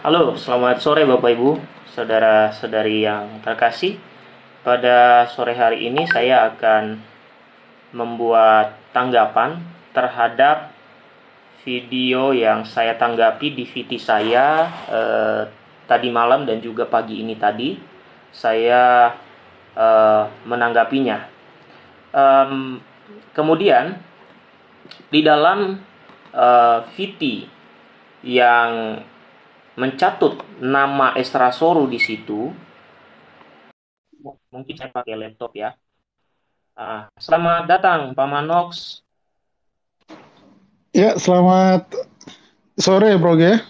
Halo, selamat sore Bapak Ibu, saudara-saudari yang terkasih. Pada sore hari ini saya akan membuat tanggapan terhadap video yang saya tanggapi di VT saya eh, tadi malam dan juga pagi ini tadi. Saya eh, menanggapinya. Um, kemudian di dalam uh, eh, VT yang mencatut nama Estrasoru di situ. Mungkin saya pakai laptop ya. Ah, selamat datang Pak Manox. Ya, selamat sore Bro ya.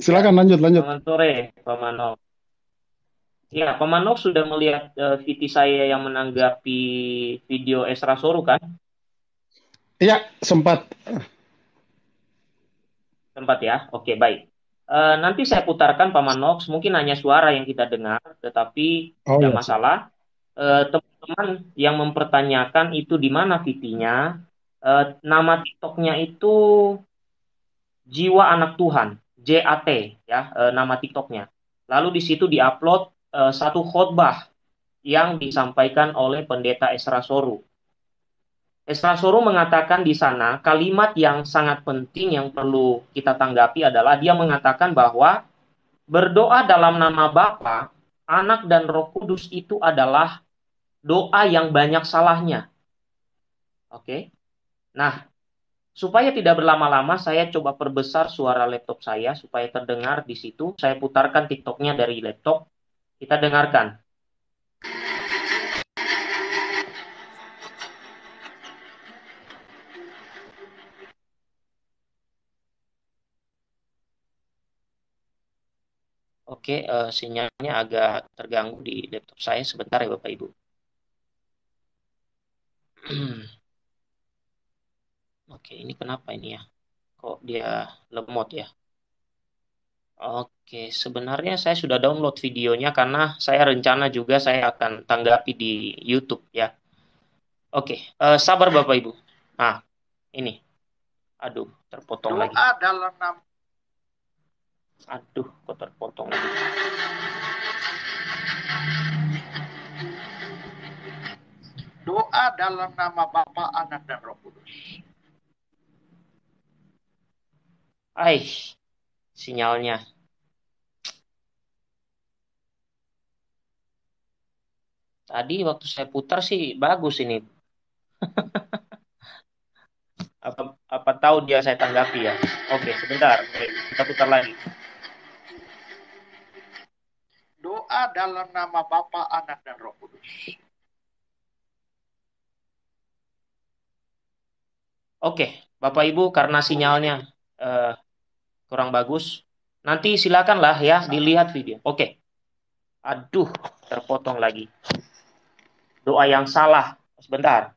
Silakan ya, lanjut lanjut. Selamat sore Pak Manox. Ya, Pak Manox sudah melihat uh, eh, VT saya yang menanggapi video Estrasoru kan? Iya, sempat. Sempat ya, oke baik. Eh, nanti saya putarkan Pak Nox, mungkin hanya suara yang kita dengar, tetapi oh, tidak iya. masalah. Eh, teman-teman yang mempertanyakan itu di mana VT-nya, uh, eh, nama TikToknya itu Jiwa Anak Tuhan, JAT ya, uh, nama TikToknya. Lalu di situ diupload uh, satu khotbah yang disampaikan oleh Pendeta Esra Soru. Esra Soro mengatakan di sana kalimat yang sangat penting yang perlu kita tanggapi adalah dia mengatakan bahwa berdoa dalam nama Bapa, Anak dan Roh Kudus itu adalah doa yang banyak salahnya. Oke. Okay? Nah, supaya tidak berlama-lama saya coba perbesar suara laptop saya supaya terdengar di situ. Saya putarkan TikToknya dari laptop. Kita dengarkan. Oke, uh, sinyalnya agak terganggu di laptop saya sebentar ya Bapak Ibu. Oke, ini kenapa ini ya? Kok dia lemot ya? Oke, sebenarnya saya sudah download videonya karena saya rencana juga saya akan tanggapi di YouTube ya. Oke, uh, sabar Bapak Ibu. Nah, ini. Aduh, terpotong Doa lagi. dalam nama Aduh, kok terpotong. Doa dalam nama Bapa, Anak, dan Roh Kudus. Aish, sinyalnya. Tadi waktu saya putar sih bagus ini. apa, apa tahu dia saya tanggapi ya? Oke, sebentar. Oke, kita putar lagi. berdoa dalam nama Bapa, Anak, dan Roh Kudus. Oke, Bapak Ibu, karena sinyalnya uh, kurang bagus, nanti silakanlah ya dilihat video. Oke, aduh, terpotong lagi. Doa yang salah, sebentar.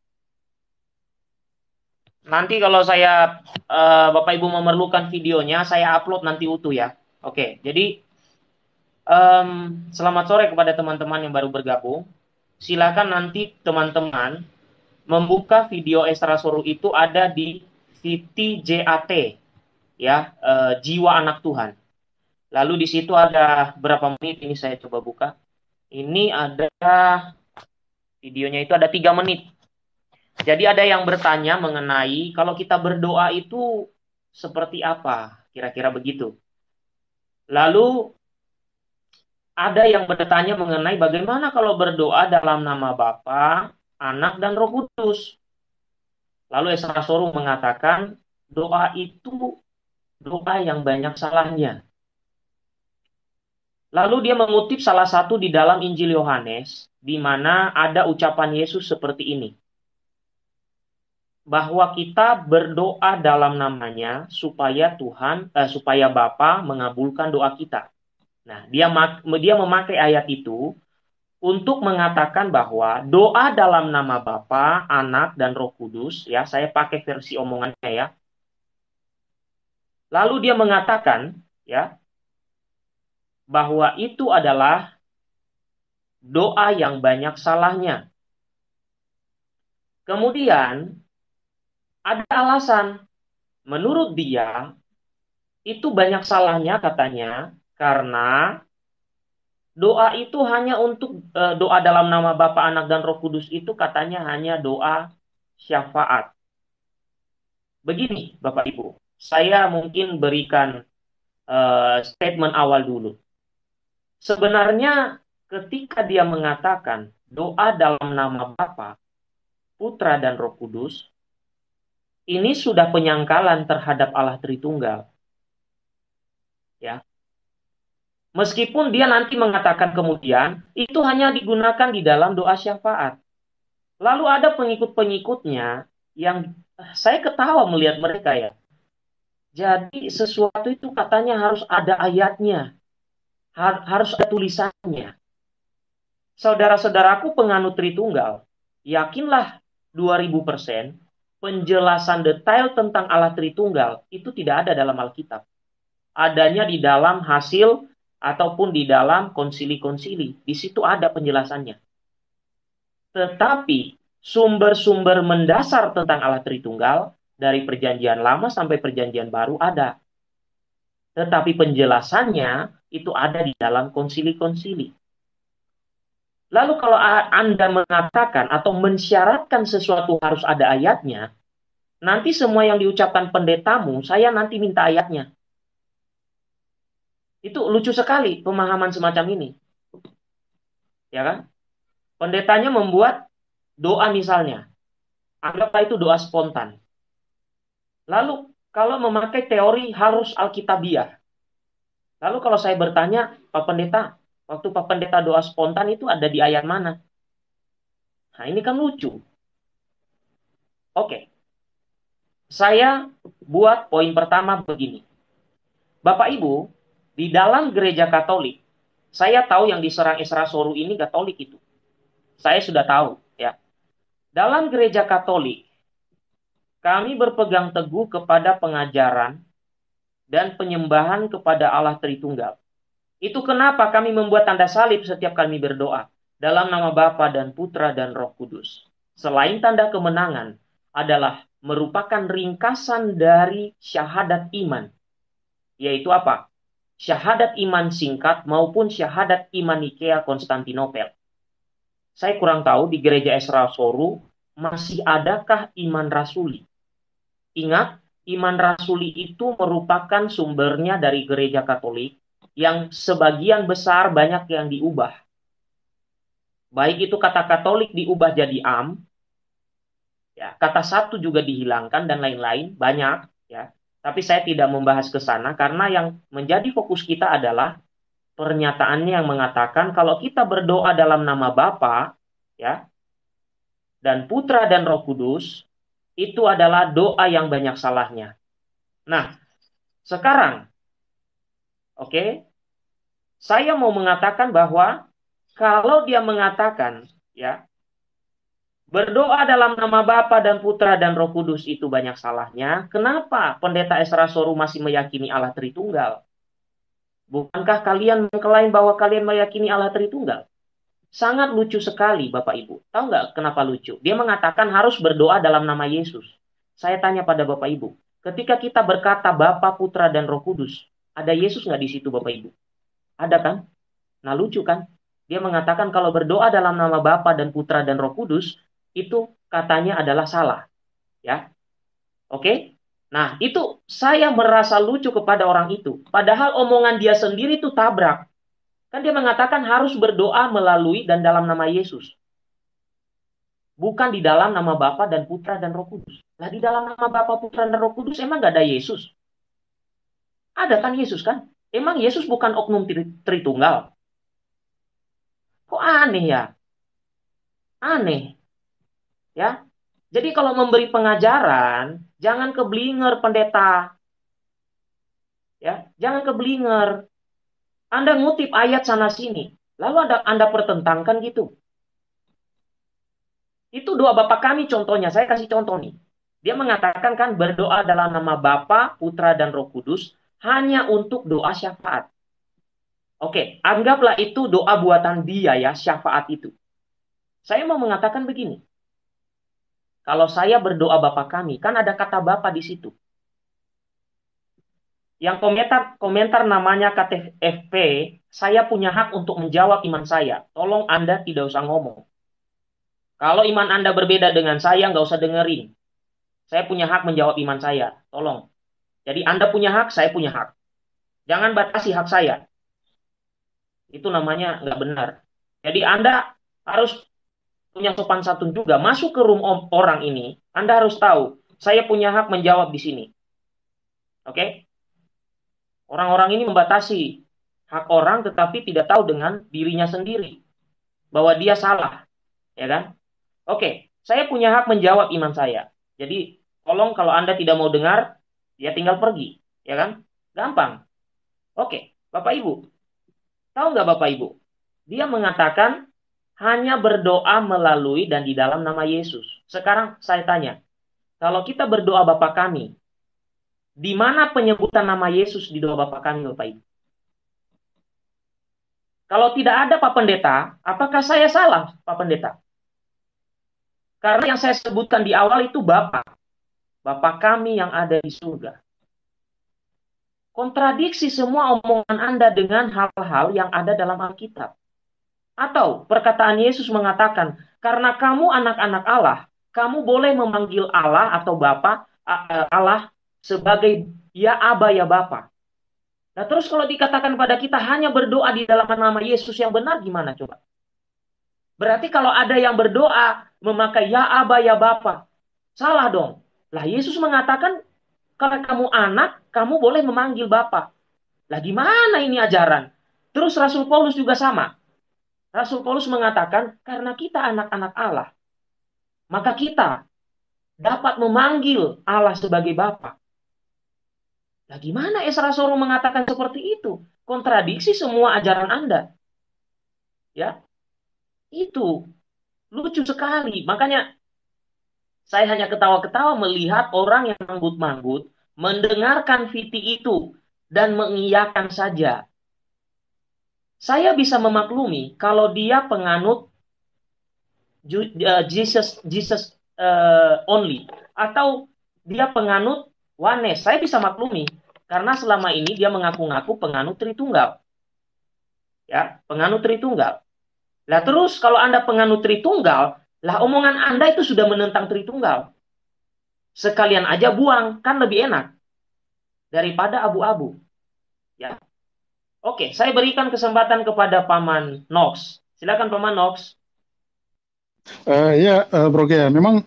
Nanti kalau saya uh, Bapak Ibu memerlukan videonya, saya upload nanti utuh ya. Oke, jadi Um, selamat sore kepada teman-teman yang baru bergabung. Silakan nanti teman-teman membuka video Esra Soru itu ada di Viti JAT, ya, uh, Jiwa Anak Tuhan. Lalu di situ ada berapa menit ini saya coba buka. Ini ada videonya itu ada tiga menit. Jadi ada yang bertanya mengenai kalau kita berdoa itu seperti apa, kira-kira begitu. Lalu ada yang bertanya mengenai bagaimana kalau berdoa dalam nama Bapa, Anak, dan Roh Kudus. Lalu Esra Soru mengatakan, doa itu doa yang banyak salahnya. Lalu dia mengutip salah satu di dalam Injil Yohanes, di mana ada ucapan Yesus seperti ini bahwa kita berdoa dalam namanya supaya Tuhan eh, supaya Bapa mengabulkan doa kita. Nah, dia dia memakai ayat itu untuk mengatakan bahwa doa dalam nama Bapa, Anak dan Roh Kudus ya, saya pakai versi omongannya ya. Lalu dia mengatakan ya bahwa itu adalah doa yang banyak salahnya. Kemudian ada alasan menurut dia itu banyak salahnya katanya karena doa itu hanya untuk e, doa dalam nama Bapa, Anak dan Roh Kudus itu katanya hanya doa syafaat. Begini, Bapak Ibu, saya mungkin berikan uh, statement awal dulu. Sebenarnya ketika dia mengatakan doa dalam nama Bapa, Putra dan Roh Kudus, ini sudah penyangkalan terhadap Allah Tritunggal. Meskipun dia nanti mengatakan kemudian, itu hanya digunakan di dalam doa syafaat. Lalu ada pengikut-pengikutnya yang eh, saya ketawa melihat mereka ya. Jadi sesuatu itu katanya harus ada ayatnya. Har harus ada tulisannya. Saudara-saudaraku penganut Tritunggal, yakinlah 2000% penjelasan detail tentang Allah Tritunggal itu tidak ada dalam Alkitab. Adanya di dalam hasil ataupun di dalam konsili-konsili. Di situ ada penjelasannya. Tetapi sumber-sumber mendasar tentang Allah Tritunggal dari perjanjian lama sampai perjanjian baru ada. Tetapi penjelasannya itu ada di dalam konsili-konsili. Lalu kalau Anda mengatakan atau mensyaratkan sesuatu harus ada ayatnya, nanti semua yang diucapkan pendetamu, saya nanti minta ayatnya. Itu lucu sekali pemahaman semacam ini. Ya kan? Pendetanya membuat doa misalnya. Anggaplah itu doa spontan. Lalu kalau memakai teori harus alkitabiah. Lalu kalau saya bertanya, Pak Pendeta, waktu Pak Pendeta doa spontan itu ada di ayat mana? Nah ini kan lucu. Oke, saya buat poin pertama begini. Bapak Ibu, di dalam gereja Katolik, saya tahu yang diserang Isra Soru ini Katolik itu. Saya sudah tahu, ya. Dalam gereja Katolik, kami berpegang teguh kepada pengajaran dan penyembahan kepada Allah Tritunggal. Itu kenapa kami membuat tanda salib setiap kami berdoa dalam nama Bapa dan Putra dan Roh Kudus. Selain tanda kemenangan adalah merupakan ringkasan dari syahadat iman. Yaitu apa? syahadat iman singkat maupun syahadat iman Nikea Konstantinopel. Saya kurang tahu di gereja Esra Soru masih adakah iman rasuli. Ingat, iman rasuli itu merupakan sumbernya dari gereja Katolik yang sebagian besar banyak yang diubah. Baik itu kata Katolik diubah jadi am, ya, kata satu juga dihilangkan dan lain-lain banyak ya. Tapi saya tidak membahas ke sana karena yang menjadi fokus kita adalah pernyataannya yang mengatakan kalau kita berdoa dalam nama Bapa, ya, dan Putra dan Roh Kudus, itu adalah doa yang banyak salahnya. Nah, sekarang, oke, okay, saya mau mengatakan bahwa kalau dia mengatakan, ya, Berdoa dalam nama Bapa dan Putra dan Roh Kudus itu banyak salahnya. Kenapa pendeta Esra Soru masih meyakini Allah Tritunggal? Bukankah kalian mengklaim bahwa kalian meyakini Allah Tritunggal? Sangat lucu sekali Bapak Ibu. Tahu nggak kenapa lucu? Dia mengatakan harus berdoa dalam nama Yesus. Saya tanya pada Bapak Ibu, ketika kita berkata Bapa, Putra, dan Roh Kudus, ada Yesus nggak di situ Bapak Ibu? Ada kan? Nah lucu kan? Dia mengatakan kalau berdoa dalam nama Bapa dan Putra dan Roh Kudus, itu katanya adalah salah. Ya. Oke? Nah, itu saya merasa lucu kepada orang itu. Padahal omongan dia sendiri itu tabrak. Kan dia mengatakan harus berdoa melalui dan dalam nama Yesus. Bukan di dalam nama Bapa dan Putra dan Roh Kudus. lah di dalam nama Bapa, Putra dan Roh Kudus emang gak ada Yesus? Ada kan Yesus kan? Emang Yesus bukan oknum Tritunggal? Kok aneh ya? Aneh ya. Jadi kalau memberi pengajaran, jangan keblinger pendeta. Ya, jangan keblinger. Anda ngutip ayat sana sini, lalu Anda Anda pertentangkan gitu. Itu doa Bapak kami contohnya, saya kasih contoh nih. Dia mengatakan kan berdoa dalam nama Bapa, Putra dan Roh Kudus hanya untuk doa syafaat. Oke, anggaplah itu doa buatan dia ya, syafaat itu. Saya mau mengatakan begini. Kalau saya berdoa bapak kami, kan ada kata bapak di situ. Yang komentar komentar namanya KTFP, saya punya hak untuk menjawab iman saya. Tolong Anda tidak usah ngomong. Kalau iman Anda berbeda dengan saya, nggak usah dengerin. Saya punya hak menjawab iman saya. Tolong. Jadi Anda punya hak, saya punya hak. Jangan batasi hak saya. Itu namanya nggak benar. Jadi Anda harus punya sopan santun juga masuk ke room orang ini, Anda harus tahu, saya punya hak menjawab di sini. Oke? Okay? Orang-orang ini membatasi hak orang tetapi tidak tahu dengan dirinya sendiri bahwa dia salah, ya kan? Oke, okay, saya punya hak menjawab iman saya. Jadi tolong kalau Anda tidak mau dengar, ya tinggal pergi, ya kan? Gampang. Oke, okay, Bapak Ibu. Tahu nggak Bapak Ibu? Dia mengatakan hanya berdoa melalui dan di dalam nama Yesus. Sekarang saya tanya, kalau kita berdoa Bapa kami, di mana penyebutan nama Yesus di doa Bapa kami Bapak Ibu? Kalau tidak ada Pak Pendeta, apakah saya salah Pak Pendeta? Karena yang saya sebutkan di awal itu Bapak. Bapak kami yang ada di surga. Kontradiksi semua omongan Anda dengan hal-hal yang ada dalam Alkitab. Atau perkataan Yesus mengatakan, "Karena kamu anak-anak Allah, kamu boleh memanggil Allah atau Bapa e, Allah sebagai ya Aba ya Bapa." Nah, terus kalau dikatakan pada kita hanya berdoa di dalam nama Yesus yang benar gimana coba? Berarti kalau ada yang berdoa memakai ya Aba ya Bapa, salah dong. Lah Yesus mengatakan kalau kamu anak, kamu boleh memanggil Bapa. Lah gimana ini ajaran? Terus Rasul Paulus juga sama. Rasul Paulus mengatakan, karena kita anak-anak Allah, maka kita dapat memanggil Allah sebagai Bapa. Nah gimana Esra Soro mengatakan seperti itu? Kontradiksi semua ajaran Anda. Ya, itu lucu sekali. Makanya saya hanya ketawa-ketawa melihat orang yang manggut-manggut mendengarkan fiti itu dan mengiyakan saja. Saya bisa memaklumi kalau dia penganut eh, Jesus Jesus uh, only atau dia penganut One. Saya bisa maklumi karena selama ini dia mengaku-ngaku penganut Tritunggal. Ya, penganut Tritunggal. Lah terus kalau Anda penganut Tritunggal, lah omongan Anda itu sudah menentang Tritunggal. Sekalian aja buang, kan lebih enak daripada abu-abu. Ya. Oke, saya berikan kesempatan kepada Paman Nox. Silakan Paman Nox. Uh, ya, uh, Bro Gia, memang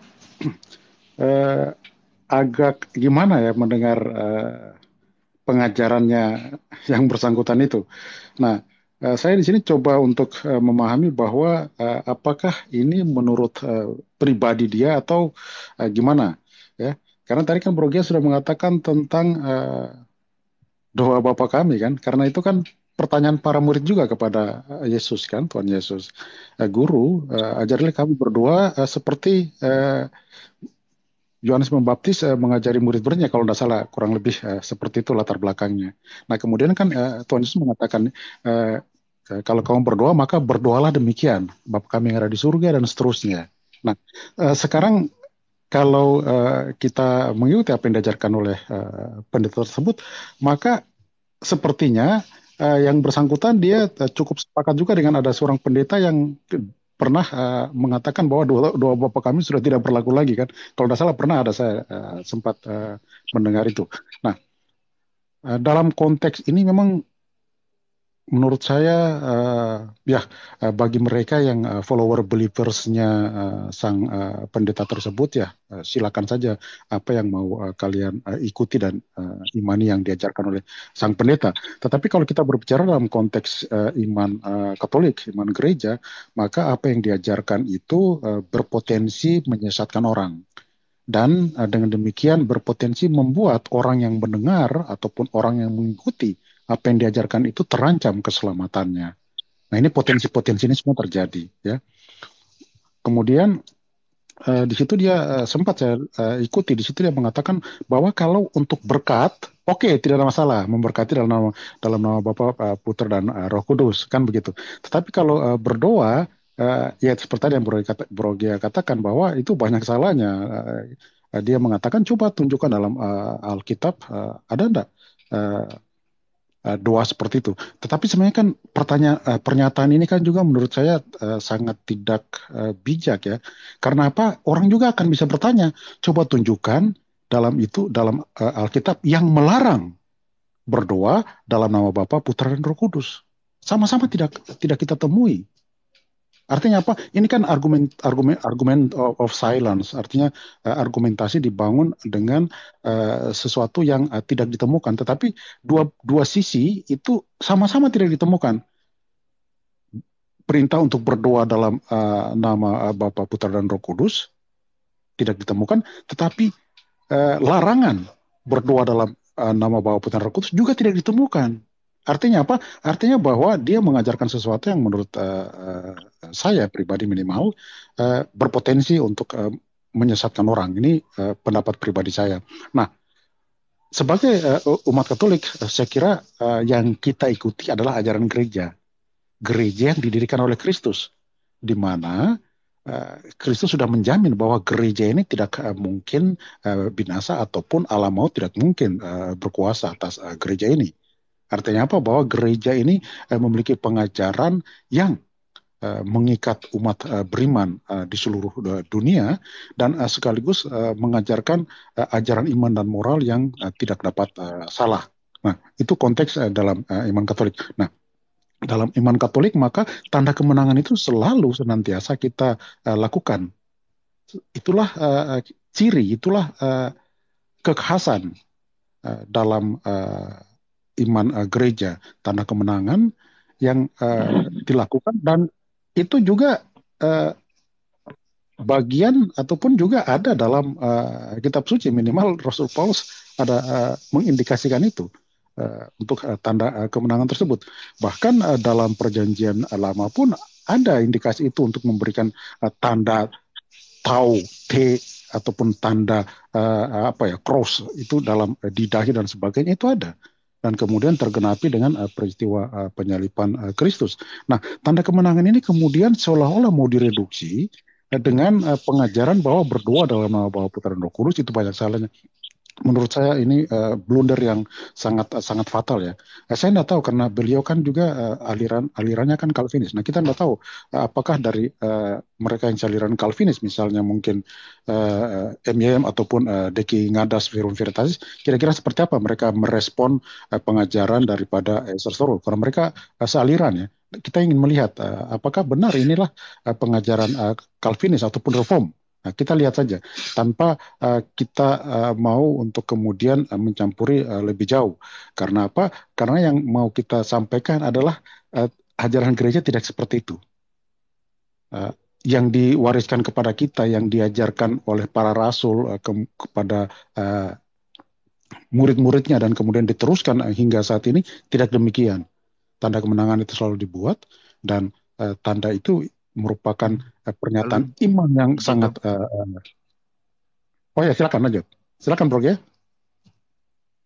uh, agak gimana ya mendengar uh, pengajarannya yang bersangkutan itu. Nah, uh, saya di sini coba untuk uh, memahami bahwa uh, apakah ini menurut uh, pribadi dia atau uh, gimana, ya? Karena tadi kan Bro Gia sudah mengatakan tentang uh, doa bapak kami kan karena itu kan pertanyaan para murid juga kepada eh, Yesus kan Tuhan Yesus eh, guru uh, kami berdoa seperti Yohanes Pembaptis mengajari murid-muridnya kalau tidak salah kurang lebih seperti itu latar belakangnya. Nah kemudian kan Tuhan Yesus mengatakan kalau kamu berdoa maka berdoalah demikian bapak kami yang ada di surga dan seterusnya. Nah sekarang kalau uh, kita mengikuti apa yang diajarkan oleh uh, pendeta tersebut, maka sepertinya uh, yang bersangkutan dia cukup sepakat juga dengan ada seorang pendeta yang pernah uh, mengatakan bahwa dua, dua bapak kami sudah tidak berlaku lagi kan. Kalau tidak salah pernah ada saya uh, sempat uh, mendengar itu. Nah, uh, dalam konteks ini memang menurut saya uh, ya uh, bagi mereka yang uh, follower believersnya uh, sang uh, pendeta tersebut ya uh, silakan saja apa yang mau uh, kalian uh, ikuti dan uh, imani yang diajarkan oleh sang pendeta. Tetapi kalau kita berbicara dalam konteks uh, iman uh, Katolik, iman gereja, maka apa yang diajarkan itu uh, berpotensi menyesatkan orang dan dengan demikian berpotensi membuat orang yang mendengar ataupun orang yang mengikuti uh, apa yang diajarkan itu terancam keselamatannya. Nah ini potensi-potensi ini semua terjadi ya. Kemudian uh, di situ dia uh, sempat saya uh, ikuti di situ dia mengatakan bahwa kalau untuk berkat oke okay, tidak ada masalah memberkati dalam nama dalam nama Bapa uh, Putra dan uh, Roh Kudus kan begitu. Tetapi kalau uh, berdoa uh, ya seperti tadi yang Bro, kata, Bro Gia katakan bahwa itu banyak salahnya. Uh, dia mengatakan coba tunjukkan dalam uh, Alkitab uh, ada enggak uh, Eh, doa seperti itu. Tetapi sebenarnya kan pertanyaan eh, pernyataan ini kan juga menurut saya eh, sangat tidak bijak ya. Karena apa? Orang juga akan bisa bertanya, coba tunjukkan dalam itu dalam Alkitab yang melarang berdoa dalam nama Bapa, Putra dan Roh Kudus. Sama-sama tidak tidak kita temui. Artinya apa? Ini kan argumen argumen argumen of, uh, of silence. Artinya uh, argumentasi dibangun dengan uh, sesuatu yang uh, tidak ditemukan. Tetapi dua dua sisi itu sama-sama tidak ditemukan. Perintah untuk berdoa dalam uh, nama uh, Bapa, Putra dan Roh Kudus tidak ditemukan. Tetapi uh, larangan berdoa dalam uh, nama Bapa, Putra dan Roh Kudus juga tidak ditemukan. Artinya apa? Artinya bahwa dia mengajarkan sesuatu yang menurut uh, saya pribadi minimal uh, berpotensi untuk uh, menyesatkan orang. Ini uh, pendapat pribadi saya. Nah, sebagai uh, umat Katolik, saya kira uh, yang kita ikuti adalah ajaran gereja, gereja yang didirikan oleh Kristus, di mana Kristus sudah menjamin bahwa gereja ini tidak uh, mungkin uh, binasa ataupun alam maut tidak mungkin uh, berkuasa atas uh, gereja ini. Artinya apa? Bahwa gereja ini eh, memiliki pengajaran yang eh, mengikat umat eh, beriman di seluruh dunia dan sekaligus mengajarkan ajaran iman dan moral yang tidak dapat salah. Nah, itu konteks dalam iman Katolik. Nah, dalam iman Katolik maka tanda kemenangan itu selalu senantiasa kita lakukan. Itulah ciri, itulah kekhasan dalam iman uh, gereja tanda kemenangan yang uh, dilakukan dan itu juga uh, bagian ataupun juga ada dalam uh, kitab suci minimal Rasul Paulus ada uh, mengindikasikan itu uh, untuk uh, tanda uh, kemenangan tersebut bahkan uh, dalam perjanjian lama pun ada indikasi itu untuk memberikan uh, tanda tau t ataupun tanda uh, apa ya cross itu dalam uh, di dahi dan sebagainya itu ada dan kemudian tergenapi dengan uh, peristiwa uh, penyalipan uh, Kristus. Nah, tanda kemenangan ini kemudian seolah-olah mau direduksi dengan uh, pengajaran bahwa berdoa dalam nama Bapa Putra dan Roh Kudus itu banyak salahnya menurut saya ini uh, blunder yang sangat uh, sangat fatal ya. Uh, saya tidak tahu karena beliau kan juga uh, aliran alirannya kan Calvinis. Nah kita tidak tahu uh, apakah dari uh, mereka yang aliran Calvinis misalnya mungkin uh, MYM ataupun uh, Deki Ngadas Virum Veritatis kira-kira seperti apa mereka merespon uh, pengajaran daripada Esther karena mereka uh, sealiran ya kita ingin melihat uh, apakah benar inilah uh, pengajaran uh, Calvinis ataupun Reform Nah, kita lihat saja tanpa uh, kita uh, mau untuk kemudian uh, mencampuri uh, lebih jauh. Karena apa? Karena yang mau kita sampaikan adalah uh, ajaran gereja tidak seperti itu. Uh, yang diwariskan kepada kita, yang diajarkan oleh para rasul uh, ke kepada uh, murid-muridnya dan kemudian diteruskan hingga saat ini tidak demikian. Tanda kemenangan itu selalu dibuat dan uh, tanda itu merupakan eh, pernyataan Lalu, iman yang sangat uh, oh ya silakan lanjut silakan Bro ya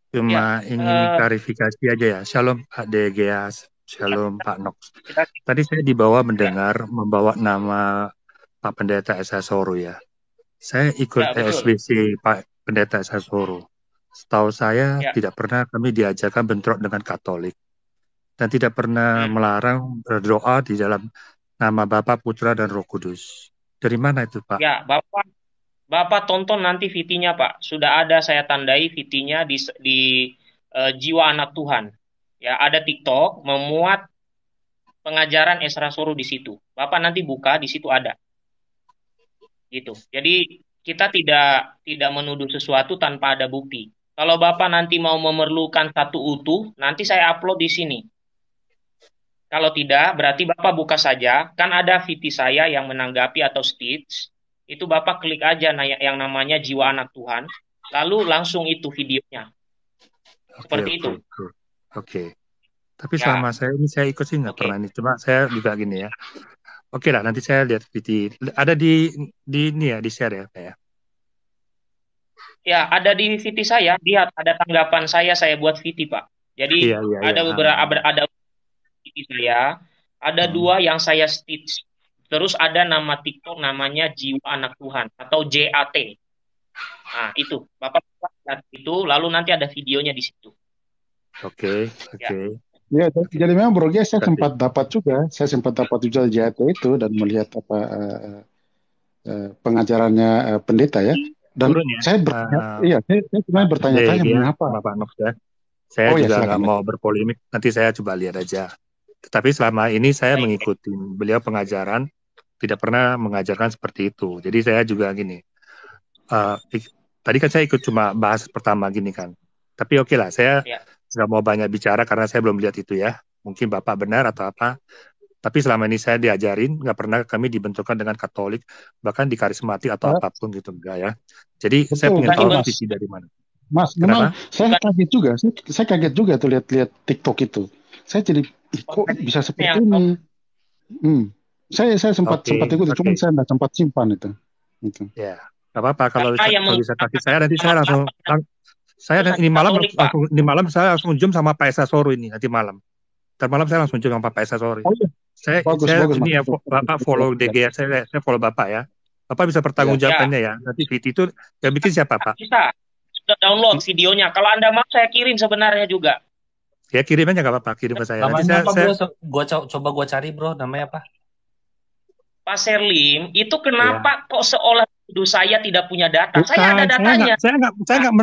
cuma ya, ingin uh, klarifikasi aja ya shalom Pak Degeas shalom ya. Pak Nox tadi saya dibawa mendengar ya. membawa nama Pak Pendeta Esa ya saya ikut ya, SBC Pak Pendeta Esa setahu saya ya. tidak pernah kami diajarkan bentrok dengan Katolik dan tidak pernah hmm. melarang berdoa di dalam Nama Bapa, Putra, dan Roh Kudus. Dari mana itu, Pak? Ya, Bapak Bapak tonton nanti VT-nya, Pak. Sudah ada saya tandai VT-nya di di uh, Jiwa Anak Tuhan. Ya, ada TikTok memuat pengajaran Esra Suru di situ. Bapak nanti buka di situ ada. Gitu. Jadi kita tidak tidak menuduh sesuatu tanpa ada bukti. Kalau Bapak nanti mau memerlukan satu utuh, nanti saya upload di sini. Kalau tidak, berarti Bapak buka saja. Kan ada VT saya yang menanggapi atau stitch. Itu Bapak klik aja yang namanya jiwa anak Tuhan. Lalu langsung itu videonya. Seperti okay, itu. Oke. okay. Tapi ya. selama saya ini saya ikut sih nggak okay. pernah ini. Cuma saya juga gini ya. Oke okay lah, nanti saya lihat VT. Ada di di ini ya, di share ya, Pak ya. Ya, ada di VT saya. Lihat ada tanggapan saya saya buat VT, Pak. Jadi iya, iya, iya. ada iya. beberapa ada TV saya. Ada hmm. dua yang saya stitch. Terus ada nama TikTok namanya Jiwa Anak Tuhan atau JAT. Nah, itu. Bapak itu lalu nanti ada videonya di situ. Oke, okay, oke. Okay. Ya, ya. jadi memang Bro Gia, ya, saya sempat dapat juga, saya sempat dapat juga JAT itu dan melihat apa uh, uh, pengajarannya uh, pendeta ya. Dan Turun, ya? saya ber uh, iya, saya, cuma bertanya-tanya iya. mengapa Bapak Nof ya. Saya oh, iya, juga nggak mau berpolemik, nanti saya coba lihat aja. Tapi selama ini saya mengikuti beliau pengajaran, tidak pernah mengajarkan seperti itu. Jadi saya juga gini, uh, tadi kan saya ikut cuma bahas pertama gini kan. Tapi oke okay lah, saya ya. nggak ya. mau banyak bicara karena saya belum lihat itu ya. Mungkin Bapak benar atau apa. Tapi selama ini saya diajarin, nggak pernah kami dibentukkan dengan Katolik, bahkan di karismatik atau apapun gitu enggak ya. Jadi Betul. saya ingin tahu sisi dari mana. Mas, Kenapa? memang saya kaget juga, saya, saya kaget juga tuh lihat-lihat TikTok itu saya jadi Ih, kok bisa seperti iya, ini hmm. saya saya sempat okay. sempat ikut okay. cuma saya tidak sempat simpan itu itu ya yeah. apa-apa kalau bisa kasih saya nanti saya langsung lang saya ini malam langsung, ini malam saya langsung jump sama Pak Esa Soru ini nanti malam Ntar malam saya langsung jump sama Pak Esa Soru. Oh, iya. Saya, bagus, saya bagus, ini ya, Bapak follow DG ya. saya, saya follow Bapak ya. Bapak bisa bertanggung iya. jawabannya ya. ya. Nanti VT itu yang bikin siapa Pak? Bisa. Sudah download hmm. videonya. Kalau Anda mau saya kirim sebenarnya juga. Ya kirim aja gak apa-apa, kirim ke saya. Namanya apa saya... Bro? Gua coba gue cari bro, namanya apa? Pak Serlim, itu kenapa ya. kok seolah itu saya tidak punya data? Bukan, saya ada datanya. Saya nggak, saya nggak,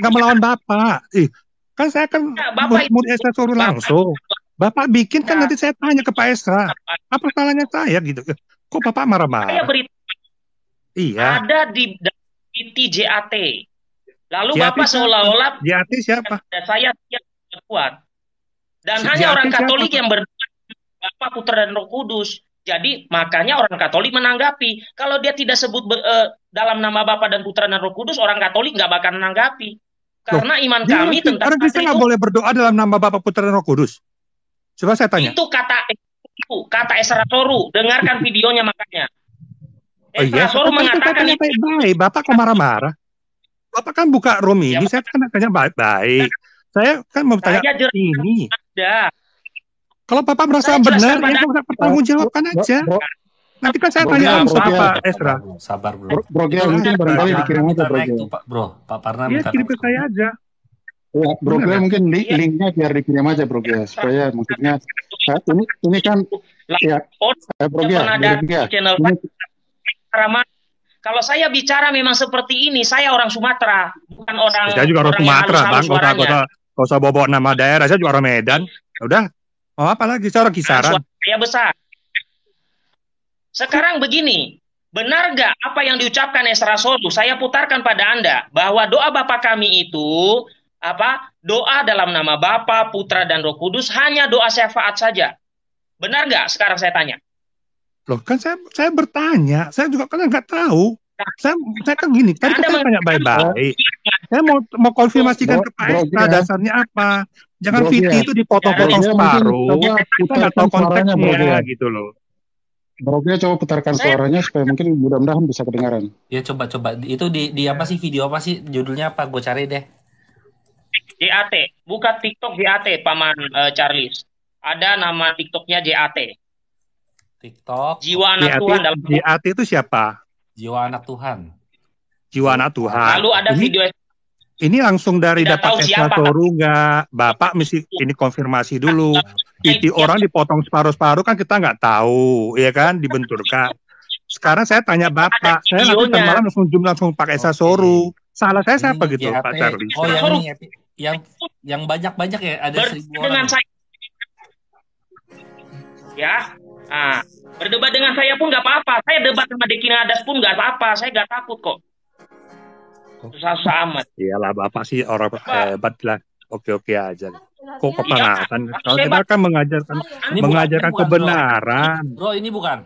nggak melawan bapak. Ih, kan saya kan ya, bapak murid itu, saya suruh langsung. Bapak bikin kan nanti saya tanya ke Pak Esra. Apa salahnya saya gitu? Eh, kok bapak marah-marah? Saya beritahu Iya. Ada di, PT JAT. Lalu bapak seolah-olah. JAT siapa? Saya tidak kuat dan Sejati hanya orang Katolik siapa? yang berdoa Bapa, Putra dan Roh Kudus. Jadi makanya orang Katolik menanggapi. Kalau dia tidak sebut uh, dalam nama Bapa dan Putra dan Roh Kudus, orang Katolik nggak bakal menanggapi. Karena Loh, iman kami ngerti, tentang orang Kristen nggak boleh berdoa dalam nama Bapa Putra dan Roh Kudus. Coba saya tanya. Itu kata itu kata Esra Toru. Dengarkan videonya makanya. Oh iya, Toru mengatakan itu baik Bapak kok marah-marah? Bapak kan buka room ini, ya, saya kan tanya baik-baik. Nah, saya kan mau bertanya ini. Ada. Kalau Bapak merasa saya benar, ya Bapak bertanggung jawabkan aja. Bro, bro, Nanti kan saya bro, tanya sama Bapak Esra. Sabar, Bro. Bro, bro mungkin barangkali dikirim aja, Bro. bro, Pak Parna Iya, kirim ke saya aja. Ya, Bro gue iya. mungkin li iya. linknya biar dikirim aja Bro ya supaya maksudnya saya, ini ini kan ya saya oh, eh, Bro ya channel kalau saya bicara memang seperti ini, saya orang Sumatera, bukan orang. Saya juga orang, orang Sumatera, bang. Kota-kota ya. Gak usah bawa, nama daerah, saya juara Medan. Ya udah, oh, apa lagi? Saya orang kisaran. ya besar. Sekarang begini, benar gak apa yang diucapkan Esra Soto? Saya putarkan pada Anda bahwa doa bapak kami itu apa doa dalam nama Bapa, Putra dan Roh Kudus hanya doa syafaat saja. Benar gak Sekarang saya tanya. Loh, kan saya saya bertanya, saya juga kalian nggak tahu. Nah, saya saya kan gini, tadi kita banyak kan baik-baik saya eh, mau mau konfirmasikan ke Pak Esta dasarnya apa. Jangan bro, Viti ya. itu dipotong-potong ya, separuh. Kita nggak tahu konteksnya bro, ya. gitu loh. Bro, kita coba putarkan eh. suaranya supaya mungkin mudah-mudahan bisa kedengaran. Ya coba-coba itu di, di apa sih video apa sih judulnya apa gue cari deh. JAT buka TikTok JAT paman uh, Charles. Ada nama TikToknya JAT. TikTok. Jiwa anak JAT, Tuhan dalam JAT itu siapa? Jiwa anak Tuhan. Jiwa anak Tuhan. Lalu ada video ini langsung dari Tidak dapat eslasoru nggak? Bapak mesti ini konfirmasi dulu. Itu orang dipotong separuh-separuh kan kita nggak tahu, ya kan? Dibenturkan. Sekarang saya tanya Bapak, saya nanti malam langsung jumlah langsung pakai eslasoru. soru. Salah saya siapa ini hmm, gitu, ya, Pak Charlie? Oh, ya, yang yang banyak-banyak ya ada Ber seribu orang. Saya. Ya, ah, berdebat dengan saya pun nggak apa-apa. Saya debat sama Dekina Adas pun nggak apa-apa. Saya nggak takut kok susah sama iyalah bapak sih orang bapak. hebat eh, lah oke-oke aja kok iya, kepanasan? iya, kalau kita kan mengajarkan ini mengajarkan bukan, kebenaran bro. bro ini bukan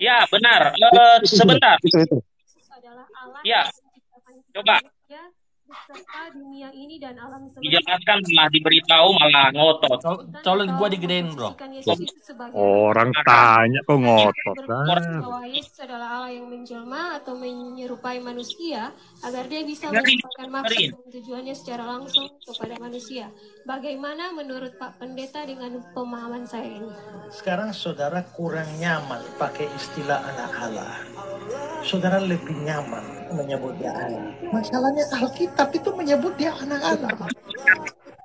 ya benar uh, sebentar itu, itu, itu. ya coba serta dunia ini dan alam semesta. Dijelaskan malah diberitahu malah ngotot. Colot gua digedein, Bro. Orang tanya kok ngotot. Yesus adalah Allah yang menjelma atau menyerupai manusia agar dia bisa menyampaikan maksud dan tujuannya secara langsung kepada manusia. Bagaimana menurut Pak Pendeta dengan pemahaman saya ini? Sekarang saudara kurang nyaman pakai istilah anak Allah. Saudara lebih nyaman menyebut dia anak. Masalahnya Alkitab itu menyebut dia anak-anak.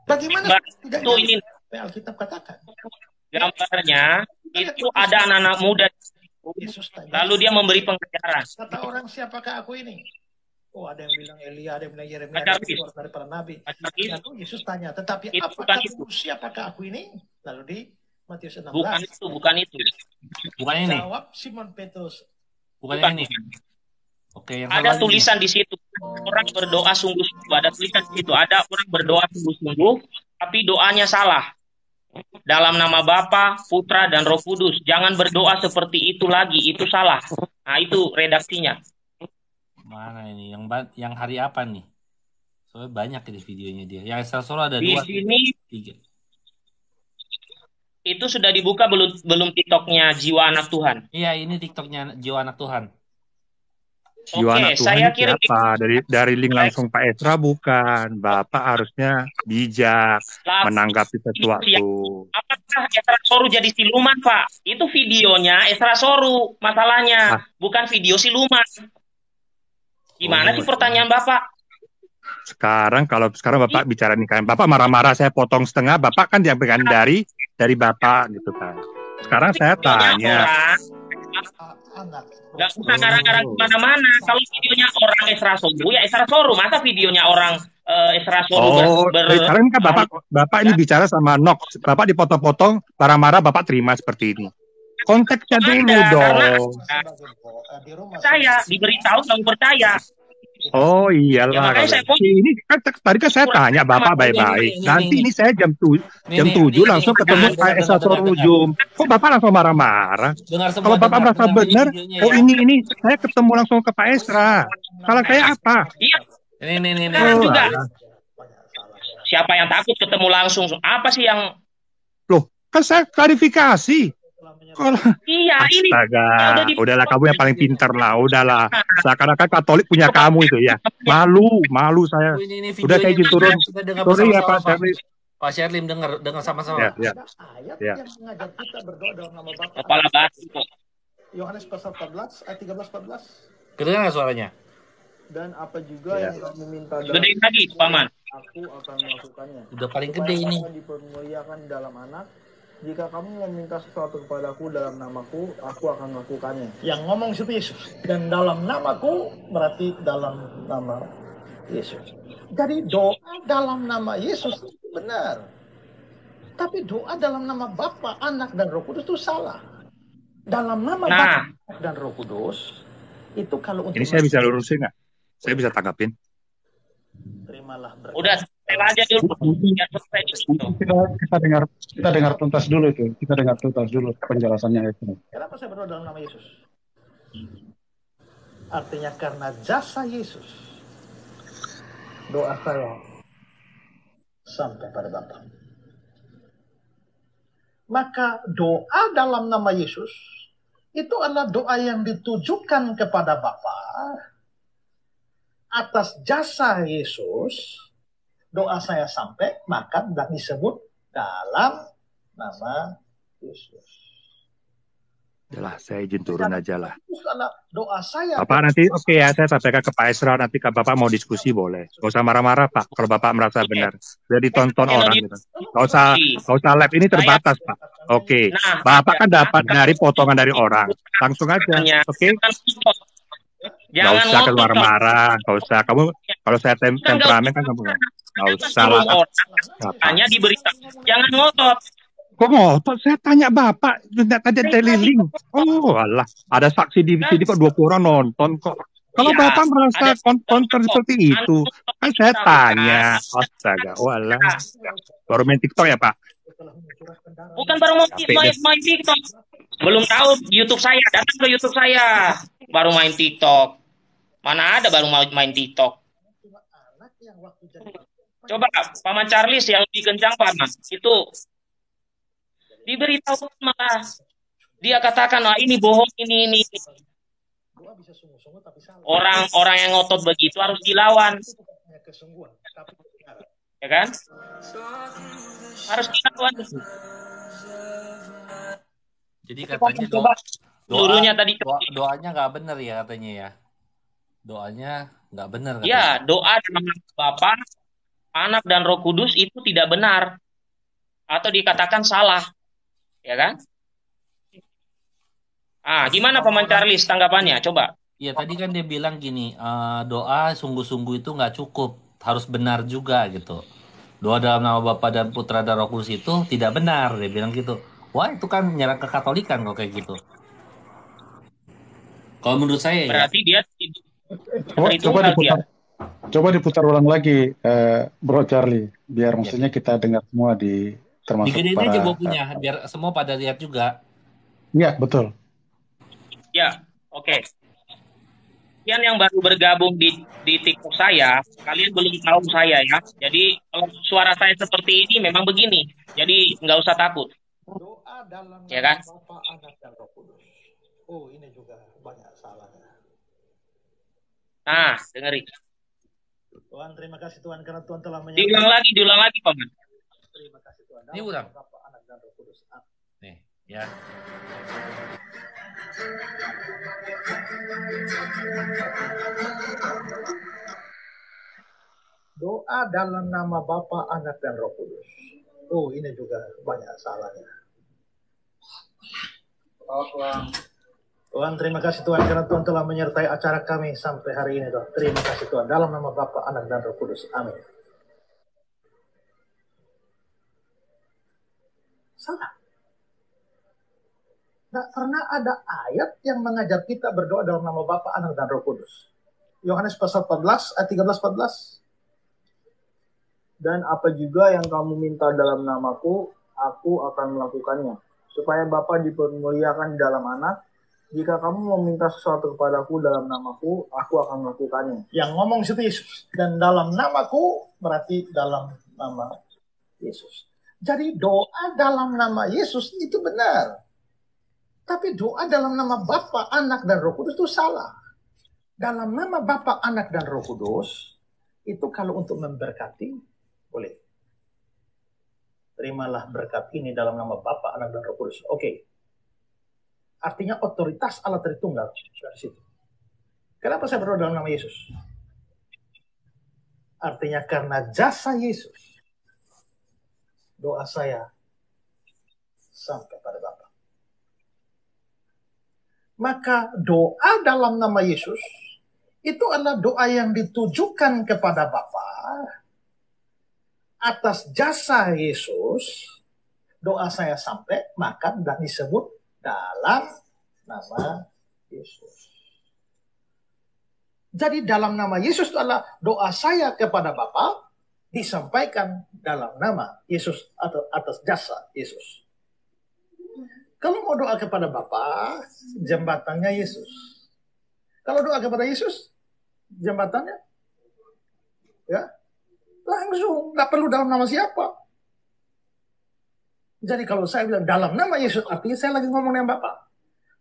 Bagaimana tidak itu ini Alkitab katakan? Gambarnya itu ada anak-anak muda. Yesus tanya, Lalu dia memberi pengajaran. Kata orang siapakah aku ini? Oh ada yang bilang Elia, ada yang bilang Yeremia, ada yang bilang dari para nabi. Lalu Yesus tanya, tetapi itu apakah itu. siapakah aku ini? Lalu di Matius 16. Bukan itu, bukan itu. Bukan ini. Jawab Simon Petrus. Bukan, bukan ini. Oke, yang ada tulisan ini? di situ orang berdoa sungguh-sungguh. Ada tulisan di situ ada orang berdoa sungguh-sungguh, tapi doanya salah. Dalam nama Bapa, Putra, dan Roh Kudus. Jangan berdoa seperti itu lagi, itu salah. Nah, itu redaksinya. Mana ini? Yang yang hari apa nih? Soalnya banyak di videonya dia. Yang Excel Solo ada di dua, sini, tiga. Itu sudah dibuka belum belum TikToknya Jiwa Anak Tuhan? Iya, ini TikToknya Jiwa Anak Tuhan. Jiwana okay, Tuhan saya kirim siapa? Dari dari link langsung Pak Esra bukan. Bapak harusnya bijak Lalu, menanggapi ya. sesuatu. Apakah Esra Soru jadi siluman, Pak? Itu videonya Esra Soru masalahnya, ah. bukan video siluman. Gimana oh, sih pertanyaan Bapak? Sekarang kalau sekarang Bapak bicara nih nikahan, Bapak marah-marah saya potong setengah, Bapak kan diambilkan dari dari Bapak gitu kan. Sekarang saya tanya. Gak usah ngarang-ngarang oh. kemana-mana. Kalau videonya orang Esra Soru, ya Esra Soru. Masa videonya orang uh, eh, Esra Soru oh, ber... ber eh, sekarang kan Bapak, Bapak ini ya. bicara sama Nok. Bapak dipotong-potong, marah-marah Bapak terima seperti ini. Konteksnya dulu dong. percaya saya diberitahu kamu percaya. Iya. Oh iyalah. Ya, ini kan tadi kan saya tanya Bapak baik-baik. Nanti ini saya jam tu, jam tujuh langsung ketemu Pak Esa Sorujum. Kok Bapak langsung marah-marah? Kalau Bapak merasa benar, oh ya. ini ini saya ketemu langsung ke Pak Esra. Kalau saya apa? Iya. Ini ini ini. Oh, juga. Siapa yang takut ketemu langsung? Apa sih yang Loh, kan saya klarifikasi. Kalau iya ini Astaga, udahlah kamu yang paling pinter lah, udahlah. Ah. Seakan-akan Katolik punya kamu itu ya. Malu, malu saya. Ini, ini Udah saya izin turun. Sorry ya Pak Sherly. Pak Sherlim dengar dengar sama-sama. Ya, ya. ya. Kepala batu. Yohanes pasal 14 ayat 13 14. Kedengar suaranya? Dan apa juga ya. yang kamu minta Gedein lagi, Paman. Aku akan melakukannya. Udah paling gede ini. Dipermuliakan dalam anak jika kamu meminta sesuatu kepadaku dalam namaku, aku akan melakukannya. Yang ngomong seperti Yesus. Dan dalam namaku berarti dalam nama Yesus. Jadi doa dalam nama Yesus itu benar. Tapi doa dalam nama Bapa, Anak, dan Roh Kudus itu salah. Dalam nama nah. Bapa dan Roh Kudus itu kalau untuk ini saya bisa lurusin nggak? Saya bisa tanggapin. Terimalah berkat. Udah aja dulu biar Kita, kita dengar kita dengar tuntas dulu itu. Kita dengar tuntas dulu penjelasannya itu. Kenapa saya berdoa dalam nama Yesus? Artinya karena jasa Yesus doa saya sampai pada Bapa. Maka doa dalam nama Yesus itu adalah doa yang ditujukan kepada Bapa atas jasa Yesus doa saya sampai, maka tidak disebut dalam nama Yesus. Yalah, saya izin turun aja lah. Doa saya. Bapak nanti oke okay ya, saya sampaikan ke Pak Esra nanti Kak Bapak mau diskusi boleh. Gak usah marah-marah Pak, kalau Bapak merasa okay. benar. Jadi tonton okay. orang gitu. Gak usah, gak usah live ini terbatas Pak. Oke, okay. Nah, Bapak kan ya. dapat dari potongan dari orang. Langsung aja, oke? Okay? Gak usah keluar marah, gak usah. Kamu kalau saya tem temperamen kan kamu. Gak. Terus salah. Hanya diberitahu jangan ngotot. Kok ngotot? Saya tanya Bapak, Tidak ada teliling Oh, alah, ada saksi di kan sini kok Dua orang nonton kok. Kalau ya, Bapak merasa konter seperti itu, kan, kan saya tanya. Astaga, walah. Oh, baru main TikTok ya, Pak? Bukan baru mau main, main TikTok. Belum tahu YouTube saya, datang ke YouTube saya. Baru main TikTok. Mana ada baru mau main TikTok. Coba paman Charles yang lebih kencang paman itu diberitahu malah dia katakan wah ini bohong ini ini. Orang-orang yang ngotot begitu harus dilawan. Ya kan? Harus dilawan. Jadi katanya doa, doa, tadi doa, doanya nggak benar ya katanya ya. Doanya nggak benar. Iya, doa dengan Bapak anak dan roh kudus itu tidak benar atau dikatakan salah ya kan ah gimana paman Charles tanggapannya coba ya tadi kan dia bilang gini uh, doa sungguh-sungguh itu nggak cukup harus benar juga gitu doa dalam nama Bapa dan Putra dan Roh Kudus itu tidak benar dia bilang gitu wah itu kan menyerang kekatolikan kok kayak gitu kalau menurut saya ya. berarti ya. dia itu coba ya Coba diputar ulang lagi, uh, Bro Charlie, biar ya. maksudnya kita dengar semua di termasuk Di para... aja gue punya, biar semua pada lihat juga. Iya, betul. Ya, oke. Okay. Kalian yang baru bergabung di, di TikTok saya, kalian belum tahu saya ya. Jadi kalau suara saya seperti ini memang begini. Jadi nggak usah takut. Doa dalam ya kan? Oh, ini juga banyak salahnya. Nah, dengerin. Tuhan, terima kasih Tuhan karena Tuhan telah menyelamatkan. Diulang lagi, diulang lagi, Pak. Terima kasih Tuhan. Ini ulang. Anak dan Roh Kudus. Nih, ya. Doa dalam nama Bapa, Anak dan Roh Kudus. Oh, ini juga banyak salahnya. Oh, Tuhan, terima kasih Tuhan karena Tuhan telah menyertai acara kami sampai hari ini, Tuhan. Terima kasih Tuhan dalam nama Bapa, Anak dan Roh Kudus. Amin. Salah. Tidak pernah ada ayat yang mengajar kita berdoa dalam nama Bapa, Anak dan Roh Kudus. Yohanes pasal 14 ayat 13 14. Dan apa juga yang kamu minta dalam namaku, aku akan melakukannya. Supaya Bapa dipermuliakan dalam anak, jika kamu meminta sesuatu kepadaku dalam namaku, aku akan melakukannya. Yang ngomong itu Yesus. Dan dalam namaku berarti dalam nama Yesus. Jadi doa dalam nama Yesus itu benar. Tapi doa dalam nama Bapa, Anak, dan Roh Kudus itu salah. Dalam nama Bapa, Anak, dan Roh Kudus, itu kalau untuk memberkati, boleh. Terimalah berkat ini dalam nama Bapa, Anak, dan Roh Kudus. Oke, okay Artinya otoritas Allah Tritunggal dari situ. Kenapa saya berdoa dalam nama Yesus? Artinya karena jasa Yesus, doa saya sampai pada Bapa. Maka doa dalam nama Yesus itu adalah doa yang ditujukan kepada Bapa atas jasa Yesus. Doa saya sampai, maka dan disebut dalam nama Yesus. Jadi dalam nama Yesus adalah doa saya kepada Bapa disampaikan dalam nama Yesus atau atas jasa Yesus. Kalau mau doa kepada Bapa, jembatannya Yesus. Kalau doa kepada Yesus, jembatannya ya langsung, tidak perlu dalam nama siapa. Jadi kalau saya bilang dalam nama Yesus, artinya saya lagi ngomong dengan Bapak.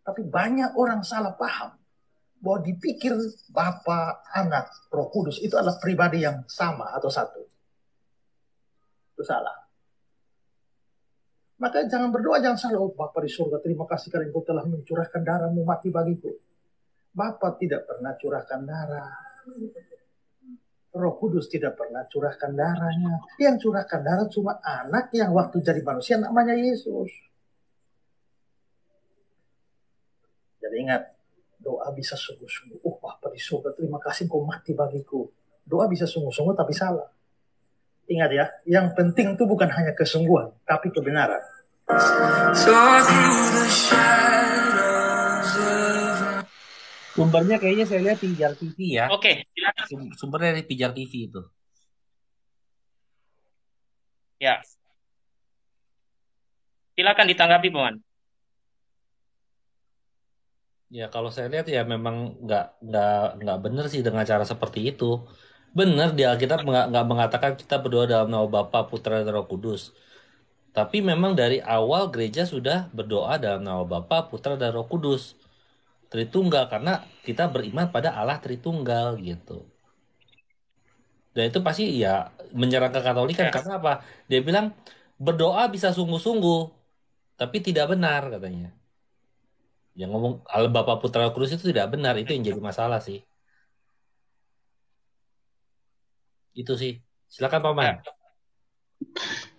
Tapi banyak orang salah paham bahwa dipikir Bapa, Anak, Roh Kudus itu adalah pribadi yang sama atau satu. Itu salah. Maka jangan berdoa, jangan salah. Oh, Bapa di surga, terima kasih karena engkau telah mencurahkan darahmu mati bagiku. Bapak tidak pernah curahkan darah. Roh Kudus tidak pernah curahkan darahnya. Yang curahkan darah cuma anak yang waktu jadi manusia namanya Yesus. Jadi ingat, doa bisa sungguh-sungguh. Oh Bapak di surga, terima kasih kau mati bagiku. Doa bisa sungguh-sungguh tapi salah. Ingat ya, yang penting itu bukan hanya kesungguhan, tapi kebenaran. So through Sumbernya kayaknya saya lihat Pijar TV ya. Oke, okay, Sumbernya dari Pijar TV itu. Ya. Silakan ditanggapi, Bang. Ya kalau saya lihat ya memang nggak nggak nggak benar sih dengan cara seperti itu. Benar di Alkitab nggak mengatakan kita berdoa dalam nama Bapa, Putra dan Roh Kudus. Tapi memang dari awal gereja sudah berdoa dalam nama Bapa, Putra dan Roh Kudus. Tritunggal karena kita beriman pada Allah Tritunggal gitu. Dan itu pasti ya menyerang Katolik kan, yes. karena apa? Dia bilang berdoa bisa sungguh-sungguh tapi tidak benar katanya. Yang ngomong al Bapak Putra Kudus itu tidak benar, itu yang jadi masalah sih. Itu sih. Silakan Pak Yes.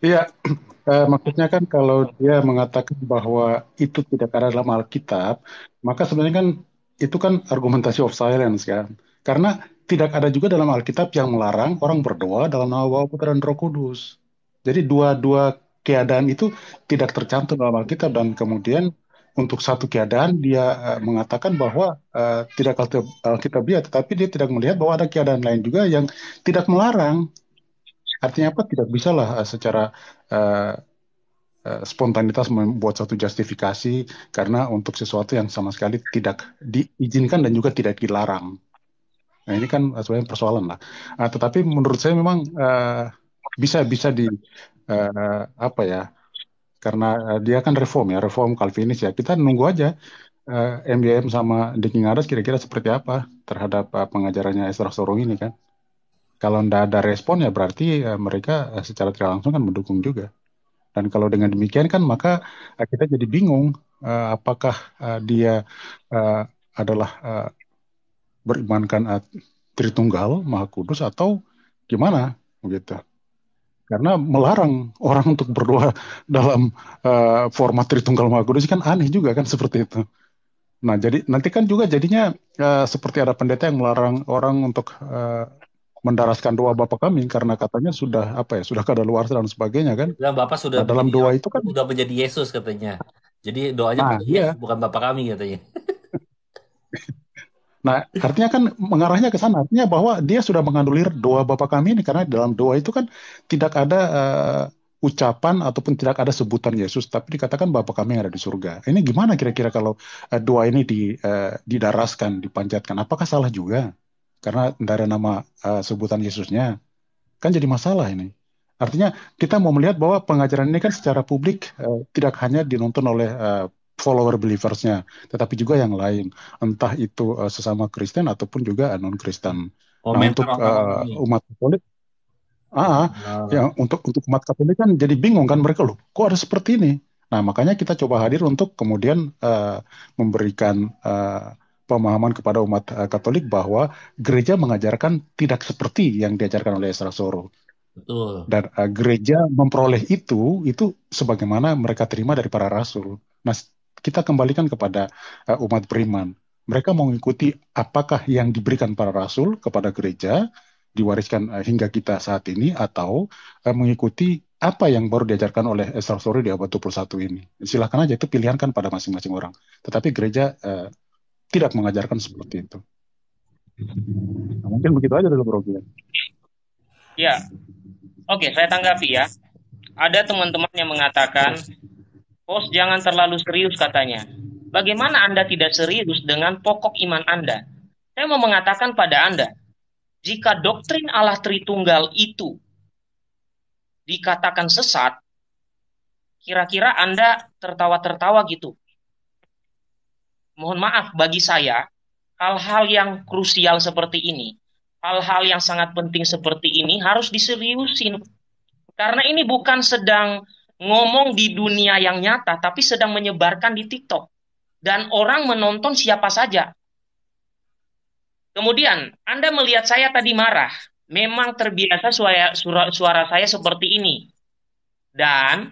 Iya, eh, maksudnya kan kalau dia mengatakan bahwa itu tidak ada dalam Alkitab, maka sebenarnya kan itu kan argumentasi of silence kan. Karena tidak ada juga dalam Alkitab yang melarang orang berdoa dalam nama Bapa Putra dan Roh Kudus. Jadi dua-dua keadaan itu tidak tercantum dalam Alkitab dan kemudian untuk satu keadaan dia eh, mengatakan bahwa uh, tidak dia, tetapi dia tidak melihat bahwa ada keadaan lain juga yang tidak melarang Artinya apa? Tidak bisalah uh, eh, secara uh, spontanitas membuat satu justifikasi karena untuk sesuatu yang sama sekali tidak diizinkan dan juga tidak dilarang. Nah ini kan sebenarnya persoalan lah. Uh, tetapi menurut saya memang uh, bisa bisa di uh, apa ya? Karena dia kan reform ya, reform Calvinis ya. Kita nunggu aja uh, MDM sama Dekingaras kira-kira seperti apa terhadap uh, pengajarannya Esra Sorong ini kan. Kalau tidak ada respon ya berarti ya, mereka eh, secara tidak langsung kan mendukung juga. Dan kalau dengan demikian kan maka kita jadi bingung uh, apakah uh, dia uh, adalah uh, berimankan uh, Tritunggal Maha Kudus atau gimana begitu. Karena melarang orang untuk berdoa dalam uh, format Tritunggal Maha Kudus kan aneh juga kan seperti itu. Nah, jadi nanti kan juga jadinya uh, seperti ada pendeta yang melarang orang untuk uh, mendaraskan doa Bapak kami karena katanya sudah apa ya sudah kada luar dan sebagainya kan. Dan Bapak sudah nah, dalam doa itu kan sudah menjadi Yesus katanya. Jadi doanya nah, iya. bukan Bapak kami katanya. nah, artinya kan mengarahnya ke sana. Artinya bahwa dia sudah mengandulir doa Bapak kami ini karena dalam doa itu kan tidak ada uh, ucapan ataupun tidak ada sebutan Yesus tapi dikatakan Bapak kami yang ada di surga. Ini gimana kira-kira kalau uh, doa ini di uh, didaraskan, dipanjatkan apakah salah juga? karena dari nama uh, sebutan Yesusnya kan jadi masalah ini. Artinya kita mau melihat bahwa pengajaran ini kan secara publik uh, tidak hanya dinonton oleh uh, follower believersnya, tetapi juga yang lain, entah itu uh, sesama Kristen ataupun juga non Kristen. Oh, nah, untuk uh, umat Katolik, ah, ah, nah. ya untuk untuk umat Katolik kan jadi bingung kan mereka loh, kok ada seperti ini? Nah makanya kita coba hadir untuk kemudian uh, memberikan pemahaman kepada umat eh, Katolik bahwa gereja mengajarkan tidak seperti yang diajarkan oleh Esra Soro. Betul. Dan uh, gereja memperoleh itu itu sebagaimana mereka terima dari para rasul. Nah, kita kembalikan kepada uh, umat beriman. Mereka mengikuti apakah yang diberikan para rasul kepada gereja diwariskan uh, hingga kita saat ini atau uh, mengikuti apa yang baru diajarkan oleh Esra Soro di abad 21 ini. Silahkan aja itu pilihan kan pada masing-masing orang. Tetapi gereja uh, tidak mengajarkan seperti itu. Nah, mungkin begitu aja dulu Bro Ya, oke saya tanggapi ya. Ada teman-teman yang mengatakan, bos jangan terlalu serius katanya. Bagaimana Anda tidak serius dengan pokok iman Anda? Saya mau mengatakan pada Anda, jika doktrin Allah Tritunggal itu dikatakan sesat, kira-kira Anda tertawa-tertawa gitu mohon maaf bagi saya hal-hal yang krusial seperti ini, hal-hal yang sangat penting seperti ini harus diseriusin. Karena ini bukan sedang ngomong di dunia yang nyata, tapi sedang menyebarkan di TikTok. Dan orang menonton siapa saja. Kemudian, Anda melihat saya tadi marah. Memang terbiasa suara, suara, suara saya seperti ini. Dan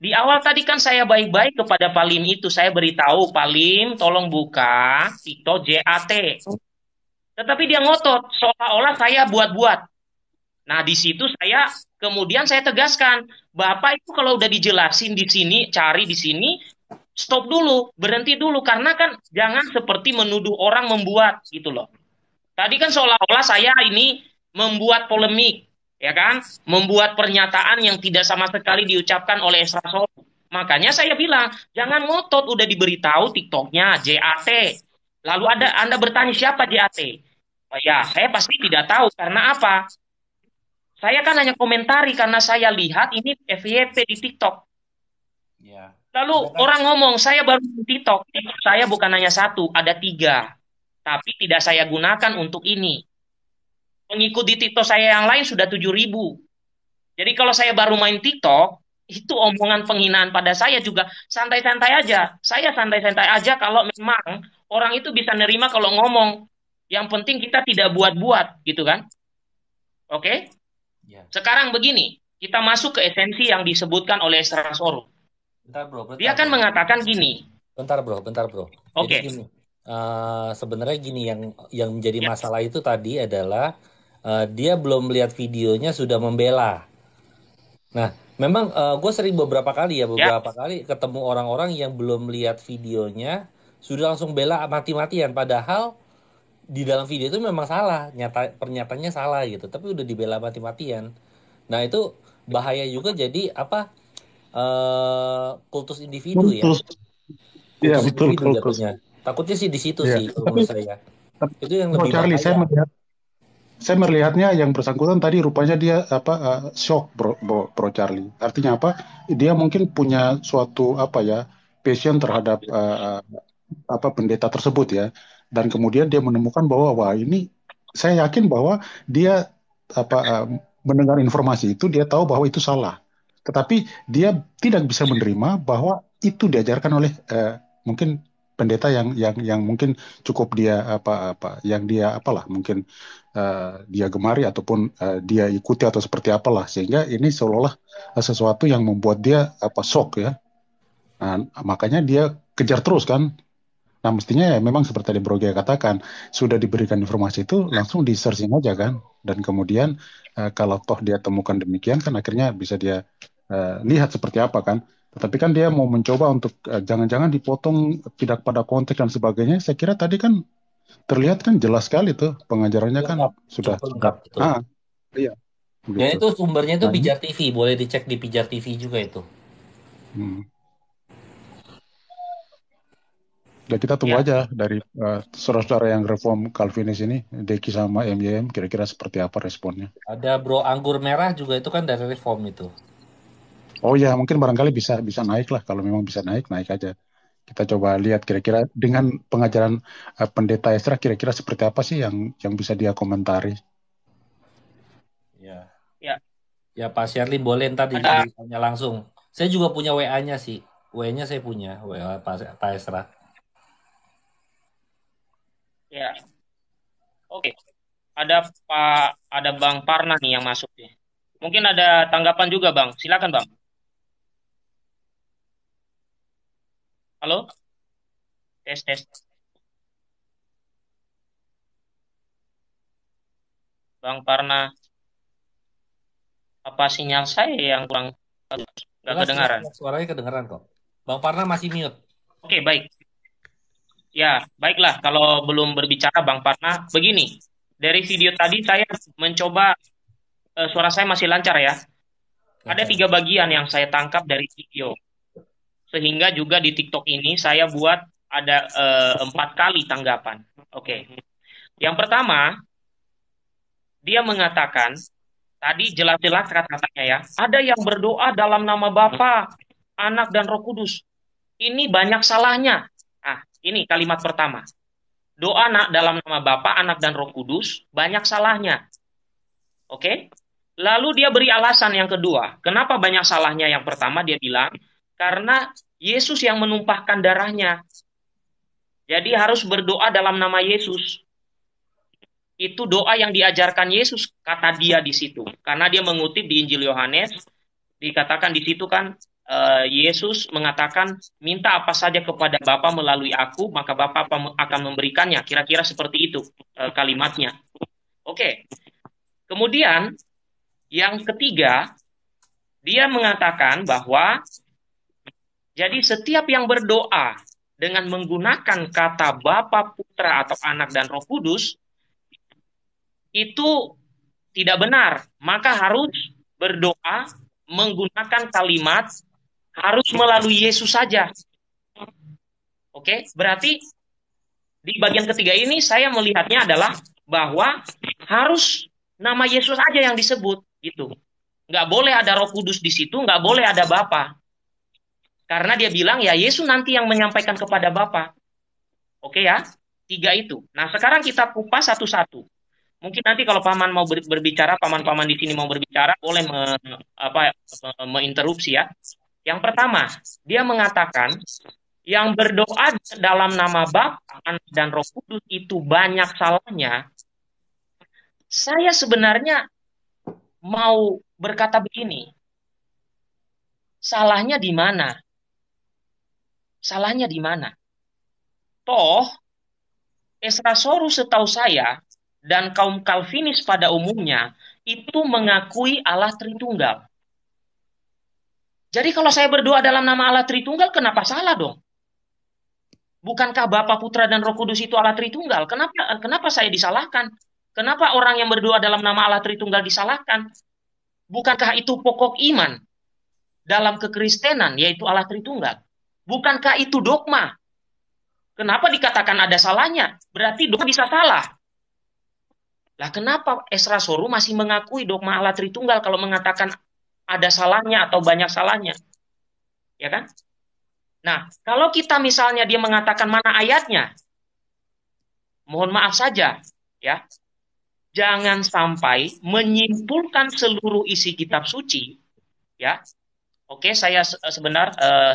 di awal tadi kan saya baik-baik kepada Palim itu. Saya beritahu, Palim tolong buka Tito JAT. Tetapi dia ngotot, seolah-olah saya buat-buat. Nah, di situ saya kemudian saya tegaskan, Bapak itu kalau udah dijelasin di sini, cari di sini, stop dulu, berhenti dulu. Karena kan jangan seperti menuduh orang membuat gitu loh. Tadi kan seolah-olah saya ini membuat polemik ya kan? Membuat pernyataan yang tidak sama sekali diucapkan oleh Esra Solo. Makanya saya bilang, jangan ngotot udah diberitahu TikToknya JAT. Lalu ada Anda bertanya siapa JAT? Oh, ya, saya pasti tidak tahu karena apa? Saya kan hanya komentari karena saya lihat ini FYP di TikTok. Ya. Lalu kan. orang ngomong, saya baru di TikTok. Saya bukan hanya satu, ada tiga. Tapi tidak saya gunakan untuk ini. Mengikuti TikTok saya yang lain sudah ribu. Jadi kalau saya baru main TikTok, itu omongan penghinaan pada saya juga santai-santai aja. Saya santai-santai aja kalau memang orang itu bisa nerima kalau ngomong. Yang penting kita tidak buat-buat, gitu kan? Oke? Okay? Ya. Yeah. Sekarang begini, kita masuk ke esensi yang disebutkan oleh Esra Bentar bro, bentar, Dia kan bro. mengatakan gini. Bentar bro, bentar bro. Oke. Okay. uh, eh, sebenarnya gini yang yang menjadi yeah. masalah itu tadi adalah uh, dia belum lihat videonya sudah membela. Nah, memang uh, eh, gue sering beberapa kali ya, ya. beberapa yeah. kali ketemu orang-orang yang belum melihat videonya sudah langsung bela mati-matian padahal di dalam video itu memang salah nyata pernyataannya salah gitu tapi udah dibela mati-matian nah itu bahaya juga jadi apa uh, kultus individu kultus. ya kultus ya, betul, individu kultus. takutnya sih di situ ya. sih menurut saya tapi, itu yang lebih Charlie, saya melihat saya melihatnya yang bersangkutan tadi rupanya dia apa uh, shock bro, bro bro Charlie artinya apa dia mungkin punya suatu apa ya passion terhadap uh, apa pendeta tersebut ya dan kemudian dia menemukan bahwa wah ini saya yakin bahwa dia apa uh, mendengar informasi itu dia tahu bahwa itu salah tetapi dia tidak bisa menerima bahwa itu diajarkan oleh uh, mungkin pendeta yang yang yang mungkin cukup dia apa apa yang dia apalah mungkin uh, dia gemari ataupun uh, dia ikuti atau seperti apalah sehingga ini seolah-olah eh, sesuatu yang membuat dia apa shock ya nah, makanya dia kejar terus kan nah mestinya ya memang seperti tadi Bro Gia katakan sudah diberikan informasi itu langsung di searching aja kan dan kemudian uh, kalau toh dia temukan demikian kan akhirnya bisa dia uh, lihat seperti apa kan tetapi kan dia mau mencoba untuk eh, jangan-jangan uh, dipotong tidak pada konteks dan sebagainya. Saya kira tadi kan terlihat kan jelas sekali tuh pengajarannya kan lengkap, kan sudah lengkap. Gitu. Ah, iya. Ya itu sumbernya itu nah, Pijar TV, boleh dicek di Pijar TV juga itu. Hmm. Ya kita tunggu ya. aja dari uh, saudara-saudara yang reform Calvinis ini, Deki sama Mjm. kira-kira seperti apa responnya. Ada Bro Anggur Merah juga itu kan dari reform itu. Oh ya, mungkin barangkali bisa bisa naik lah kalau memang bisa naik naik aja. Kita coba lihat kira-kira dengan pengajaran uh, pendeta Esra kira-kira seperti apa sih yang yang bisa dia komentari? Ya, ya, ya Pak Sherlin boleh ntar ditanya langsung. Saya juga punya WA-nya sih, WA-nya saya punya WA Pak, Pak Esra. Ya, oke. Okay. Ada Pak, ada Bang Parna nih yang masuk nih. Mungkin ada tanggapan juga Bang, silakan Bang. Halo? Tes, tes. Bang Parna, apa sinyal saya yang kurang nggak kedengaran? Suaranya kedengaran kok. Bang Parna masih mute. Oke, baik. Ya, baiklah kalau belum berbicara Bang Parna. Begini, dari video tadi saya mencoba uh, suara saya masih lancar ya. Ada tiga bagian yang saya tangkap dari video sehingga juga di TikTok ini saya buat ada eh, empat kali tanggapan. Oke, okay. yang pertama dia mengatakan tadi jelas-jelas kata-katanya ya, ada yang berdoa dalam nama Bapa, Anak dan Roh Kudus. Ini banyak salahnya. Ah, ini kalimat pertama. Doa anak dalam nama Bapa, Anak dan Roh Kudus banyak salahnya. Oke? Okay? Lalu dia beri alasan yang kedua. Kenapa banyak salahnya? Yang pertama dia bilang karena Yesus yang menumpahkan darahnya. Jadi harus berdoa dalam nama Yesus. Itu doa yang diajarkan Yesus, kata dia di situ. Karena dia mengutip di Injil Yohanes, dikatakan di situ kan, eh, Yesus mengatakan, minta apa saja kepada Bapa melalui aku, maka Bapa akan memberikannya. Kira-kira seperti itu eh, kalimatnya. Oke. Kemudian yang ketiga, dia mengatakan bahwa jadi setiap yang berdoa dengan menggunakan kata Bapa, Putra atau Anak dan Roh Kudus itu tidak benar. Maka harus berdoa menggunakan kalimat harus melalui Yesus saja. Oke, berarti di bagian ketiga ini saya melihatnya adalah bahwa harus nama Yesus aja yang disebut gitu. Nggak boleh ada Roh Kudus di situ, nggak boleh ada Bapa. Karena dia bilang ya Yesus nanti yang menyampaikan kepada Bapa. Oke ya, tiga itu. Nah sekarang kita kupas satu-satu. Mungkin nanti kalau paman mau berbicara, paman-paman di sini mau berbicara, boleh me, apa, meinterupsi ya. Yang pertama, dia mengatakan yang berdoa dalam nama Bapa, dan Roh Kudus itu banyak salahnya. Saya sebenarnya mau berkata begini, salahnya di mana? Salahnya di mana? Toh, Soru setahu saya dan kaum Calvinis pada umumnya itu mengakui Allah Tritunggal. Jadi kalau saya berdoa dalam nama Allah Tritunggal, kenapa salah dong? Bukankah Bapa, Putra, dan Roh Kudus itu Allah Tritunggal? Kenapa kenapa saya disalahkan? Kenapa orang yang berdoa dalam nama Allah Tritunggal disalahkan? Bukankah itu pokok iman dalam kekristenan, yaitu Allah Tritunggal? Bukankah itu dogma? Kenapa dikatakan ada salahnya? Berarti dogma bisa salah. Lah kenapa Esra Soru masih mengakui dogma Allah Tritunggal kalau mengatakan ada salahnya atau banyak salahnya? Ya kan? Nah, kalau kita misalnya dia mengatakan mana ayatnya, mohon maaf saja, ya. Jangan sampai menyimpulkan seluruh isi kitab suci, ya, Oke, saya eh, sebenar uh, eh,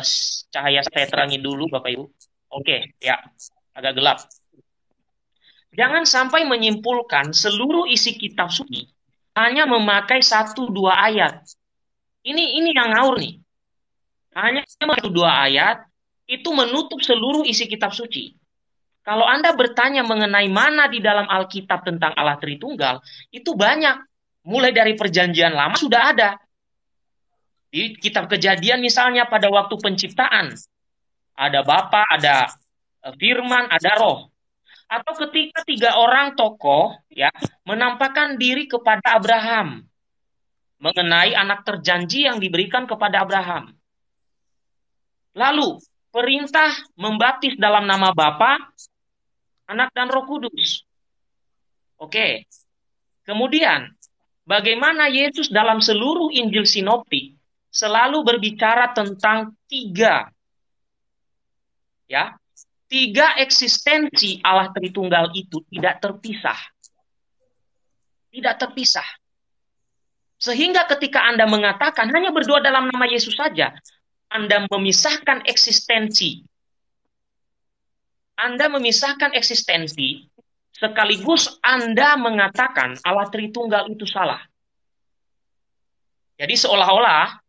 cahaya saya terangi dulu Bapak Ibu. Oke, ya. Agak gelap. Jangan sampai menyimpulkan seluruh isi kitab suci hanya memakai satu dua ayat. Ini ini yang ngaur nih. Hanya satu dua ayat itu menutup seluruh isi kitab suci. Kalau Anda bertanya mengenai mana di dalam Alkitab tentang Allah Tritunggal, itu banyak. Mulai dari perjanjian lama sudah ada, di kitab kejadian misalnya pada waktu penciptaan. Ada Bapa, ada eh, Firman, ada Roh. Atau ketika tiga orang tokoh ya menampakkan diri kepada Abraham mengenai anak terjanji yang diberikan kepada Abraham. Lalu perintah membaptis dalam nama Bapa, Anak dan Roh Kudus. Oke. Kemudian bagaimana Yesus dalam seluruh Injil sinoptik selalu berbicara tentang tiga ya tiga eksistensi Allah Tritunggal itu tidak terpisah tidak terpisah sehingga ketika Anda mengatakan hanya berdoa dalam nama Yesus saja Anda memisahkan eksistensi Anda memisahkan eksistensi sekaligus Anda mengatakan Allah Tritunggal itu salah jadi seolah-olah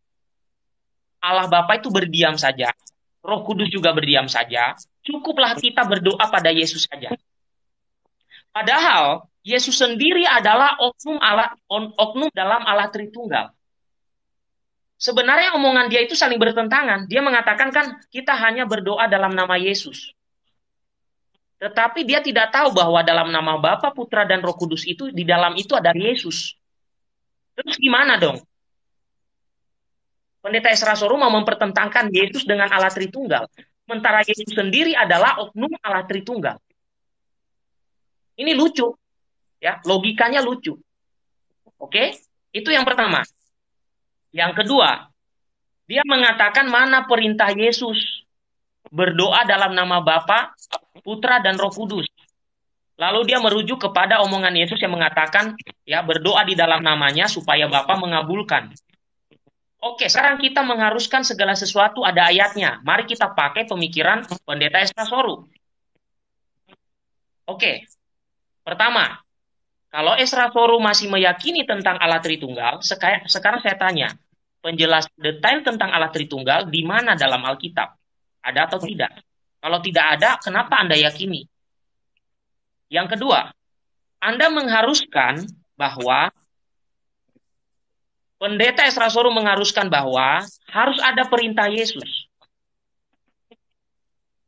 Allah Bapa itu berdiam saja, Roh Kudus juga berdiam saja, cukuplah kita berdoa pada Yesus saja. Padahal Yesus sendiri adalah oknum Allah oknum dalam Allah Tritunggal. Sebenarnya omongan dia itu saling bertentangan. Dia mengatakan kan kita hanya berdoa dalam nama Yesus. Tetapi dia tidak tahu bahwa dalam nama Bapa, Putra, dan Roh Kudus itu di dalam itu ada Yesus. Terus gimana dong? Pendeta Esra Soruma mempertentangkan Yesus dengan Allah Tritunggal. Sementara Yesus sendiri adalah oknum Allah Tritunggal. Ini lucu. ya Logikanya lucu. Oke? Itu yang pertama. Yang kedua, dia mengatakan mana perintah Yesus. Berdoa dalam nama Bapa, Putra, dan Roh Kudus. Lalu dia merujuk kepada omongan Yesus yang mengatakan, ya berdoa di dalam namanya supaya Bapa mengabulkan. Oke, sekarang kita mengharuskan segala sesuatu ada ayatnya. Mari kita pakai pemikiran pendeta Esrasoru. Oke, pertama, kalau Esrasoru masih meyakini tentang alat Tritunggal, sekarang saya tanya, penjelas detail tentang alat Tritunggal di mana dalam Alkitab? Ada atau tidak? Kalau tidak ada, kenapa Anda yakini? Yang kedua, Anda mengharuskan bahwa Pendeta Esra Soru mengharuskan bahwa harus ada perintah Yesus.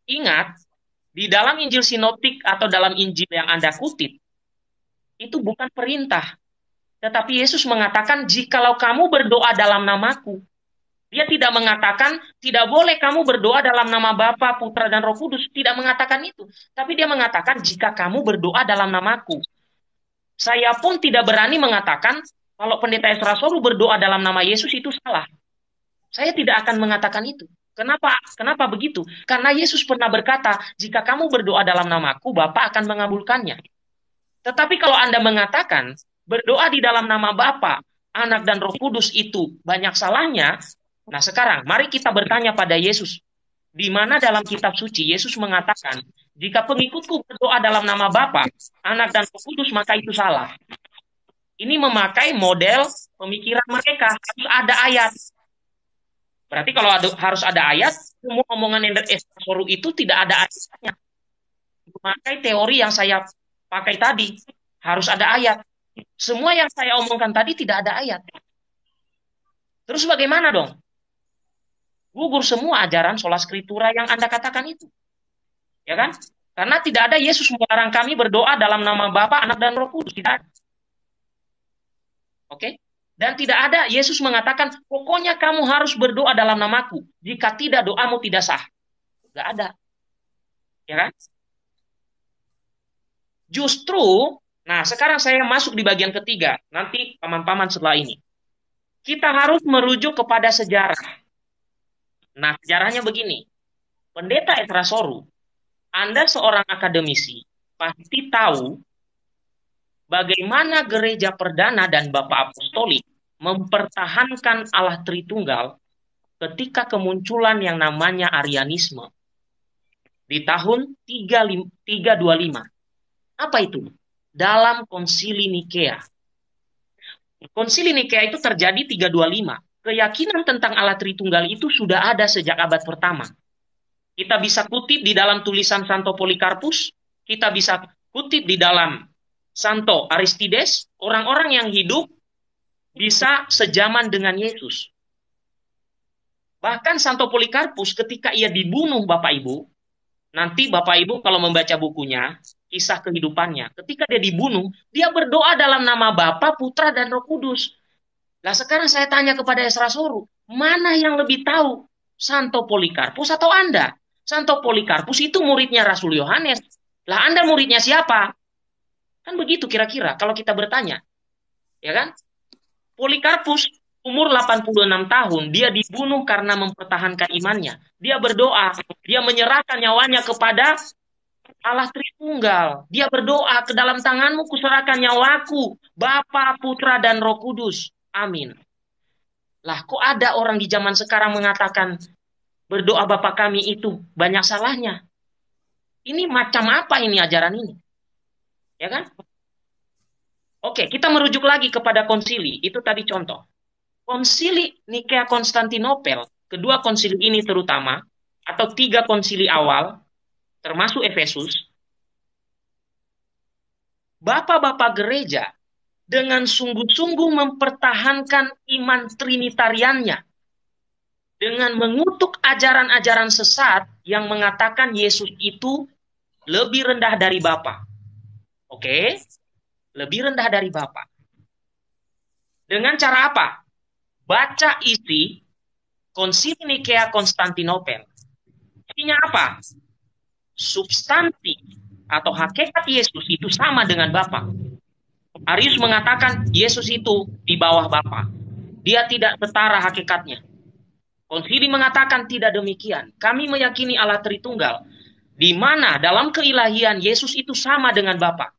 Ingat, di dalam Injil Sinoptik atau dalam Injil yang Anda kutip, itu bukan perintah. Tetapi Yesus mengatakan, jikalau kamu berdoa dalam namaku, dia tidak mengatakan, tidak boleh kamu berdoa dalam nama Bapa, Putra, dan Roh Kudus. Tidak mengatakan itu. Tapi dia mengatakan, jika kamu berdoa dalam namaku. Saya pun tidak berani mengatakan, kalau pendeta Esra Solo berdoa dalam nama Yesus itu salah. Saya tidak akan mengatakan itu. Kenapa? Kenapa begitu? Karena Yesus pernah berkata, jika kamu berdoa dalam namaku, Bapa akan mengabulkannya. Tetapi kalau Anda mengatakan, berdoa di dalam nama Bapa, anak dan roh kudus itu banyak salahnya, nah sekarang mari kita bertanya pada Yesus. Di mana dalam kitab suci Yesus mengatakan, jika pengikutku berdoa dalam nama Bapa, anak dan roh kudus, maka itu salah ini memakai model pemikiran mereka harus ada ayat. Berarti kalau ada, harus ada ayat, semua omongan yang dari itu tidak ada ayatnya. Memakai teori yang saya pakai tadi, harus ada ayat. Semua yang saya omongkan tadi tidak ada ayat. Terus bagaimana dong? Gugur semua ajaran sholat skritura yang Anda katakan itu. Ya kan? Karena tidak ada Yesus melarang kami berdoa dalam nama Bapa, Anak, dan Roh Kudus. Tidak ada. Oke? Okay? Dan tidak ada Yesus mengatakan, pokoknya kamu harus berdoa dalam namaku. Jika tidak doamu tidak sah. Gak ada. Ya kan? Justru, nah sekarang saya masuk di bagian ketiga. Nanti paman-paman setelah ini. Kita harus merujuk kepada sejarah. Nah, sejarahnya begini. Pendeta Etrasoru, Anda seorang akademisi, pasti tahu bagaimana gereja perdana dan Bapak Apostolik mempertahankan Allah Tritunggal ketika kemunculan yang namanya Arianisme di tahun 325. Apa itu? Dalam konsili Nikea. Konsili Nikea itu terjadi 325. Keyakinan tentang Allah Tritunggal itu sudah ada sejak abad pertama. Kita bisa kutip di dalam tulisan Santo Polikarpus, kita bisa kutip di dalam Santo Aristides, orang-orang yang hidup bisa sejaman dengan Yesus. Bahkan Santo Polikarpus ketika ia dibunuh Bapak Ibu, nanti Bapak Ibu kalau membaca bukunya, kisah kehidupannya, ketika dia dibunuh, dia berdoa dalam nama Bapa, Putra, dan Roh Kudus. Nah sekarang saya tanya kepada Esra Soru, mana yang lebih tahu, Santo Polikarpus atau Anda? Santo Polikarpus itu muridnya Rasul Yohanes. Lah Anda muridnya siapa? Kan begitu kira-kira kalau kita bertanya. Ya kan? Polikarpus umur 86 tahun, dia dibunuh karena mempertahankan imannya. Dia berdoa, dia menyerahkan nyawanya kepada Allah Tritunggal. Dia berdoa, ke dalam tanganmu kuserahkan nyawaku, Bapa, Putra, dan Roh Kudus. Amin. Lah, kok ada orang di zaman sekarang mengatakan berdoa Bapa kami itu banyak salahnya? Ini macam apa ini ajaran ini? Ya kan? Oke, kita merujuk lagi kepada konsili. Itu tadi contoh. Konsili Nikea Konstantinopel, kedua konsili ini terutama, atau tiga konsili awal, termasuk Efesus, bapak-bapak gereja dengan sungguh-sungguh mempertahankan iman trinitariannya dengan mengutuk ajaran-ajaran sesat yang mengatakan Yesus itu lebih rendah dari Bapak. Oke? Okay? Lebih rendah dari Bapak. Dengan cara apa? Baca isi Konsili Nikea Konstantinopel. Isinya apa? Substansi atau hakikat Yesus itu sama dengan Bapa. Arius mengatakan Yesus itu di bawah Bapa. Dia tidak setara hakikatnya. Konsili mengatakan tidak demikian. Kami meyakini Allah Tritunggal, di mana dalam keilahian Yesus itu sama dengan Bapak.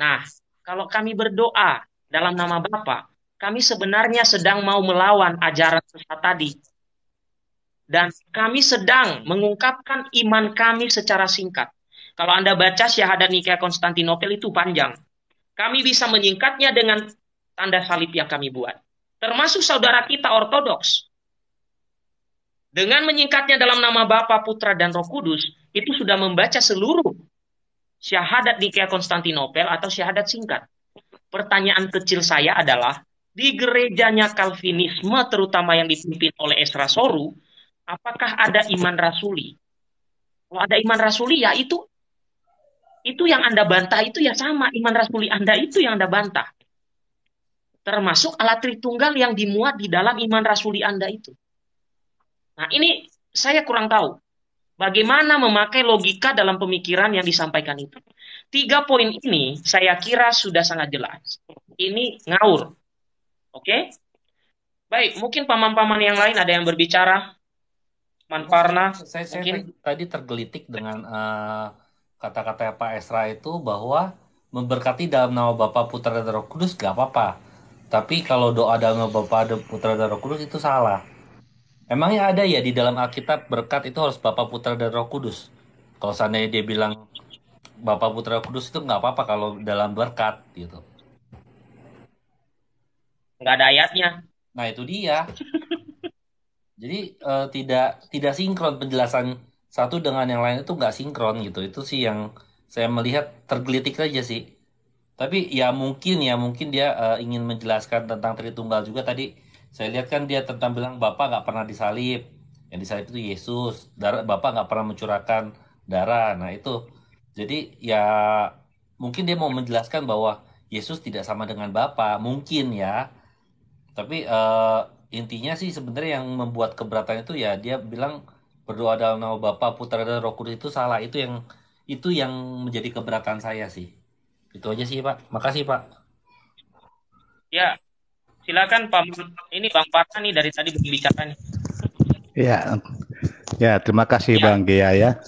Nah, kalau kami berdoa dalam nama Bapa, kami sebenarnya sedang mau melawan ajaran sesat tadi. Dan kami sedang mengungkapkan iman kami secara singkat. Kalau Anda baca syahadat Nikea Konstantinopel itu panjang. Kami bisa menyingkatnya dengan tanda salib yang kami buat. Termasuk saudara kita Ortodoks, dengan menyingkatnya dalam nama Bapa, Putra, dan Roh Kudus, itu sudah membaca seluruh syahadat di Nikea Konstantinopel atau syahadat singkat? Pertanyaan kecil saya adalah, di gerejanya Calvinisme terutama yang dipimpin oleh Esra Soru, apakah ada iman rasuli? Kalau ada iman rasuli ya itu itu yang Anda bantah itu ya sama iman rasuli Anda itu yang Anda bantah. Termasuk alat Tritunggal yang dimuat di dalam iman rasuli Anda itu. Nah, ini saya kurang tahu. Bagaimana memakai logika dalam pemikiran yang disampaikan itu. Tiga poin ini saya kira sudah sangat jelas. Ini ngaur. Oke? Okay? Baik, mungkin paman-paman yang lain ada yang berbicara. Manparna, saya, saya mungkin. tadi tergelitik dengan uh, kata-kata Pak Esra itu bahwa memberkati dalam nama Bapa Putra dan Roh Kudus gak apa-apa. Tapi kalau doa dalam nama Bapa Putra dan Roh Kudus itu salah. Emangnya ada ya di dalam Alkitab berkat itu harus Bapak Putra dan Roh Kudus? Kalau seandainya dia bilang Bapak Putra Roh Kudus itu nggak apa-apa kalau dalam berkat gitu. Nggak ada ayatnya. Nah itu dia. Jadi uh, tidak tidak sinkron penjelasan satu dengan yang lain itu nggak sinkron gitu. Itu sih yang saya melihat tergelitik aja sih. Tapi ya mungkin ya mungkin dia uh, ingin menjelaskan tentang Tritunggal juga tadi saya lihat kan dia tentang bilang bapak nggak pernah disalib yang disalib itu Yesus darah bapak nggak pernah mencurahkan darah nah itu jadi ya mungkin dia mau menjelaskan bahwa Yesus tidak sama dengan bapak. mungkin ya tapi uh, intinya sih sebenarnya yang membuat keberatan itu ya dia bilang berdoa dalam nama bapak, Putra dan Roh Kudus itu salah itu yang itu yang menjadi keberatan saya sih itu aja sih pak makasih pak ya Silakan Pak ini Bang Parta nih dari tadi berbicara nih. Ya. Ya, terima kasih ya. Bang Gia ya.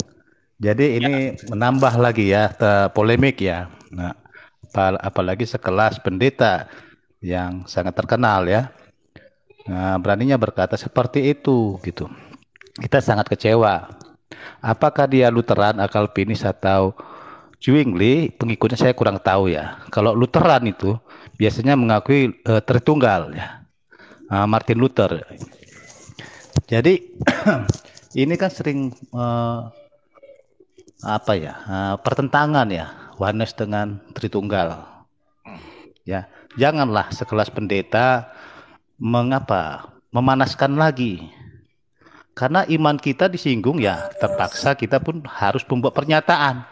Jadi ya. ini ya. menambah lagi ya polemik ya. Nah, apalagi sekelas pendeta yang sangat terkenal ya. Nah, beraninya berkata seperti itu gitu. Kita sangat kecewa. Apakah dia Lutheran, Akalpinis atau Zwingli? Pengikutnya saya kurang tahu ya. Kalau Lutheran itu biasanya mengakui uh, tertunggal ya. Uh, Martin Luther. Jadi ini kan sering uh, apa ya? Uh, pertentangan ya Wanes dengan Tritunggal. Ya, janganlah sekelas pendeta mengapa memanaskan lagi. Karena iman kita disinggung ya, terpaksa kita pun harus membuat pernyataan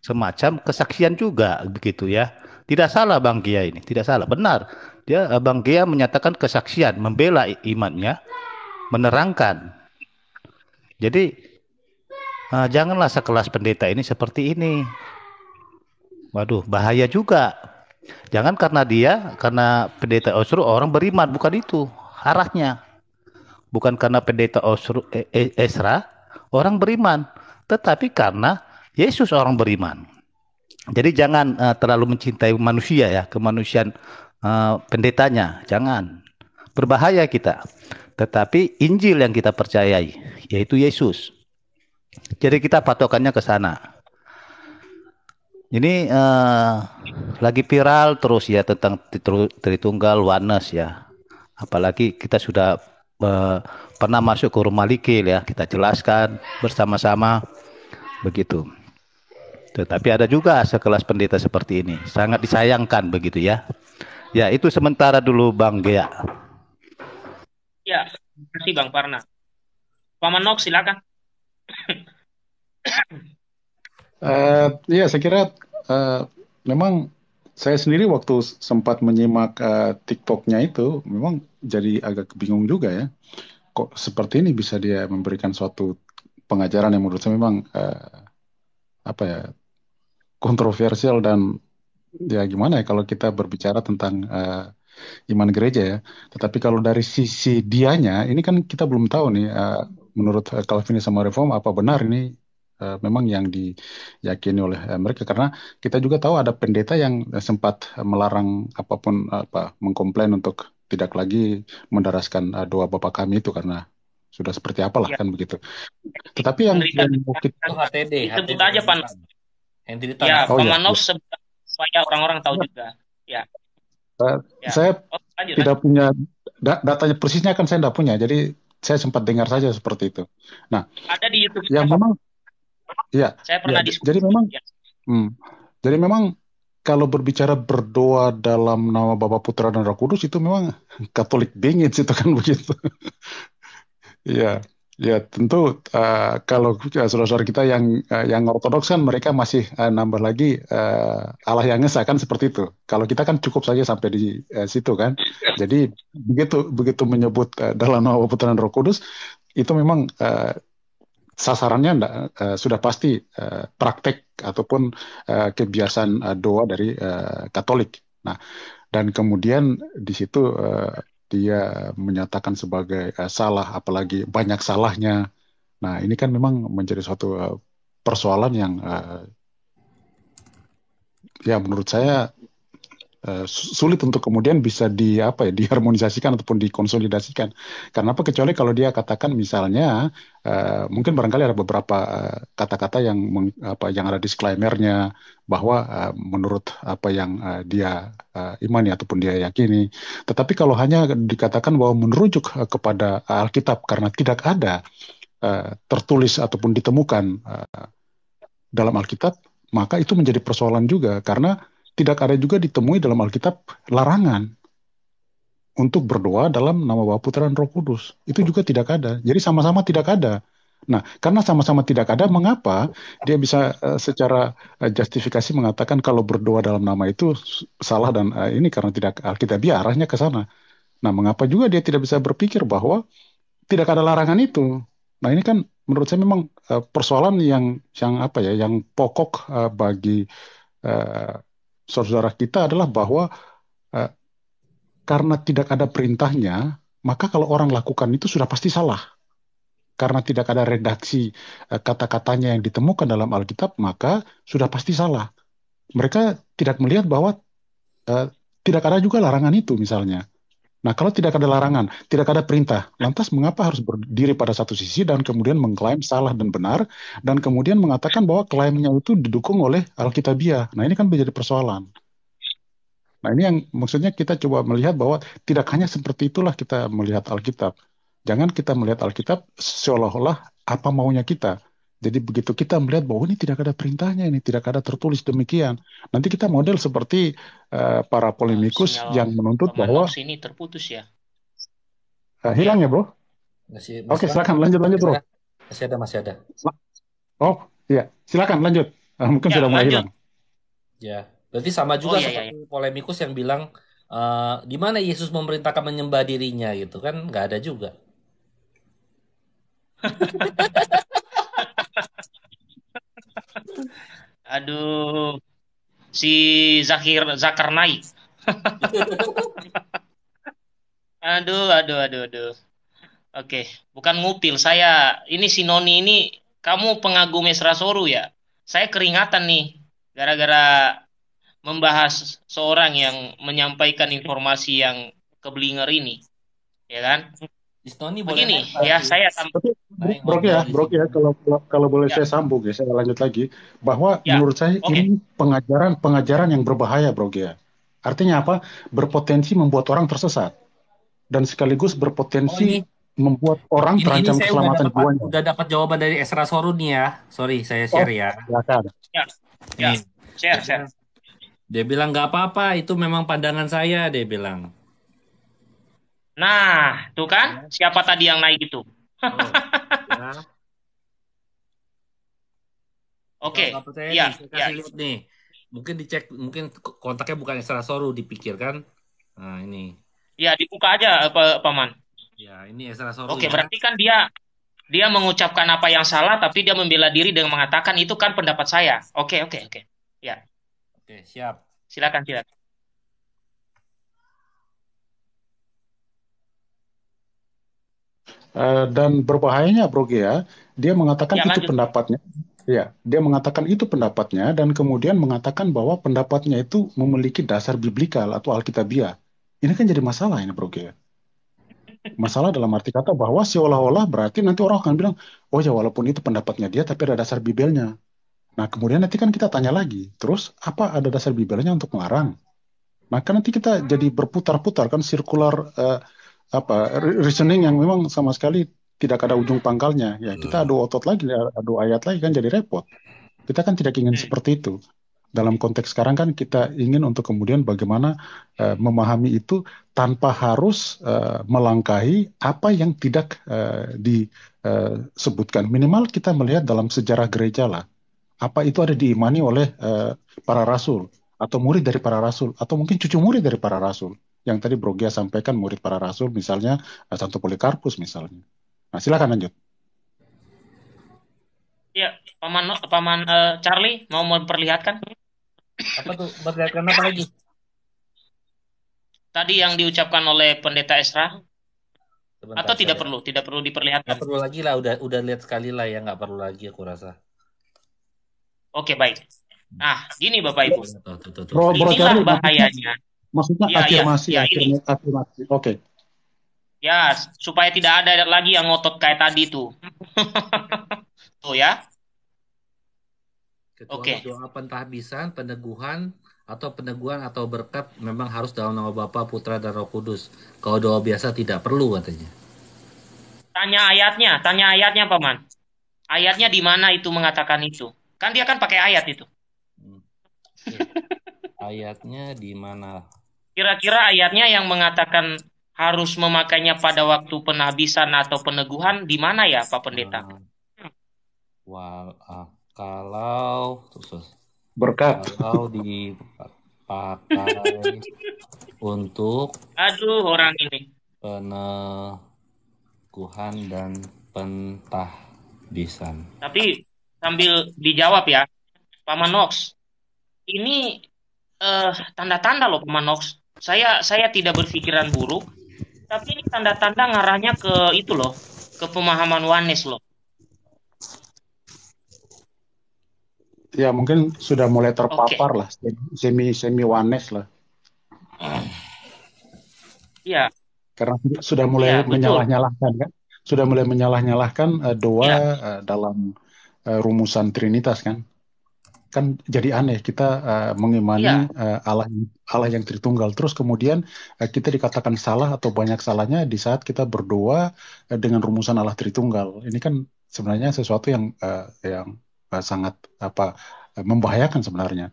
semacam kesaksian juga begitu ya tidak salah Bang Kia ini, tidak salah. Benar. Dia eh, Bang Kia menyatakan kesaksian, membela imannya, menerangkan. Jadi uh, janganlah sekelas pendeta ini seperti ini. Waduh, bahaya juga. Jangan karena dia, karena pendeta Osru orang beriman, bukan itu arahnya. Bukan karena pendeta Osru Esra e-, orang beriman, tetapi karena Yesus orang beriman. Jadi jangan uh, terlalu mencintai manusia ya, kemanusiaan uh, pendetanya, jangan. Berbahaya kita. Tetapi Injil yang kita percayai yaitu Yesus. Jadi kita patokannya ke sana. Ini uh, lagi viral terus ya tentang Tritunggal Wanes ya. Apalagi kita sudah uh, pernah masuk ke rumah Likil ya, kita jelaskan bersama-sama begitu. Tetapi ada juga sekelas pendeta seperti ini. Sangat disayangkan begitu ya. Ya, itu sementara dulu Bang Gea. Ya, terima kasih Bang Parna. Paman Manok, silakan. uh, ya, saya kira uh, memang saya sendiri waktu sempat menyimak uh, TikToknya itu memang jadi agak kebingung juga ya. Kok seperti ini bisa dia memberikan suatu pengajaran yang menurut saya memang uh, apa ya kontroversial dan ya gimana ya kalau kita berbicara tentang uh, iman gereja ya. Tetapi kalau dari sisi dianya, ini kan kita belum tahu nih uh, menurut eh, Calvinis sama Reform apa benar ini uh, memang yang diyakini oleh uh, mereka karena kita juga tahu ada pendeta yang uh, sempat melarang apapun uh, apa mengkomplain untuk tidak lagi mendaraskan uh, doa Bapak kami itu karena sudah seperti apalah ya. kan begitu. Tetapi yang, yang kita, HTD, HTD, aja panas. Henry Tan. Ya, oh, iya. Pamanov ya. supaya orang-orang tahu juga. Ya. Uh, ya. Saya oh, lanjut, tidak lanjut. punya da datanya persisnya kan saya tidak punya. Jadi saya sempat dengar saja seperti itu. Nah, ada di YouTube. ya memang Iya. Saya ya, pernah ya, diskusi. Jadi memang ya. hmm, Jadi memang kalau berbicara berdoa dalam nama Bapa Putra dan Roh Kudus itu memang Katolik bingit itu kan begitu. Iya. Ya tentu uh, kalau ya, saudara-saudara kita yang uh, yang ortodoks kan mereka masih uh, nambah lagi uh, Allah yang esa kan seperti itu. Kalau kita kan cukup saja sampai di uh, situ kan. Jadi begitu begitu menyebut uh, dalam nama putaran dan Roh Kudus itu memang uh, sasarannya enggak, uh, sudah pasti uh, praktek ataupun uh, kebiasaan uh, doa dari uh, Katolik. Nah dan kemudian di situ uh, dia menyatakan sebagai uh, salah, apalagi banyak salahnya. Nah, ini kan memang menjadi suatu uh, persoalan yang uh, ya menurut saya Eh, sulit untuk kemudian bisa di apa ya diharmonisasikan ataupun dikonsolidasikan. Karena apa? Kecuali kalau dia katakan misalnya uh, mungkin barangkali ada beberapa eh, kata-kata uh, yang meng, apa yang ada disclaimernya bahwa uh, menurut apa yang uh, dia uh, imani ataupun dia yakini. Tetapi kalau hanya dikatakan bahwa merujuk kepada Alkitab karena tidak ada uh, tertulis ataupun ditemukan uh, dalam Alkitab, maka itu menjadi persoalan juga karena tidak ada juga ditemui dalam Alkitab larangan untuk berdoa dalam nama Bapa Putra dan Roh Kudus. Itu juga tidak ada. Jadi sama-sama tidak ada. Nah, karena sama-sama tidak ada, mengapa dia bisa eh, secara eh, justifikasi mengatakan kalau berdoa dalam nama itu salah dan eh, ini karena tidak Alkitabiah arahnya ke sana. Nah, mengapa juga dia tidak bisa berpikir bahwa tidak ada larangan itu? Nah, ini kan menurut saya memang persoalan yang yang apa ya, yang pokok bagi saudara kita adalah bahwa eh, karena tidak ada perintahnya, maka kalau orang lakukan itu sudah pasti salah. Karena tidak ada redaksi eh, kata-katanya yang ditemukan dalam Alkitab, maka sudah pasti salah. Mereka tidak melihat bahwa eh, tidak ada juga larangan itu misalnya. Nah, kalau tidak ada larangan, tidak ada perintah, ya. lantas mengapa harus berdiri pada satu sisi dan kemudian mengklaim salah dan benar, dan kemudian mengatakan bahwa klaimnya itu didukung oleh Alkitabiah? Nah, ini kan menjadi persoalan. Nah, ini yang maksudnya kita coba melihat bahwa tidak hanya seperti itulah kita melihat Alkitab. Jangan kita melihat Alkitab seolah-olah apa maunya kita. Jadi begitu kita melihat bahwa oh, ini tidak ada perintahnya, ini tidak ada tertulis demikian. Nanti kita model seperti uh, para polemikus Sinyal yang menuntut bahwa ini terputus ya. Uh, hilang ya, Bro? Oke, okay, silakan lanjut lanjut, Bro. Masih ada, masih ada. Oh, iya. Silakan lanjut. Uh, mungkin ya, sudah mulai lanjut. hilang. Ya. Berarti sama oh, juga oh, iya, seperti iya. polemikus yang bilang uh, di mana Yesus memerintahkan menyembah dirinya gitu kan? nggak ada juga. Aduh, si Zakir Zakar naik. aduh, aduh, aduh, aduh. Oke, bukan ngupil saya. Ini si Noni ini kamu pengagum Mesra Soru ya? Saya keringatan nih gara-gara membahas seorang yang menyampaikan informasi yang keblinger ini. Ya kan? boleh Begini, ya saya tapi, Nah, brok ya, Brok ya, kalau kalau boleh ya. saya sambung ya, saya lanjut lagi bahwa ya. menurut saya okay. ini pengajaran pengajaran yang berbahaya, Brok ya. Artinya apa? Berpotensi membuat orang tersesat dan sekaligus berpotensi oh, ini, membuat orang ini, terancam ini saya keselamatan udah dapat, dapat jawaban dari Esra Sorun ya. Sorry, saya oh, share oh, ya. Silakan. Ya. ya. Share, share. Dia bilang nggak apa-apa, itu memang pandangan saya, dia bilang. Nah, tuh kan, siapa tadi yang naik itu? Oh, ya. Oke. Iya. Iya. nih. Mungkin dicek, mungkin kontaknya bukan Esra Soru dipikirkan. Nah, ini. Iya dibuka aja apa paman. Iya ini Esra Soru. Oke, ya. berarti kan dia dia mengucapkan apa yang salah tapi dia membela diri dengan mengatakan itu kan pendapat saya. Oke, oke, oke. Iya. Ya. Oke, siap. Silakan, silakan. Eh, dan berbahayanya Bro Gea, ya. dia mengatakan ya, itu lanjut. pendapatnya. Ya, dia mengatakan itu pendapatnya dan kemudian mengatakan bahwa pendapatnya itu memiliki dasar biblikal atau alkitabiah. Ini kan jadi masalah ini Bro Gea. Ya. Masalah dalam arti kata bahwa seolah-olah berarti nanti orang akan bilang, oh ya walaupun itu pendapatnya dia tapi ada dasar bibelnya. Nah kemudian nanti kan kita tanya lagi, terus apa ada dasar bibelnya untuk melarang? Maka nanti kita jadi berputar-putar kan sirkular uh, apa reasoning yang memang sama sekali tidak ada ujung pangkalnya ya hmm. kita adu otot lagi ya, adu ayat lagi kan jadi repot kita kan tidak ingin hmm. seperti itu dalam konteks sekarang kan kita ingin untuk kemudian bagaimana uh, memahami itu tanpa harus uh, melangkahi apa yang tidak uh, eh, disebutkan minimal kita melihat dalam sejarah gereja lah apa itu ada diimani oleh uh, para rasul atau murid dari para rasul atau mungkin cucu murid dari para rasul yang tadi Brogia sampaikan murid para rasul misalnya eh, Santo Polikarpus misalnya. Nah, silakan lanjut. Iya, paman paman uh, Charlie mau memperlihatkan apa tuh? Memperlihatkan apa lagi? Tadi yang diucapkan oleh pendeta Esra Sebentar, atau saya. tidak perlu, tidak perlu diperlihatkan. Tidak perlu lagi lah, udah udah lihat sekali lah ya, nggak perlu lagi aku rasa. Oke baik. Nah, gini Bapak Ibu. tuh, bro, Inilah bahayanya. Maksudnya ya, ya, afirmasi, ya, ya, afirmasi, Oke. Okay. Ya, supaya tidak ada lagi yang ngotot kayak tadi tuh. tuh ya. oke okay. doa pentahbisan, peneguhan, atau peneguhan atau berkat memang harus dalam nama Bapa, Putra, dan Roh Kudus. Kalau doa biasa tidak perlu katanya. Tanya ayatnya, tanya ayatnya Paman. Ayatnya di mana itu mengatakan itu? Kan dia kan pakai ayat itu. Ayatnya di mana? Kira-kira ayatnya yang mengatakan harus memakainya pada waktu penabisan atau peneguhan di mana ya Pak Pendeta? Wah, uh, ah, kalau terus berkat kalau dipakai untuk aduh orang ini peneguhan dan pentahbisan. Tapi sambil dijawab ya, Pak Manox, ini Eh, tanda-tanda loh Pemanox. Saya saya tidak berpikiran buruk, tapi ini tanda-tanda ngarahnya ke itu loh, ke pemahaman Wanes loh. Ya mungkin sudah mulai terpapar okay. lah semi semi Wanes lah. Iya. Karena sudah mulai ya, menyalah-nyalahkan kan, sudah mulai menyalah-nyalahkan uh, eh, doa ya. uh, eh, dalam uh, rumusan Trinitas kan kan jadi aneh kita uh, mengimani ya. uh, Allah Allah yang Tritunggal terus kemudian uh, kita dikatakan salah atau banyak salahnya di saat kita berdoa uh, dengan rumusan Allah Tritunggal ini kan sebenarnya sesuatu yang uh, yang uh, sangat apa uh, membahayakan sebenarnya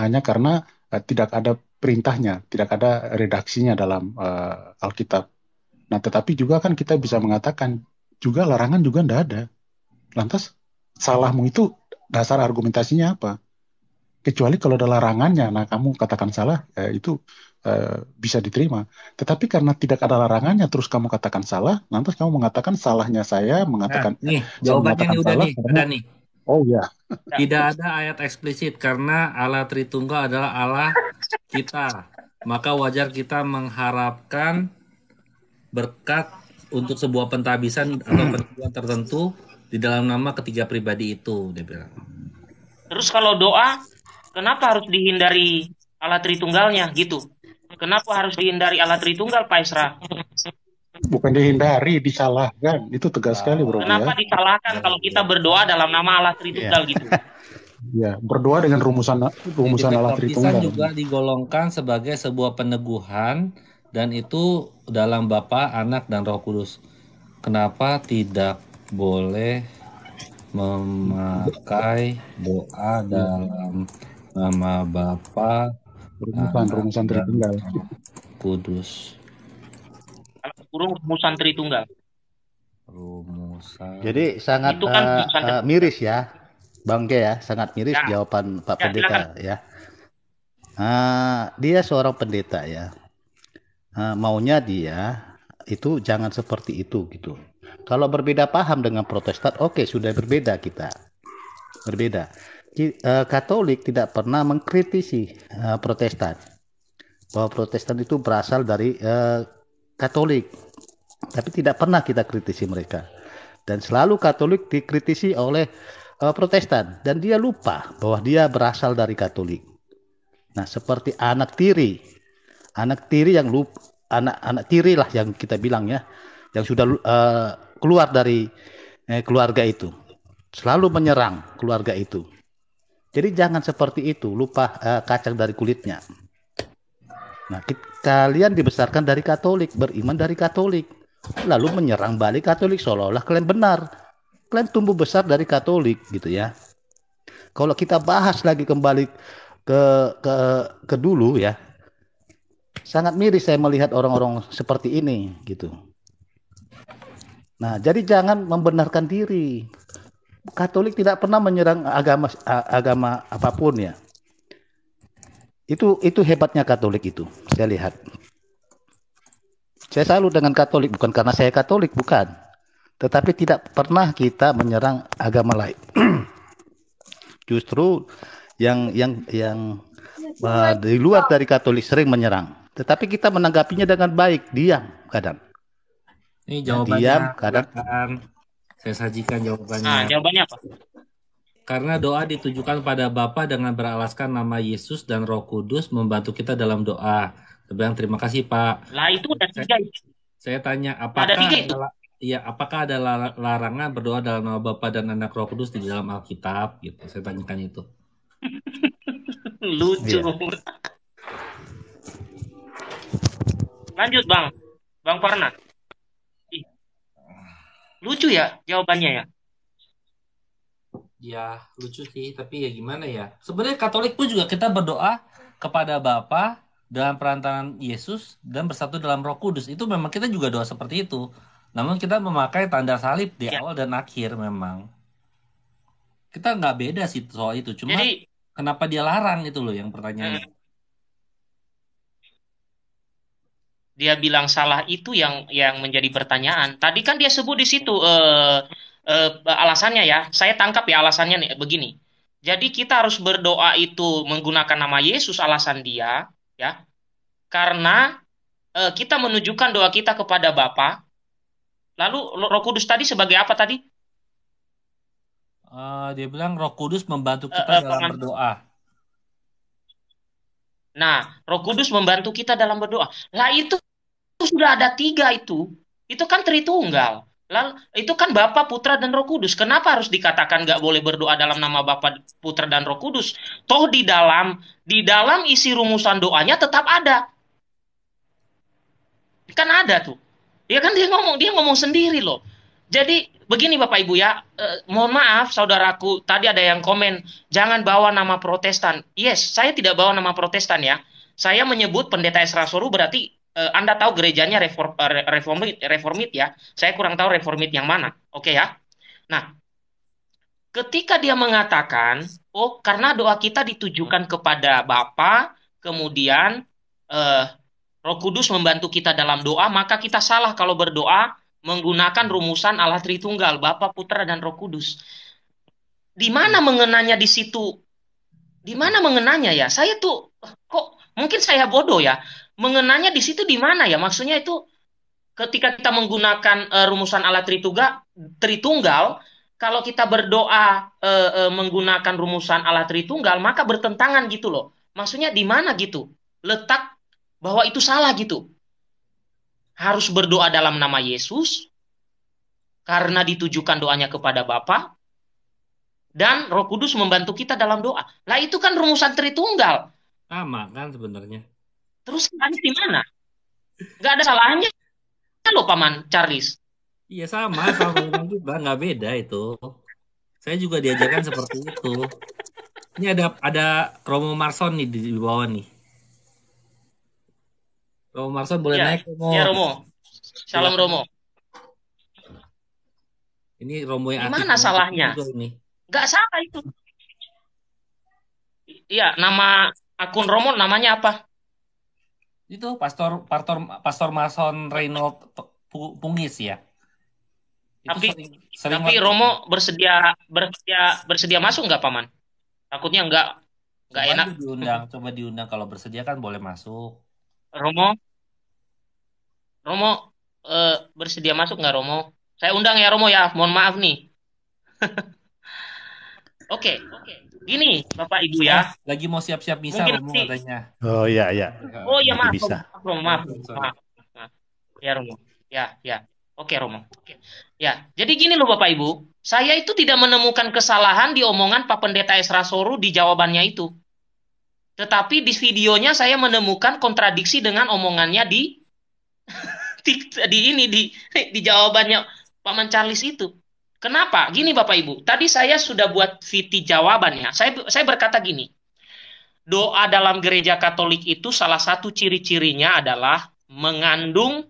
hanya karena uh, tidak ada perintahnya tidak ada redaksinya dalam uh, Alkitab nah tetapi juga kan kita bisa mengatakan juga larangan juga tidak ada lantas salahmu itu dasar argumentasinya apa? kecuali kalau ada larangannya nah kamu katakan salah eh, itu eh, bisa diterima tetapi karena tidak ada larangannya terus kamu katakan salah nanti kamu mengatakan salahnya saya mengatakan nah, nih saya jawabannya mengatakan ini udah salah, nih nih oh ya tidak ada ayat eksplisit karena Allah Tritunggal adalah Allah kita maka wajar kita mengharapkan berkat untuk sebuah pentabisan atau pertemuan tertentu di dalam nama ketiga pribadi itu dia bilang. Terus kalau doa kenapa harus dihindari alat tritunggalnya gitu? Kenapa harus dihindari alat tritunggal, Pak Isra? Bukan dihindari, disalahkan. Itu tegas sekali, Bro. Kenapa ya? disalahkan kalau kita berdoa dalam nama alat tritunggal yeah. gitu? Ya, berdoa dengan rumusan rumusan alat tritunggal. juga digolongkan sebagai sebuah peneguhan dan itu dalam Bapa, Anak dan Roh Kudus. Kenapa tidak boleh memakai doa dalam nama Bapa rumusan nama rumusan Tritunggal Kudus kurung rumusan Tritunggal rumusan jadi sangat itu kan uh, uh, miris ya Bang ya sangat miris ya. jawaban Pak ya, Pendeta silakan. ya uh, dia seorang pendeta ya uh, maunya dia itu jangan seperti itu gitu kalau berbeda paham dengan Protestan oke okay, sudah berbeda kita berbeda Eh, Katolik tidak pernah mengkritisi eh, Protestan bahwa Protestan itu berasal dari eh, Katolik, tapi tidak pernah kita kritisi mereka dan selalu Katolik dikritisi oleh Protestan dan dia lupa bahwa dia berasal dari Katolik. Nah seperti anak tiri, anak tiri yang lupa anak-anak tiri lah yang kita bilang ya, yang sudah uh, keluar dari eh, keluarga itu, selalu menyerang keluarga itu jadi jangan seperti itu, lupa uh, kacang dari kulitnya. Nah, kita, kalian dibesarkan dari Katolik, beriman dari Katolik, lalu menyerang balik Katolik seolah-olah kalian benar. Kalian tumbuh besar dari Katolik gitu ya. Kalau kita bahas lagi kembali ke ke ke dulu ya. Sangat miris saya melihat orang-orang seperti ini gitu. Nah, jadi jangan membenarkan diri. Katolik tidak pernah menyerang agama agama apapun ya. Itu itu hebatnya Katolik itu. Saya lihat. Saya salut dengan Katolik bukan karena saya Katolik bukan. Tetapi tidak pernah kita menyerang agama lain. Justru yang yang yang uh, di luar dari Katolik sering menyerang. Tetapi kita menanggapinya dengan baik, diam kadang. Ini jawabannya. Diam kadang. Saya sajikan jawabannya. Nah, jawabannya apa? Karena doa ditujukan pada Bapak dengan beralaskan nama Yesus dan Roh Kudus membantu kita dalam doa. Sebenarnya terima kasih Pak. Lah itu ada tiga. Saya, saya tanya iya, apakah ada ya apakah ada larangan berdoa dalam nama Bapa dan Anak Roh Kudus di dalam Alkitab gitu. Saya tanyakan itu. Lucu. Ya. Lanjut Bang. Bang Parna. Lucu ya jawabannya ya? Ya, lucu sih, tapi ya gimana ya? Sebenarnya Katolik pun juga kita berdoa kepada Bapa dalam perantaran Yesus dan bersatu dalam Roh Kudus. Itu memang kita juga doa seperti itu. Namun kita memakai tanda salib di ya. awal dan akhir memang. Kita nggak beda sih soal itu, cuma Jadi, kenapa dia larang itu loh yang pertanyaannya. Hmm. dia bilang salah itu yang yang menjadi pertanyaan. Tadi kan dia sebut di situ eh, eh, alasannya ya. Saya tangkap ya alasannya nih begini. Jadi kita harus berdoa itu menggunakan nama Yesus alasan dia ya. Karena eh, kita menunjukkan doa kita kepada Bapa. Lalu Roh Kudus tadi sebagai apa tadi? Uh, dia bilang Roh Kudus membantu kita uh, dalam berdoa. Nah, Roh Kudus membantu kita dalam berdoa. Lah itu, sudah ada tiga itu. Itu kan Tritunggal. Lalu itu kan Bapa, Putra dan Roh Kudus. Kenapa harus dikatakan nggak boleh berdoa dalam nama Bapa, Putra dan Roh Kudus? Toh di dalam di dalam isi rumusan doanya tetap ada. Kan ada tuh. Ya kan dia ngomong dia ngomong sendiri loh. Jadi Begini Bapak Ibu ya, eh, mohon maaf saudaraku, tadi ada yang komen, jangan bawa nama protestan. Yes, saya tidak bawa nama protestan ya. Saya menyebut pendeta Esra Soru berarti eh, Anda tahu gerejanya reform, eh, reformit, reformit ya. Saya kurang tahu reformit yang mana. Oke ya. Nah, ketika dia mengatakan, oh karena doa kita ditujukan kepada Bapa, kemudian eh, Roh Kudus membantu kita dalam doa, maka kita salah kalau berdoa menggunakan rumusan Allah Tritunggal, Bapa, Putra, dan Roh Kudus. Di mana mengenanya di situ? Di mana mengenanya ya? Saya tuh kok mungkin saya bodoh ya. Mengenanya di situ di mana ya? Maksudnya itu ketika kita menggunakan uh, rumusan Allah Trituga, Tritunggal, kalau kita berdoa uh, uh, menggunakan rumusan Allah Tritunggal, maka bertentangan gitu loh. Maksudnya di mana gitu? Letak bahwa itu salah gitu harus berdoa dalam nama Yesus karena ditujukan doanya kepada Bapa dan Roh Kudus membantu kita dalam doa. Lah itu kan rumusan Tritunggal. Sama kan sebenarnya. Terus nanti di mana? Gak ada salahnya. Kalau paman Charles. Iya sama, sama kita nggak beda itu. Saya juga diajarkan seperti itu. Ini ada ada Romo Marson nih di, di bawah nih. Romo Marson boleh ya. naik Romo. Ya Romo. Salam Romo. Ini Romo yang Gimana aktif. salahnya? Ini. Gak salah itu. Iya, nama akun Romo namanya apa? Itu Pastor Pastor Pastor Marson Reynold Pungis ya. Itu tapi sering, sering tapi Romo bersedia bersedia bersedia masuk nggak paman? Takutnya nggak nggak enak. Diundang, coba diundang kalau bersedia kan boleh masuk. Romo Romo eh, bersedia masuk nggak Romo saya undang ya Romo ya mohon maaf nih oke okay, oke okay. gini Bapak Ibu ya eh, lagi mau siap-siap bisa Mungkin Romo katanya oh iya iya oh iya maaf bisa. Romo maaf maaf, maaf. ya Romo ya ya Oke Romo. Oke. Ya, jadi gini loh Bapak Ibu, saya itu tidak menemukan kesalahan di omongan Pak Pendeta Esra Soru di jawabannya itu. Tetapi di videonya saya menemukan kontradiksi dengan omongannya di di, di ini di di jawabannya Paman Charles itu. Kenapa? Gini Bapak Ibu, tadi saya sudah buat fiti jawabannya. Saya saya berkata gini. Doa dalam gereja Katolik itu salah satu ciri-cirinya adalah mengandung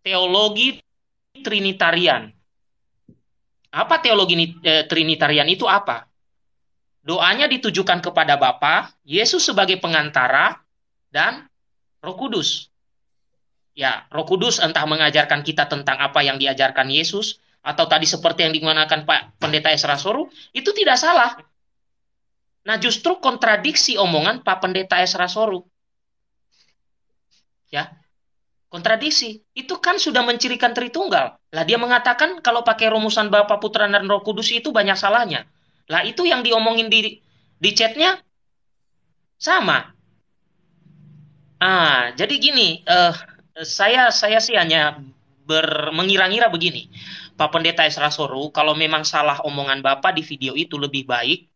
teologi trinitarian. Apa teologi eh, trinitarian itu apa? Doanya ditujukan kepada Bapa, Yesus sebagai pengantara, dan Roh Kudus. Ya, Roh Kudus entah mengajarkan kita tentang apa yang diajarkan Yesus, atau tadi seperti yang digunakan Pak Pendeta Esra Soru, itu tidak salah. Nah, justru kontradiksi omongan Pak Pendeta Esra Soru. Ya, kontradiksi. Itu kan sudah mencirikan Tritunggal. Lah dia mengatakan kalau pakai rumusan Bapak Putra dan Roh Kudus itu banyak salahnya. Lah itu yang diomongin di di chatnya sama. Ah, jadi gini, eh, saya saya sih hanya mengira-ngira begini. Pak Pendeta Esra Soru, kalau memang salah omongan Bapak di video itu lebih baik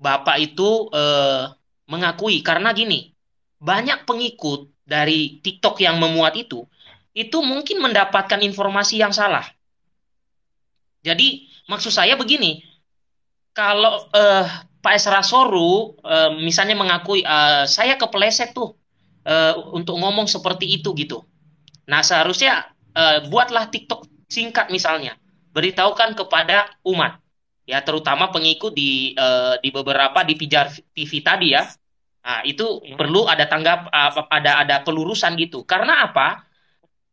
Bapak itu eh, mengakui karena gini, banyak pengikut dari TikTok yang memuat itu itu mungkin mendapatkan informasi yang salah. Jadi maksud saya begini, kalau uh, Pak Esra Soru uh, misalnya mengakui uh, saya kepeleset tuh uh, untuk ngomong seperti itu gitu. Nah, seharusnya uh, buatlah TikTok singkat misalnya. Beritahukan kepada umat ya terutama pengikut di uh, di beberapa di pijar TV tadi ya. Nah, itu ya. perlu ada tanggap ada ada pelurusan gitu. Karena apa?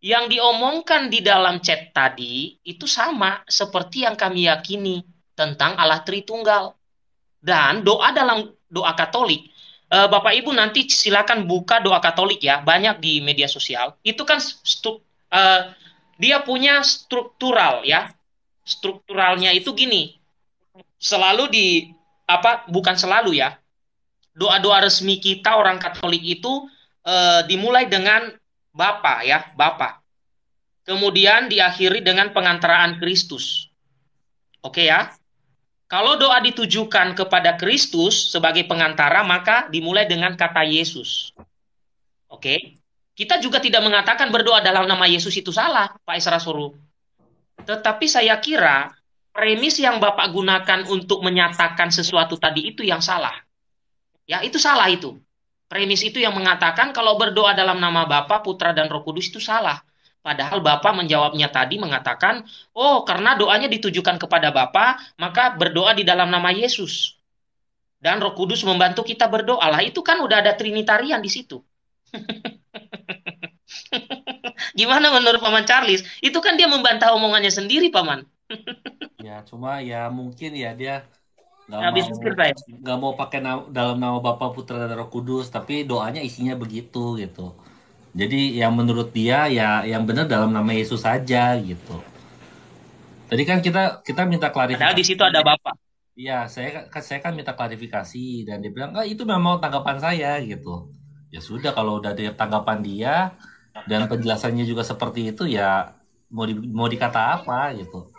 Yang diomongkan di dalam chat tadi itu sama seperti yang kami yakini tentang Allah Tritunggal. Dan doa dalam doa Katolik, eh, Bapak Ibu nanti silakan buka doa Katolik ya, banyak di media sosial. Itu kan eh, dia punya struktural ya. Strukturalnya itu gini. Selalu di apa bukan selalu ya. Doa-doa resmi kita orang Katolik itu eh, dimulai dengan Bapa ya, Bapa kemudian diakhiri dengan pengantaraan Kristus. Oke ya. Kalau doa ditujukan kepada Kristus sebagai pengantara, maka dimulai dengan kata Yesus. Oke. Okay? Kita juga tidak mengatakan berdoa dalam nama Yesus itu salah, Pak Isra Suruh. Tetapi saya kira premis yang Bapak gunakan untuk menyatakan sesuatu tadi itu yang salah. Ya, itu salah itu. Premis itu yang mengatakan kalau berdoa dalam nama Bapa, Putra, dan Roh Kudus itu salah. Padahal Bapak menjawabnya tadi mengatakan, "Oh, karena doanya ditujukan kepada bapak, maka berdoa di dalam nama Yesus." Dan Roh Kudus membantu kita berdoa. Lah, itu kan udah ada trinitarian di situ. Gimana menurut Paman Charles? Itu kan dia membantah omongannya sendiri, Paman. ya, cuma ya mungkin ya dia nggak mau ya? nggak mau pakai nama, dalam nama bapak Putra dan Roh Kudus, tapi doanya isinya begitu gitu. Jadi yang menurut dia ya yang benar dalam nama Yesus saja gitu. Tadi kan kita kita minta klarifikasi. Padahal di situ ada Bapak. Iya, saya saya kan minta klarifikasi dan dia bilang, "Ah, itu memang tanggapan saya." gitu. Ya sudah kalau udah ada tanggapan dia dan penjelasannya juga seperti itu ya mau di, mau dikata apa gitu.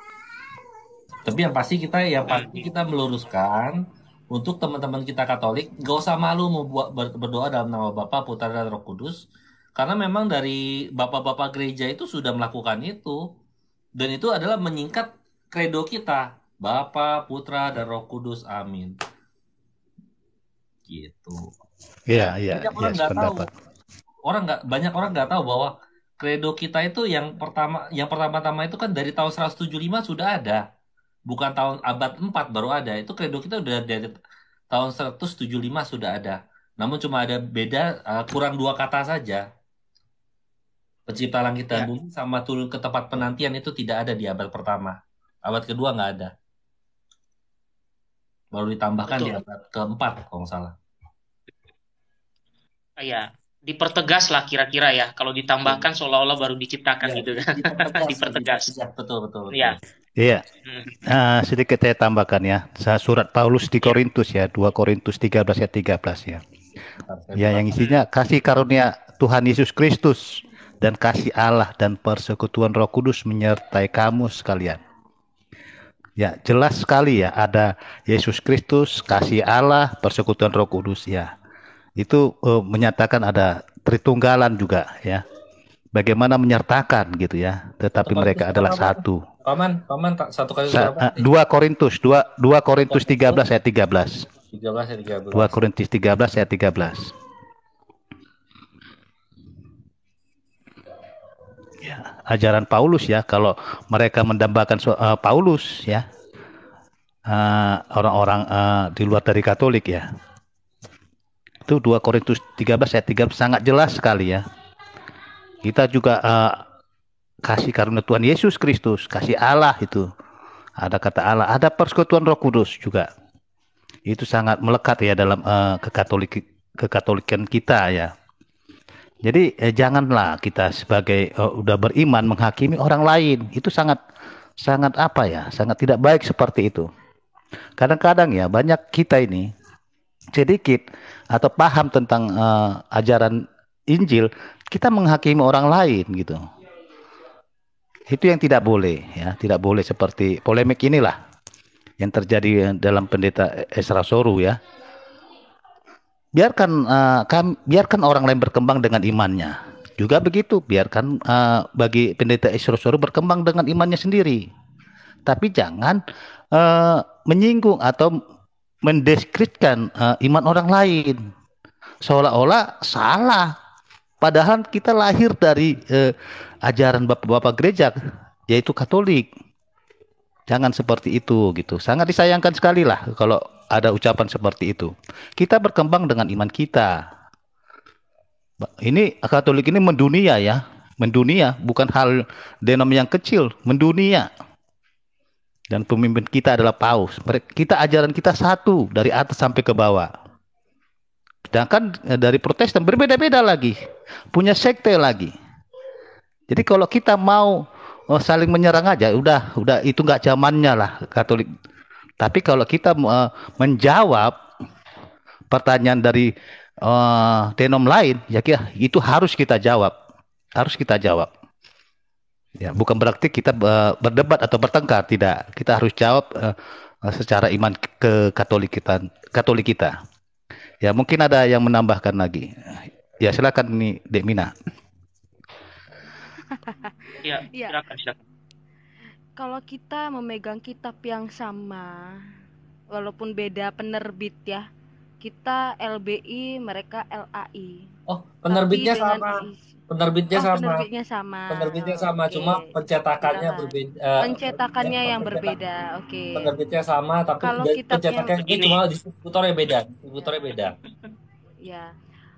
Tapi yang pasti kita ya pasti kita meluruskan untuk teman-teman kita Katolik, gak usah malu mau buat berdoa dalam nama Bapa, Putra dan Roh Kudus karena memang dari bapak-bapak gereja itu sudah melakukan itu. Dan itu adalah menyingkat kredo kita. Bapa, Putra, dan Roh Kudus. Amin. Gitu. Iya, iya. Banyak ya, orang nggak ya, tahu. Orang nggak banyak orang nggak tahu bahwa kredo kita itu yang pertama yang pertama-tama itu kan dari tahun 175 sudah ada. Bukan tahun abad 4 baru ada. Itu kredo kita udah dari tahun 175 sudah ada. Namun cuma ada beda uh, kurang dua kata saja. Pencipta langit dan ya. bumi sama turun ke tempat penantian itu tidak ada di abad pertama. Abad kedua nggak ada. Baru ditambahkan Betul. di abad keempat kalau nggak salah. Iya, dipertegas lah kira-kira ya. Kalau ditambahkan iya. seolah-olah baru diciptakan ya, gitu kan. Dipertegas. dipertegas. Iya, betul betul. Iya. Ya. Iya. Hmm. Nah, sedikit saya tambahkan ya. Surat Paulus di iya. Korintus ya, 2 Korintus 13 ayat 13 ya. Ya, yang isinya kasih karunia Tuhan Yesus Kristus dan kasih Allah dan persekutuan Roh Kudus menyertai kamu sekalian. Ya, jelas sekali ya ada Yesus Kristus, kasih Allah, persekutuan Roh Kudus ya. Itu eh, menyatakan ada tritunggalan juga ya. Bagaimana menyertakan gitu ya, tetapi Paman, mereka adalah Paman, satu. Paman, Paman tak satu kali Sa eh, dua Korintus, dua dua Korintus 13 ayat 13. 13 ayat 13. 2 Korintus 13 ayat 13. ajaran Paulus ya kalau mereka mendambakan uh, Paulus ya eh, orang-orang uh, di luar dari Katolik ya itu 2 Korintus 13 ayat 3 sangat jelas sekali ya kita juga uh, kasih karunia Tuhan Yesus Kristus kasih Allah itu ada kata Allah ada persekutuan Roh Kudus juga itu sangat melekat ya dalam uh, kekatolik kekatolikan kita ya jadi eh, janganlah kita sebagai oh, udah beriman menghakimi orang lain. Itu sangat sangat apa ya? Sangat tidak baik seperti itu. Kadang-kadang ya banyak kita ini sedikit atau paham tentang uh, ajaran Injil, kita menghakimi orang lain gitu. Itu yang tidak boleh ya, tidak boleh seperti polemik inilah yang terjadi dalam pendeta Esra Soru ya biarkan uh, eh, kami, biarkan orang lain berkembang dengan imannya. Juga begitu, biarkan uh, bagi pendeta Isrosoro berkembang dengan imannya sendiri. Tapi jangan uh, menyinggung atau mendeskripsikan uh, iman orang lain seolah-olah salah. Padahal kita lahir dari uh, ajaran bapak-bapak gereja yaitu Katolik. Jangan seperti itu gitu. Sangat disayangkan sekali lah kalau ada ucapan seperti itu. Kita berkembang dengan iman kita. Ini Katolik ini mendunia ya, mendunia bukan hal denom yang kecil, mendunia. Dan pemimpin kita adalah paus. Kita ajaran kita satu dari atas sampai ke bawah. Sedangkan eh, dari Protestan berbeda-beda lagi, punya sekte lagi. Jadi kalau kita mau oh, saling menyerang aja, udah, udah itu nggak zamannya lah Katolik tapi kalau kita uh, menjawab pertanyaan dari uh, tenom lain, ya itu harus kita jawab, harus kita jawab. Ya, bukan berarti kita uh, berdebat atau bertengkar, tidak. Kita harus jawab uh, secara iman ke Katolik kita, Katolik kita. Ya, mungkin ada yang menambahkan lagi. Ya, silakan nih Dek Mina. Iya, silakan, silakan kalau kita memegang kitab yang sama walaupun beda penerbit ya kita LBI mereka LAI oh penerbitnya Tapi sama penerbitnya oh, sama penerbitnya sama penerbitnya sama okay. cuma pencetakannya sama. berbeda eh, pencetakannya ya, yang berbeda oke okay. penerbitnya sama tapi kalau kitabnya yang... cuma distributornya beda distributornya beda ya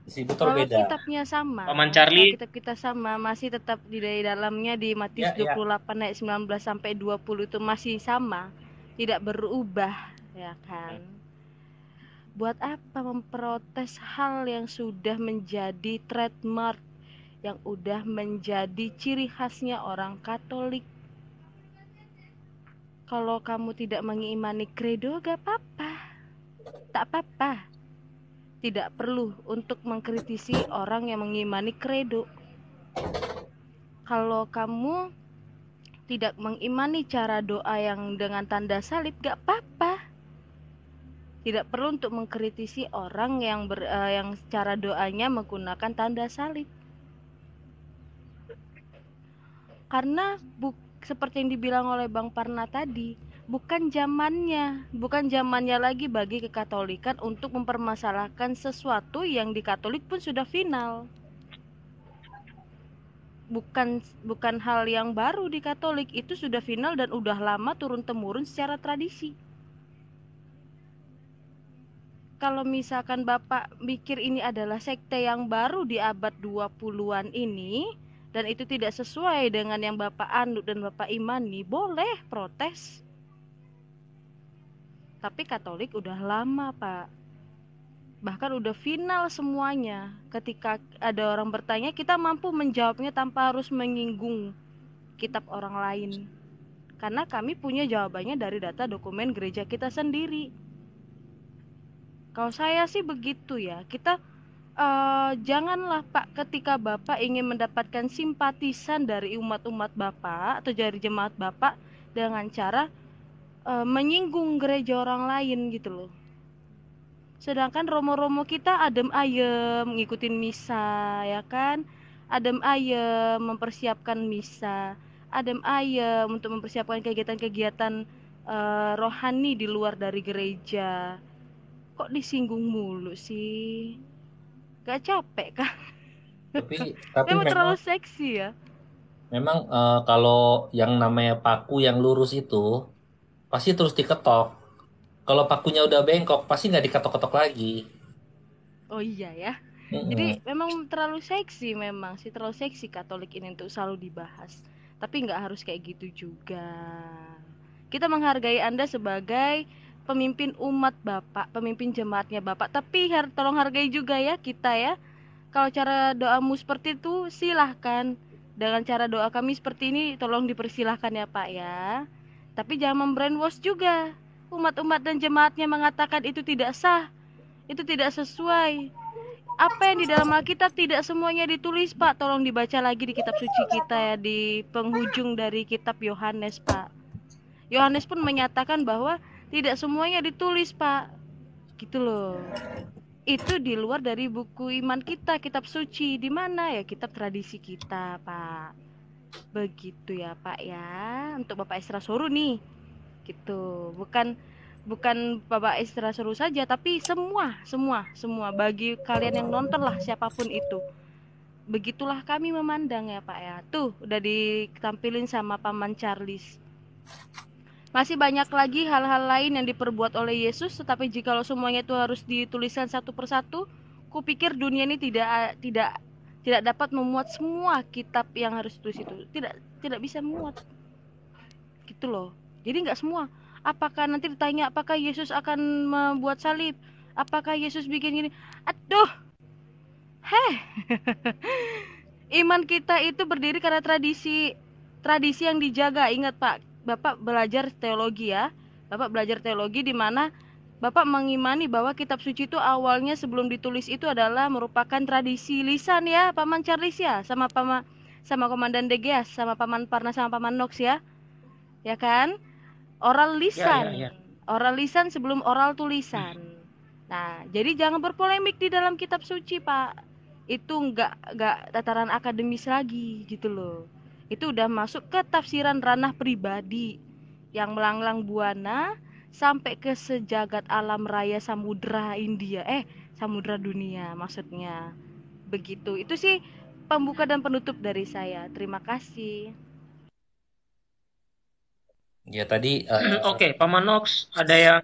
distributor kalau beda. kitabnya sama. Paman Charlie. Kalau kitab kita sama masih tetap di dalamnya di Matius ya, 28 ya. ayat 19 sampai 20 itu masih sama, tidak berubah, ya kan? Hmm. Buat apa memprotes hal yang sudah menjadi trademark yang udah menjadi ciri khasnya orang Katolik? Kalau kamu tidak mengimani kredo, gak apa-apa. Tak apa-apa tidak perlu untuk mengkritisi orang yang mengimani kredo. Kalau kamu tidak mengimani cara doa yang dengan tanda salib, gak apa-apa. Tidak perlu untuk mengkritisi orang yang ber, uh, yang cara doanya menggunakan tanda salib. Karena buk, seperti yang dibilang oleh Bang Parna tadi, bukan zamannya, bukan zamannya lagi bagi kekatolikan untuk mempermasalahkan sesuatu yang di Katolik pun sudah final. Bukan bukan hal yang baru di Katolik itu sudah final dan udah lama turun temurun secara tradisi. Kalau misalkan Bapak mikir ini adalah sekte yang baru di abad 20-an ini dan itu tidak sesuai dengan yang Bapak anut dan Bapak imani, boleh protes tapi Katolik udah lama, Pak. Bahkan udah final semuanya. Ketika ada orang bertanya, kita mampu menjawabnya tanpa harus menyinggung kitab orang lain. Karena kami punya jawabannya dari data dokumen gereja kita sendiri. Kalau saya sih begitu ya. Kita uh, janganlah Pak ketika Bapak ingin mendapatkan simpatisan dari umat-umat Bapak atau dari jemaat Bapak dengan cara e, menyinggung gereja orang lain gitu loh sedangkan romo-romo kita adem ayem ngikutin misa ya kan adem ayem mempersiapkan misa adem ayem untuk mempersiapkan kegiatan-kegiatan e, rohani di luar dari gereja kok disinggung mulu sih gak capek kah tapi tapi memang terlalu seksi ya memang uh, kalau yang namanya paku yang lurus itu pasti terus diketok. Kalau pakunya udah bengkok, pasti nggak diketok-ketok lagi. Oh iya ya. Mm-hmm. Jadi memang terlalu seksi memang sih terlalu seksi Katolik ini untuk selalu dibahas. Tapi nggak harus kayak gitu juga. Kita menghargai Anda sebagai pemimpin umat Bapak, pemimpin jemaatnya Bapak. Tapi har- tolong hargai juga ya kita ya. Kalau cara doamu seperti itu silahkan. Dengan cara doa kami seperti ini tolong dipersilahkan ya Pak ya. Tapi jangan membrainwash juga. Umat-umat dan jemaatnya mengatakan itu tidak sah, itu tidak sesuai. Apa yang di dalam Alkitab tidak semuanya ditulis, Pak. Tolong dibaca lagi di kitab suci kita ya di penghujung dari kitab Yohanes, Pak. Yohanes pun menyatakan bahwa tidak semuanya ditulis, Pak. Gitu loh. Itu di luar dari buku iman kita, kitab suci. Di mana ya kitab tradisi kita, Pak? Begitu ya Pak ya. Untuk Bapak Isra Soru nih. Gitu. Bukan bukan Bapak Isra Soru saja tapi semua, semua, semua bagi kalian yang nonton lah siapapun itu. Begitulah kami memandang ya Pak ya. Tuh udah ditampilin sama Paman Charles. Masih banyak lagi hal-hal lain yang diperbuat oleh Yesus, tetapi jika lo semuanya itu harus dituliskan satu persatu, kupikir dunia ini tidak tidak tidak dapat memuat semua kitab yang harus ditulis itu tidak tidak bisa memuat gitu loh jadi nggak semua apakah nanti ditanya apakah Yesus akan membuat salib apakah Yesus bikin gini aduh heh iman kita itu berdiri karena tradisi tradisi yang dijaga ingat pak bapak belajar teologi ya bapak belajar teologi di mana Bapak mengimani bahwa kitab suci itu awalnya sebelum ditulis itu adalah merupakan tradisi lisan ya, Paman Charles ya, sama Paman sama Komandan Degias, sama Paman Parna sama Paman Nox ya. Ya kan? Oral ya, lisan. Ya, ya, ya. Oral lisan sebelum oral tulisan. Hmm. Nah, jadi jangan berpolemik di dalam kitab suci, Pak. Itu nggak nggak tataran akademis lagi gitu loh. Itu udah masuk ke tafsiran ranah pribadi yang melanglang buana sampai ke sejagat alam raya samudra India eh samudra dunia maksudnya begitu itu sih pembuka dan penutup dari saya terima kasih ya tadi uh, oke okay, paman Nox ada yang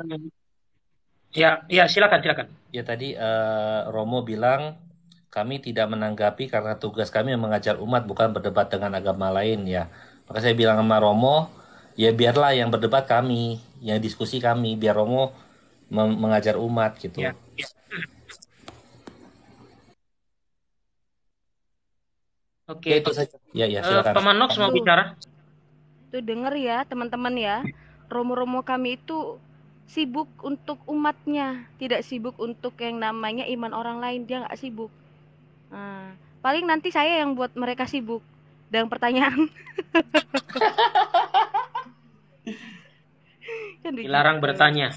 ya ya silakan silakan ya tadi uh, Romo bilang kami tidak menanggapi karena tugas kami mengajar umat bukan berdebat dengan agama lain ya maka saya bilang sama Romo ya biarlah yang berdebat kami, yang diskusi kami, biar Romo mengajar umat gitu. Ya. Oke, ya, itu saja. Ya, ya, eh, silakan. Uh, Paman mau bicara. Itu denger ya, teman-teman ya. Romo-romo kami itu sibuk untuk umatnya, tidak sibuk untuk yang namanya iman orang lain, dia nggak sibuk. Nah, paling nanti saya yang buat mereka sibuk. Dan pertanyaan. kan dilarang bertanya.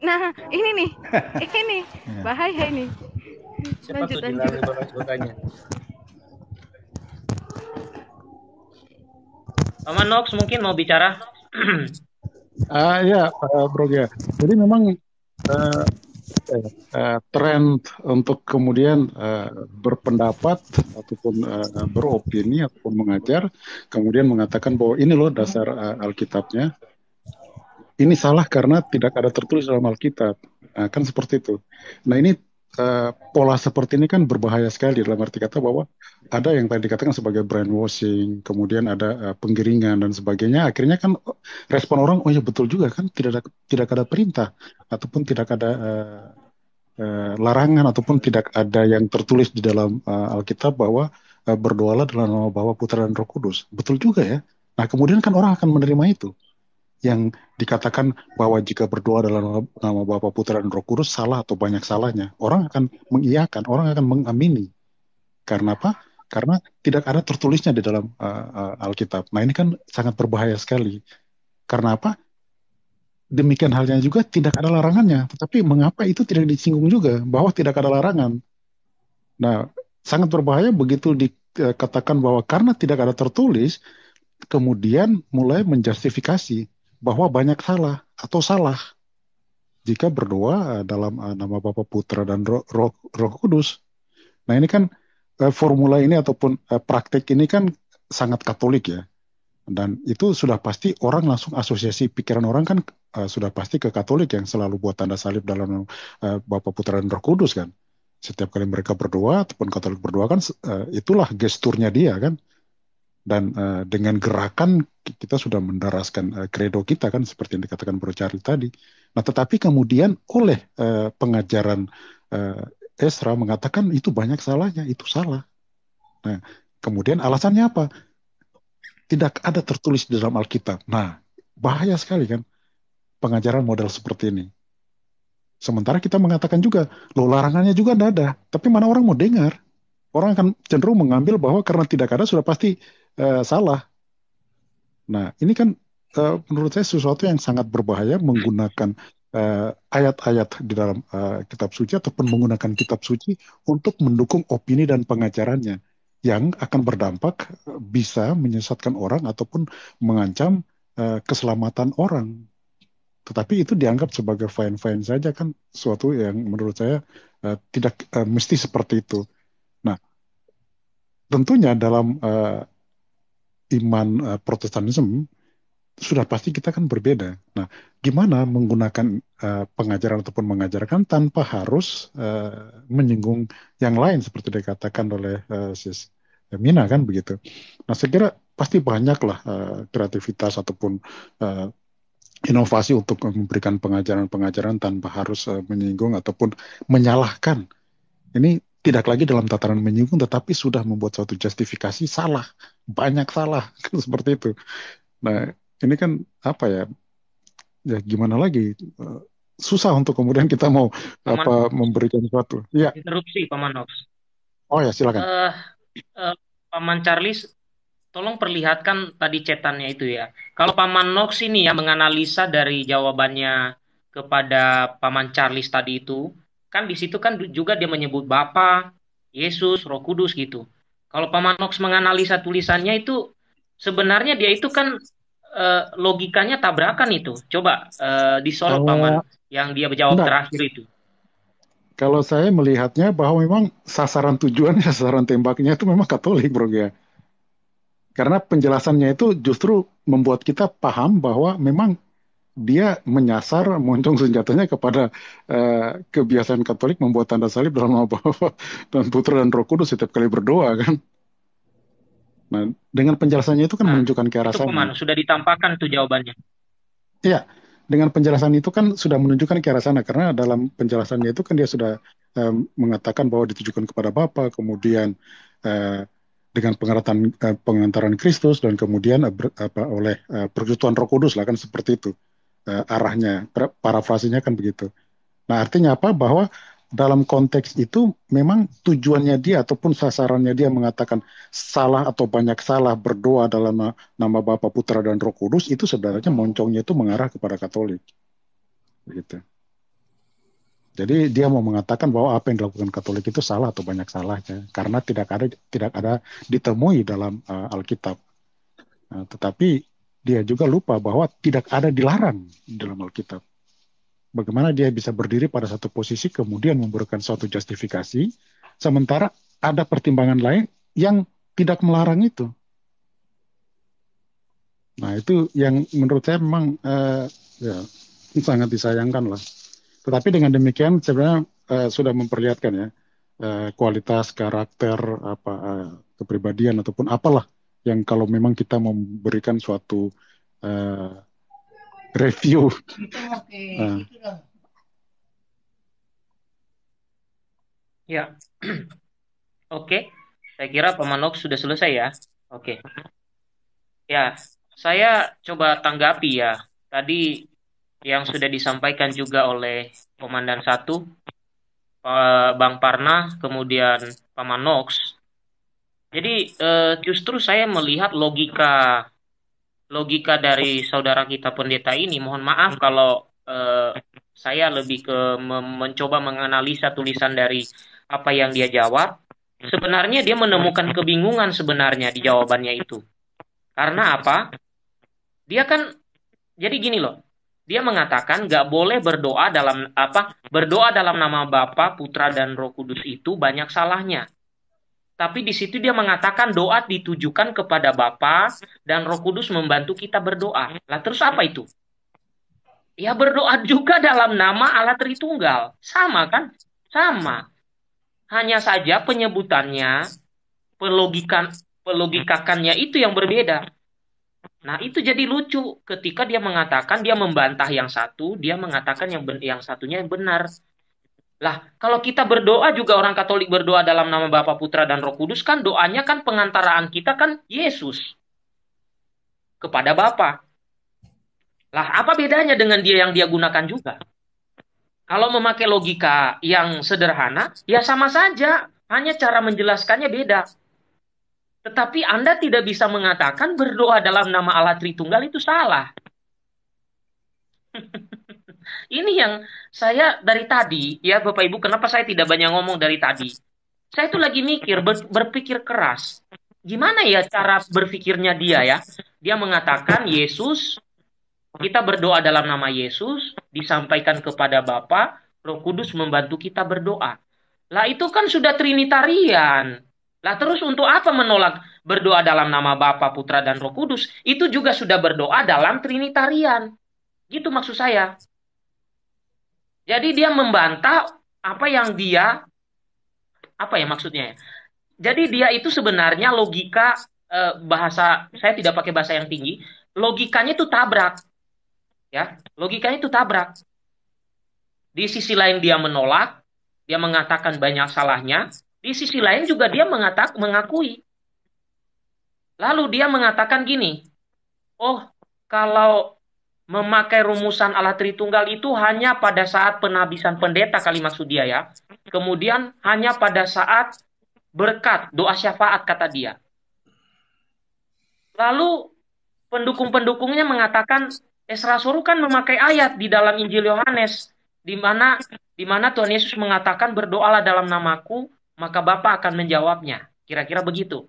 Nah, ini nih. Ini bahaya ini. Siapa lanjut, tuh bertanya? Paman Nox mungkin mau bicara. Ah uh, ya, uh, Bro ya. Jadi memang uh, Eh, eh, trend untuk kemudian eh, berpendapat ataupun beropini ataupun mengajar, kemudian mengatakan bahwa ini loh dasar Alkitabnya. Ini salah karena tidak ada tertulis dalam Alkitab. Nah, kan seperti itu. Nah ini Eh, pola seperti ini kan berbahaya sekali dalam arti kata bahwa ada yang tadi dikatakan sebagai brainwashing, kemudian ada uh, penggiringan dan sebagainya. Akhirnya kan oh, respon orang, oh ya betul juga kan tidak ada tidak ada perintah ataupun tidak ada uh, uh, larangan ataupun tidak ada yang tertulis di dalam uh, Alkitab bahwa uh, berdoalah dalam nama Bapa Putra dan Roh Kudus. Betul juga ya. Nah kemudian kan orang akan menerima itu yang dikatakan bahwa jika berdoa dalam nama Bapa Putra dan Roh Kudus salah atau banyak salahnya, orang akan mengiyakan, orang akan mengamini. Karena apa? Karena tidak ada tertulisnya di dalam uh, uh, Alkitab. Nah, ini kan sangat berbahaya sekali. Karena apa? Demikian halnya juga tidak ada larangannya, tetapi mengapa itu tidak disinggung juga bahwa tidak ada larangan? Nah, sangat berbahaya begitu dikatakan bahwa karena tidak ada tertulis, kemudian mulai menjustifikasi bahwa banyak salah atau salah jika berdoa eh, dalam eh, nama Bapa Putra dan Roh, Roh, Roh Kudus. Nah ini kan eh, formula ini ataupun praktik ini kan sangat Katolik ya, dan itu sudah pasti orang langsung asosiasi pikiran orang kan sudah pasti ke Katolik yang selalu buat tanda salib dalam Bapa Putra dan Roh Kudus kan. Setiap kali mereka berdoa ataupun Katolik berdoa kan itulah gesturnya dia kan dan uh, dengan gerakan kita sudah mendaraskan uh, eh, kredo kita kan seperti yang dikatakan Bro Charlie tadi. Nah, tetapi kemudian oleh uh, pengajaran uh, Esra mengatakan itu banyak salahnya, itu salah. Nah, kemudian alasannya apa? Tidak ada tertulis di dalam Alkitab. Nah, bahaya sekali kan pengajaran model seperti ini. Sementara kita mengatakan juga, lo larangannya juga tidak ada. Tapi mana orang mau dengar? Orang akan cenderung mengambil bahwa karena tidak ada sudah pasti uh, salah. Nah, ini kan uh, menurut saya sesuatu yang sangat berbahaya menggunakan uh, ayat-ayat di dalam uh, kitab suci ataupun menggunakan kitab suci untuk mendukung opini dan pengajarannya yang akan berdampak bisa menyesatkan orang ataupun mengancam uh, keselamatan orang. Tetapi itu dianggap sebagai fine-fine saja kan suatu yang menurut saya uh, tidak uh, mesti seperti itu. Nah, tentunya dalam iman uh, eh, Protestanisme sudah pasti kita kan berbeda. Nah, gimana menggunakan uh, pengajaran ataupun mengajarkan tanpa harus uh, menyinggung yang lain seperti dikatakan oleh uh, Sis Mina kan begitu. Nah, saya kira pasti banyaklah uh, kreativitas ataupun uh, inovasi untuk memberikan pengajaran-pengajaran tanpa harus menyinggung ataupun menyalahkan. Ini tidak lagi dalam tataran menyinggung, tetapi sudah membuat suatu justifikasi salah banyak salah kan, seperti itu. Nah ini kan apa ya? Ya gimana lagi? Eh, susah untuk kemudian kita mau Paman apa Nox. memberikan sesuatu. Iya. Interupsi Paman Nox. Oh ya silakan. Uh, uh, Paman Charles, tolong perlihatkan tadi cetannya itu ya. Kalau Paman Nox ini ya menganalisa dari jawabannya kepada Paman Charles tadi itu, kan di situ kan juga dia menyebut Bapa, Yesus, Roh Kudus gitu. Kalau Pak Manox menganalisa tulisannya itu sebenarnya dia itu kan e, logikanya tabrakan itu. Coba e, disorot Paman yang dia berjawab enggak. terakhir itu. Kalau saya melihatnya bahwa memang sasaran tujuan sasaran tembaknya itu memang Katolik, Bro ya. Karena penjelasannya itu justru membuat kita paham bahwa memang dia menyasar muncung senjatanya kepada uh, kebiasaan Katolik membuat tanda salib dalam nama Bapa dan Putra dan Roh Kudus setiap kali berdoa kan. Nah, dengan penjelasannya itu kan nah, menunjukkan ke arah sana. Sudah ditampakkan tuh jawabannya. Iya, dengan penjelasan itu kan sudah menunjukkan ke arah sana karena dalam penjelasannya itu kan dia sudah uh, mengatakan bahwa ditujukan kepada Bapa, kemudian uh, dengan pengeratan pengantaran Kristus dan kemudian apa oleh uh, perjutuan Roh Kudus lah kan seperti itu uh, arahnya. Parafrasenya kan begitu. Nah, artinya apa? Bahwa dalam konteks itu memang tujuannya dia ataupun sasarannya dia mengatakan salah atau banyak salah berdoa dalam nama, nama Bapa Putra dan Roh Kudus itu sebenarnya moncongnya itu mengarah kepada Katolik. Begitu. Jadi dia mau mengatakan bahwa apa yang dilakukan Katolik itu salah atau banyak salahnya karena tidak ada tidak ada ditemui dalam uh, Alkitab. Nah, tetapi dia juga lupa bahwa tidak ada dilarang dalam Alkitab. Bagaimana dia bisa berdiri pada satu posisi kemudian memberikan suatu justifikasi, sementara ada pertimbangan lain yang tidak melarang itu. Nah itu yang menurut saya memang eh, ya, sangat disayangkan lah. Tetapi dengan demikian sebenarnya eh, sudah memperlihatkan ya eh, kualitas karakter apa eh, kepribadian ataupun apalah yang kalau memang kita memberikan suatu uh, review. Oke, uh. Ya, oke. Saya kira Manok sudah selesai ya. Oke. Ya, saya coba tanggapi ya. Tadi yang sudah disampaikan juga oleh Komandan satu, Bang Parna, kemudian Paman Nox, jadi uh, justru saya melihat logika logika dari saudara kita pendeta ini. Mohon maaf kalau uh, saya lebih ke mencoba menganalisa tulisan dari apa yang dia jawab. Sebenarnya dia menemukan kebingungan sebenarnya di jawabannya itu. Karena apa? Dia kan jadi gini loh. Dia mengatakan gak boleh berdoa dalam apa berdoa dalam nama Bapa, Putra dan Roh Kudus itu banyak salahnya tapi di situ dia mengatakan doa ditujukan kepada Bapa dan Roh Kudus membantu kita berdoa. Lah terus apa itu? Ya berdoa juga dalam nama Allah Tritunggal. Sama kan? Sama. Hanya saja penyebutannya, pelogikan pelogikakannya itu yang berbeda. Nah, itu jadi lucu ketika dia mengatakan dia membantah yang satu, dia mengatakan yang yang satunya yang benar. Lah, kalau kita berdoa juga orang Katolik berdoa dalam nama Bapa, Putra dan Roh Kudus kan doanya kan pengantaraan kita kan Yesus kepada Bapa. Lah, apa bedanya dengan dia yang dia gunakan juga? Kalau memakai logika yang sederhana, ya sama saja, hanya cara menjelaskannya beda. Tetapi Anda tidak bisa mengatakan berdoa dalam nama Allah Tritunggal itu salah. Ini yang saya dari tadi, ya Bapak Ibu, kenapa saya tidak banyak ngomong dari tadi? Saya itu lagi mikir, ber, berpikir keras. Gimana ya cara berpikirnya dia ya? Dia mengatakan Yesus, kita berdoa dalam nama Yesus, disampaikan kepada Bapa, Roh Kudus membantu kita berdoa. Lah itu kan sudah trinitarian. Lah terus untuk apa menolak berdoa dalam nama Bapa, Putra dan Roh Kudus? Itu juga sudah berdoa dalam trinitarian. Gitu maksud saya. Jadi dia membantah apa yang dia apa ya maksudnya ya. Jadi dia itu sebenarnya logika eh, bahasa saya tidak pakai bahasa yang tinggi, logikanya itu tabrak. Ya, logikanya itu tabrak. Di sisi lain dia menolak, dia mengatakan banyak salahnya, di sisi lain juga dia mengatak mengakui. Lalu dia mengatakan gini, "Oh, kalau memakai rumusan Allah Tritunggal itu hanya pada saat penabisan pendeta kali maksud dia ya. Kemudian hanya pada saat berkat doa syafaat kata dia. Lalu pendukung-pendukungnya mengatakan Esra suruh kan memakai ayat di dalam Injil Yohanes di mana di mana Tuhan Yesus mengatakan berdoalah dalam namaku maka Bapa akan menjawabnya. Kira-kira begitu.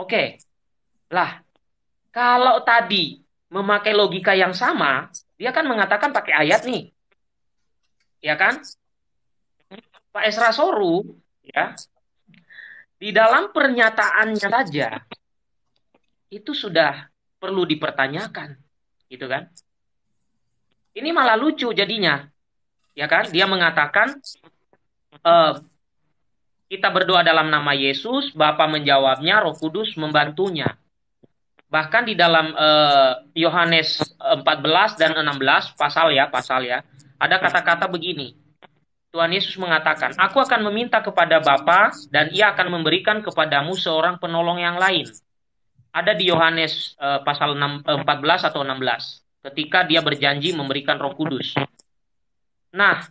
Oke. Lah, kalau tadi memakai logika yang sama, dia kan mengatakan pakai ayat nih. Ya kan? Pak Esra Soru, ya, di dalam pernyataannya saja, itu sudah perlu dipertanyakan. Gitu kan? Ini malah lucu jadinya. Ya kan? Dia mengatakan, e, kita berdoa dalam nama Yesus, Bapa menjawabnya, Roh Kudus membantunya bahkan di dalam eh, Yohanes uh, eh, 14 dan 16 pasal ya pasal ya ada kata-kata begini Tuhan Yesus mengatakan aku akan meminta kepada Bapa dan ia akan memberikan kepadamu seorang penolong yang lain ada di Yohanes uh, pasal 6, 14 atau 16 ketika dia berjanji memberikan Roh Kudus nah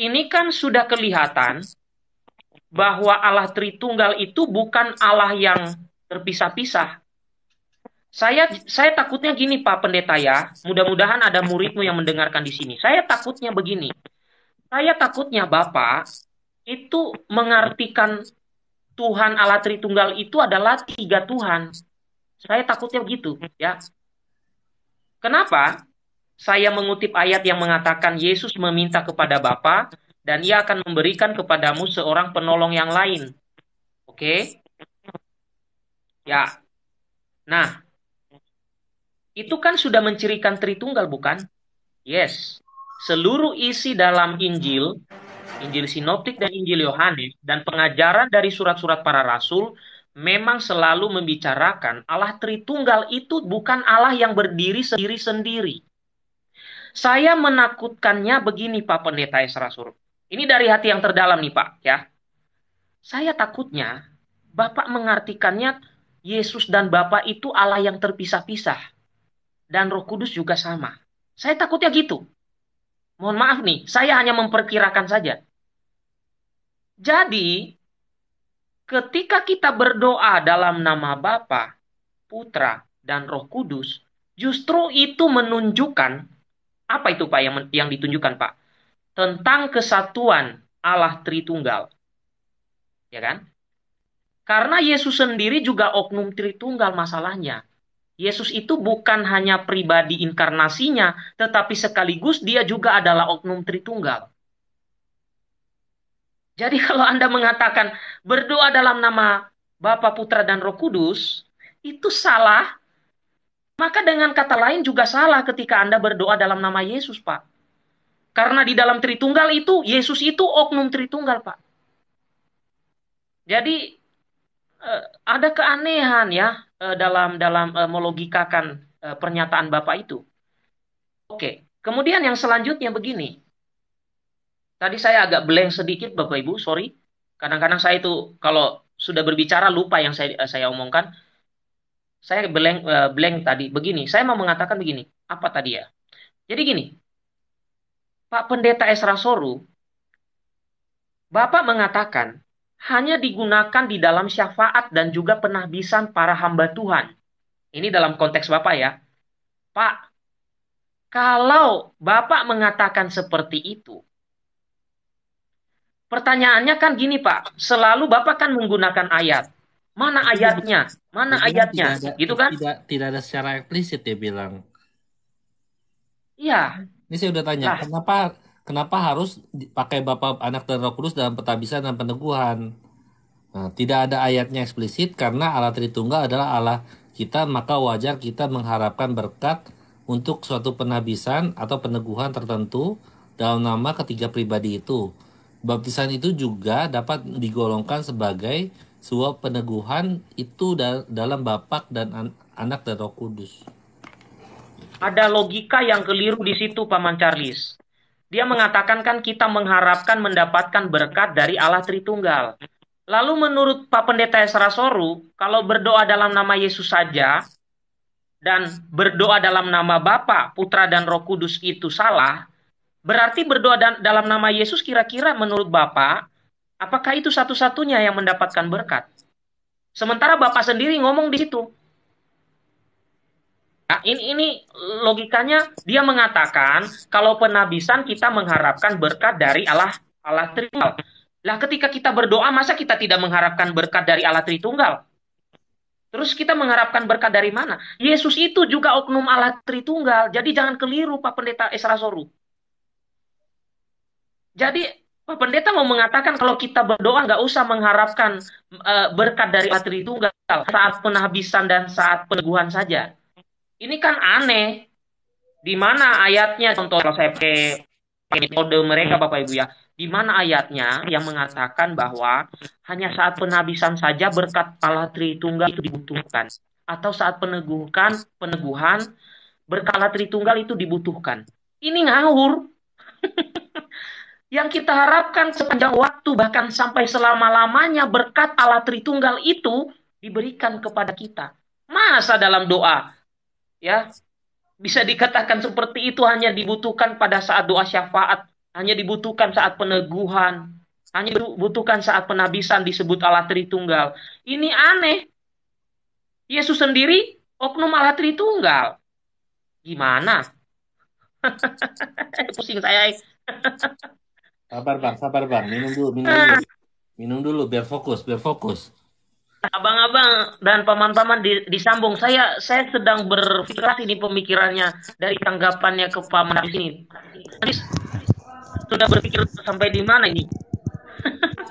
ini kan sudah kelihatan bahwa Allah Tritunggal itu bukan Allah yang terpisah-pisah saya saya takutnya gini Pak Pendeta ya. Mudah-mudahan ada muridmu yang mendengarkan di sini. Saya takutnya begini. Saya takutnya Bapak itu mengartikan Tuhan Allah Tritunggal itu adalah tiga Tuhan. Saya takutnya begitu ya. Kenapa? Saya mengutip ayat yang mengatakan Yesus meminta kepada Bapa dan ia akan memberikan kepadamu seorang penolong yang lain. Oke? Okay? Ya. Nah, itu kan sudah mencirikan Tritunggal bukan? Yes. Seluruh isi dalam Injil, Injil Sinoptik dan Injil Yohanes dan pengajaran dari surat-surat para rasul memang selalu membicarakan Allah Tritunggal itu bukan Allah yang berdiri sendiri-sendiri. Saya menakutkannya begini Pak Pendeta Esra Sur. Ini dari hati yang terdalam nih Pak ya. Saya takutnya Bapak mengartikannya Yesus dan Bapak itu Allah yang terpisah-pisah dan Roh Kudus juga sama. Saya takutnya gitu. Mohon maaf nih, saya hanya memperkirakan saja. Jadi, ketika kita berdoa dalam nama Bapa, Putra, dan Roh Kudus, justru itu menunjukkan apa itu Pak yang yang ditunjukkan Pak? Tentang kesatuan Allah Tritunggal. Ya kan? Karena Yesus sendiri juga oknum Tritunggal masalahnya. Yesus itu bukan hanya pribadi inkarnasinya, tetapi sekaligus dia juga adalah oknum Tritunggal. Jadi kalau Anda mengatakan berdoa dalam nama Bapa, Putra, dan Roh Kudus, itu salah. Maka dengan kata lain juga salah ketika Anda berdoa dalam nama Yesus, Pak. Karena di dalam Tritunggal itu, Yesus itu oknum Tritunggal, Pak. Jadi eh, ada keanehan ya Eh, dalam dalam uh, melogikakan uh, pernyataan Bapak itu. Oke, kemudian yang selanjutnya begini. Tadi saya agak blank sedikit Bapak Ibu, sorry. Kadang-kadang saya itu kalau sudah berbicara lupa yang saya uh, saya omongkan. Saya blank uh, blank tadi begini. Saya mau mengatakan begini, apa tadi ya? Jadi gini. Pak Pendeta Esra Soru Bapak mengatakan hanya digunakan di dalam syafaat dan juga penahbisan para hamba Tuhan. Ini dalam konteks Bapak ya. Pak, kalau Bapak mengatakan seperti itu, pertanyaannya kan gini Pak, selalu Bapak kan menggunakan ayat. Mana ayatnya? Mana kan ayatnya? Tidak ada, gitu kan? Tidak, tidak ada secara eksplisit dia bilang. Iya. Ini saya udah tanya, nah. kenapa kenapa harus pakai bapak Anak dan Roh Kudus dalam petabisan dan peneguhan? Nah, tidak ada ayatnya eksplisit karena Allah Tritunggal adalah Allah kita, maka wajar kita mengharapkan berkat untuk suatu penabisan atau peneguhan tertentu dalam nama ketiga pribadi itu. Baptisan itu juga dapat digolongkan sebagai sebuah peneguhan itu dalam Bapak dan an Anak dan Roh Kudus. Ada logika yang keliru di situ, Paman Charles. Dia mengatakan kan kita mengharapkan mendapatkan berkat dari Allah Tritunggal. Lalu menurut Pak Pendeta Esra Soru, kalau berdoa dalam nama Yesus saja dan berdoa dalam nama Bapa, Putra dan Roh Kudus itu salah, berarti berdoa dalam nama Yesus kira-kira menurut Bapak, apakah itu satu-satunya yang mendapatkan berkat? Sementara Bapak sendiri ngomong di situ, Nah, ini ini logikanya dia mengatakan kalau penabisan kita mengharapkan berkat dari Allah Allah Tritunggal. Lah ketika kita berdoa masa kita tidak mengharapkan berkat dari Allah Tritunggal? Terus kita mengharapkan berkat dari mana? Yesus itu juga oknum Allah Tritunggal. Jadi jangan keliru Pak Pendeta Esra Soru. Jadi Pak Pendeta mau mengatakan kalau kita berdoa nggak usah mengharapkan uh, berkat dari Allah Tritunggal saat penabisan dan saat peneguhan saja. Ini kan aneh. Di mana ayatnya contoh kalau saya pakai metode mereka Bapak Ibu ya. Di mana ayatnya yang mengatakan bahwa hanya saat penabisan saja berkat Allah Tritunggal itu dibutuhkan atau saat peneguhkan peneguhan berkat Allah Tritunggal itu dibutuhkan. Ini ngawur. yang kita harapkan sepanjang waktu bahkan sampai selama-lamanya berkat Allah Tritunggal itu diberikan kepada kita. Masa dalam doa ya bisa dikatakan seperti itu hanya dibutuhkan pada saat doa syafaat, hanya dibutuhkan saat peneguhan, hanya dibutuhkan saat penabisan disebut Allah Tritunggal. Ini aneh. Yesus sendiri oknum Allah Tritunggal. Gimana? Pusing saya. sabar bang, sabar bang, minum dulu, minum dulu, minum dulu biar fokus, biar fokus abang-abang dan paman-paman di, disambung. Saya saya sedang berpikir ini pemikirannya dari tanggapannya ke paman di sini. Tadi sudah berpikir sampai di mana ini?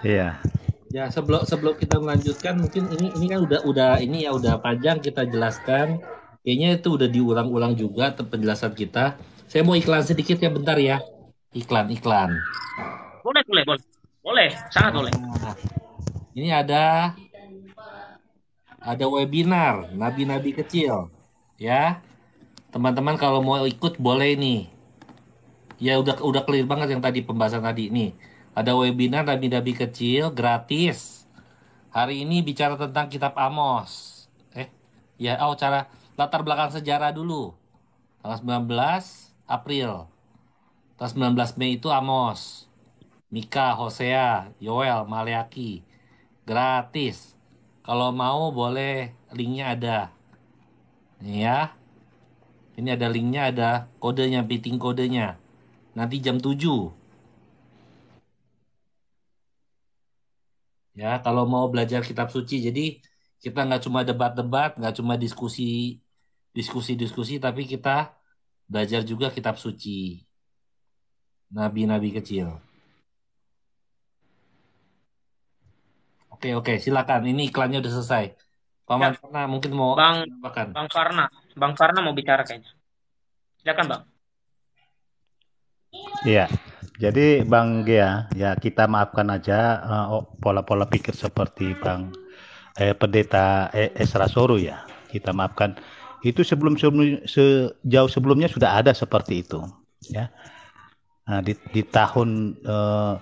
Iya. ya sebelum sebelum kita melanjutkan mungkin ini ini kan udah udah ini ya udah panjang kita jelaskan kayaknya itu udah diulang-ulang juga penjelasan kita saya mau iklan sedikit ya bentar ya iklan iklan boleh boleh boleh boleh sangat boleh nah, ini ada ada webinar nabi-nabi kecil ya teman-teman kalau mau ikut boleh nih ya udah udah clear banget yang tadi pembahasan tadi ini. ada webinar nabi-nabi kecil gratis hari ini bicara tentang kitab Amos eh ya oh cara latar belakang sejarah dulu tanggal 19 April tanggal 19 Mei itu Amos Mika, Hosea, Yoel, Maleaki gratis kalau mau boleh linknya ada. Ini ya. Ini ada linknya, ada kodenya, piting kodenya. Nanti jam 7. Ya, kalau mau belajar kitab suci. Jadi kita nggak cuma debat-debat, nggak cuma diskusi diskusi-diskusi, tapi kita belajar juga kitab suci. Nabi-nabi kecil. Oke, oke, silakan. Ini iklannya udah selesai. Paman ya. Karna mungkin mau Bang silakan. Bang Karna Bang Karna mau bicara kayaknya. Silakan, Bang. Iya. Jadi Bang Gia, ya kita maafkan aja eh, oh, pola-pola uh, pikir seperti Bang eh, Pendeta eh, Esra Soru ya. Kita maafkan. Itu sebelum sejauh sebelumnya sudah ada seperti itu, ya. Nah, di, di tahun eh,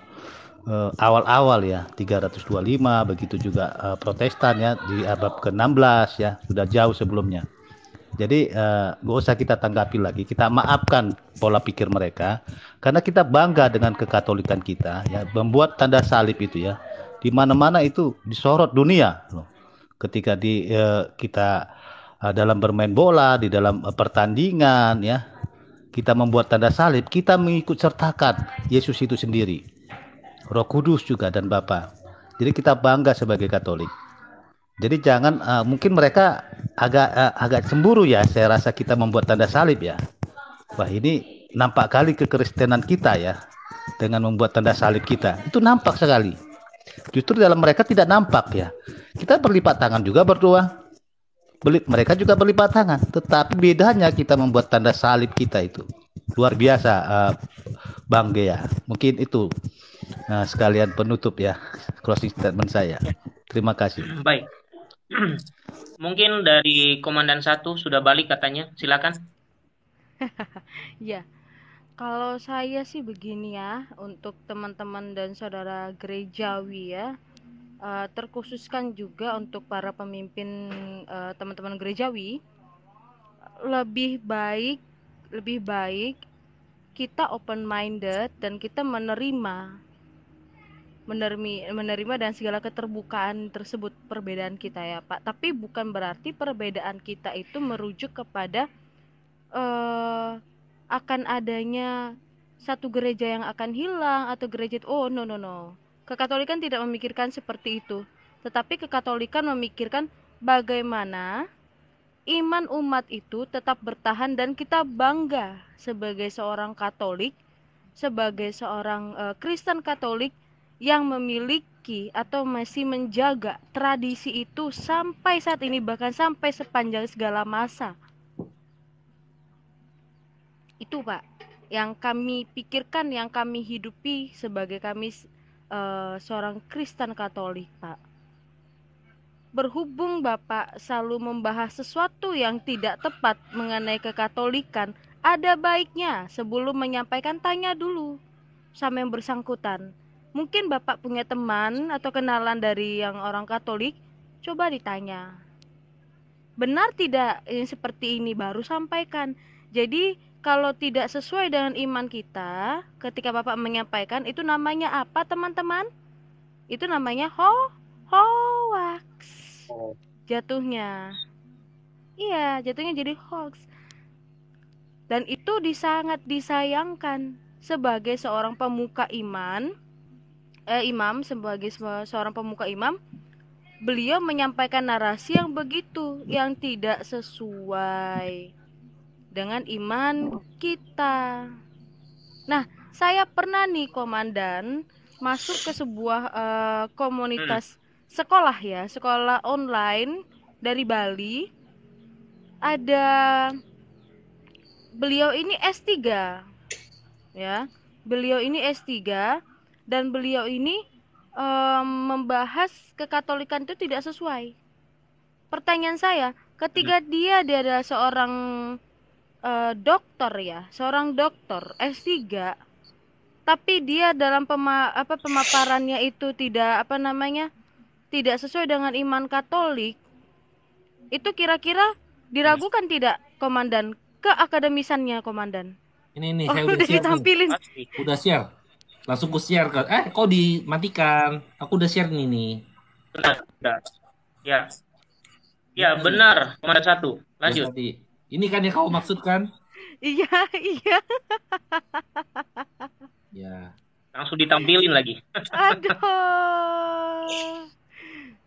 Eh, awal-awal ya 325 begitu juga uh, Protestan ya di abad ke-16 ya sudah jauh sebelumnya. Jadi uh, eh, gak usah kita tanggapi lagi, kita maafkan pola pikir mereka karena kita bangga dengan kekatolikan kita ya membuat tanda salib itu ya di mana-mana itu disorot dunia loh. Ketika di uh, kita uh, dalam bermain bola, di dalam uh, pertandingan ya kita membuat tanda salib, kita mengikut sertakan Yesus itu sendiri Roh Kudus juga dan Bapa. Jadi kita bangga sebagai Katolik. Jadi jangan uh, mungkin mereka agak uh, agak cemburu ya. Saya rasa kita membuat tanda salib ya. Wah ini nampak kali kekristenan kita ya dengan membuat tanda salib kita. Itu nampak sekali. Justru dalam mereka tidak nampak ya. Kita berlipat tangan juga berdoa. mereka juga berlipat tangan. Tetapi bedanya kita membuat tanda salib kita itu luar biasa uh, eh, Bang ya. Mungkin itu Nah, sekalian penutup ya closing statement saya. Terima kasih. Baik. Mungkin dari komandan satu sudah balik katanya. Silakan. ya. Kalau saya sih begini ya untuk teman-teman dan saudara gerejawi ya. Uh, terkhususkan juga untuk para pemimpin uh, teman-teman gerejawi lebih baik lebih baik kita open minded dan kita menerima menerima, menerima dan segala keterbukaan tersebut perbedaan kita ya Pak. Tapi bukan berarti perbedaan kita itu merujuk kepada uh, akan adanya satu gereja yang akan hilang atau gereja itu, oh no no no. Kekatolikan tidak memikirkan seperti itu. Tetapi kekatolikan memikirkan bagaimana iman umat itu tetap bertahan dan kita bangga sebagai seorang Katolik, sebagai seorang uh, Kristen Katolik yang memiliki atau masih menjaga tradisi itu sampai saat ini bahkan sampai sepanjang segala masa. Itu, Pak, yang kami pikirkan, yang kami hidupi sebagai kami e, seorang Kristen Katolik, Pak berhubung Bapak selalu membahas sesuatu yang tidak tepat mengenai kekatolikan, ada baiknya sebelum menyampaikan tanya dulu sama yang bersangkutan. Mungkin Bapak punya teman atau kenalan dari yang orang Katolik, coba ditanya. Benar tidak yang seperti ini baru sampaikan. Jadi kalau tidak sesuai dengan iman kita, ketika Bapak menyampaikan itu namanya apa teman-teman? Itu namanya ho hoax. Oh. Jatuhnya. Iya, jatuhnya jadi hoax. Dan itu disangat disayangkan sebagai seorang pemuka iman, eh, imam sebagai seorang pemuka imam beliau menyampaikan narasi yang begitu yang tidak sesuai dengan iman kita. Nah, saya pernah nih komandan masuk ke sebuah uh, komunitas hmm. sekolah ya, sekolah online dari Bali. Ada beliau ini S3. Ya. Beliau ini S3 dan beliau ini um, membahas kekatolikan itu tidak sesuai. Pertanyaan saya, ketika hmm. dia dia adalah seorang uh, e, dokter ya, seorang dokter S3 tapi dia dalam pema, apa pemaparannya itu tidak apa namanya? tidak sesuai dengan iman Katolik. Itu kira-kira diragukan hmm. tidak komandan keakademisannya komandan? Ini ini oh, saya udah, udah siap Udah siap langsung ku share ke eh kok dimatikan aku udah share nih nih benar, benar. ya ya benar nomor satu lanjut ini kan yang kau maksudkan iya iya ya langsung ditampilin lagi aduh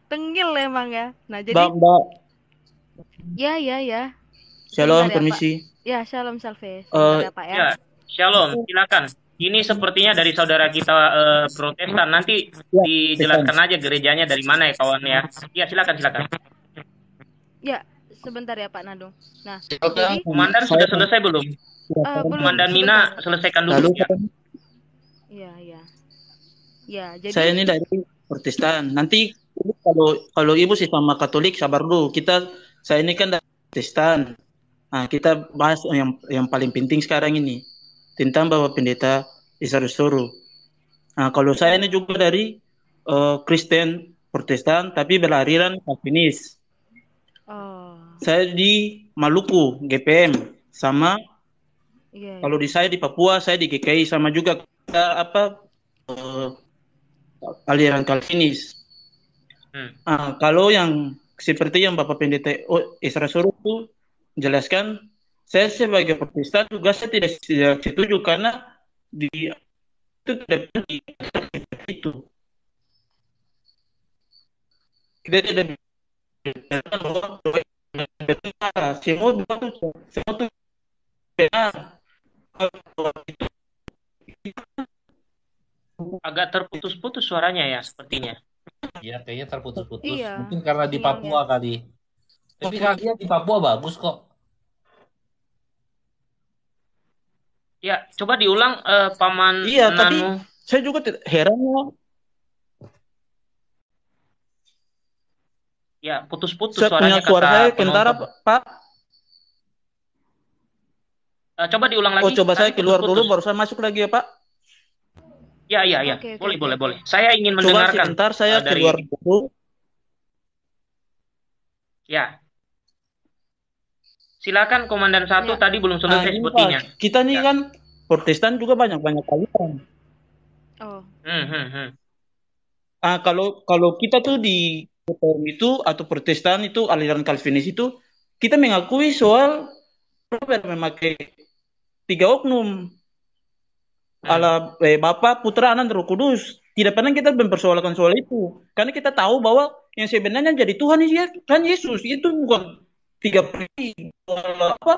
tengil emang ya nah jadi bang mbak ya ya ya shalom ya, permisi ya shalom salve uh, ya, ya. ya shalom silakan ini sepertinya dari saudara kita uh, eh, Protestan. Nanti ya, dijelaskan aja gerejanya dari mana ya kawan ya. Iya silakan silakan. Ya sebentar ya Pak Nado. Nah, jadi, komandan sudah selesai belum? Uh, komandan belum, Mina sebentar. selesaikan dulu Lalu, ya. Iya Ya. Ya, jadi saya ini dari Protestan. Nanti kalau kalau ibu sih sama Katolik sabar dulu. Kita saya ini kan dari Protestan. Nah, kita bahas yang yang paling penting sekarang ini tentang Bapak Pendeta Isar Soro. Nah, kalau saya ini juga dari uh, Kristen Protestan tapi berlariran Calvinis. Oh. Saya di Maluku GPM sama yeah, iya. kalau di saya di Papua saya di GKI sama juga apa uh, aliran Calvinis. Hmm. Nah, kalau yang seperti yang Bapak Pendeta oh, Isra Suru jelaskan saya sebagai pemeriksa juga saya tidak, setuju karena di itu tidak di itu kita tidak itu agak terputus-putus suaranya ya sepertinya ya kayaknya terputus-putus iya. mungkin karena di iya, Papua iya, kali tapi kalian di Papua bagus kok Ya, coba diulang uh, paman. Iya, Nanu. tapi saya juga heran ya. Ya, putus-putus saya suaranya punya suara saya kentara, Pak. Uh, coba diulang oh, lagi. Oh, coba saya keluar putus dulu baru saya masuk lagi ya, Pak. Ya, ya, ya. Okay, boleh, okay. boleh, boleh. Saya ingin coba mendengarkan. Coba sebentar saya eh, dari... keluar dulu. Ya, Silakan Komandan satu ya. tadi belum selesai nah, sepertinya. Kita ini ya. kan Protestan juga banyak banyak kalian Oh. Hmm, hmm, hmm. Ah kalau kalau kita tuh di Reform itu atau Protestan itu aliran Calvinis itu kita mengakui soal Robert memakai tiga oknum hmm. ala eh, Bapak, Putra, Anak, Roh Kudus. Tidak pernah kita mempersoalkan soal itu karena kita tahu bahwa yang sebenarnya jadi Tuhan ya kan Yesus itu bukan tiga pribadi soal apa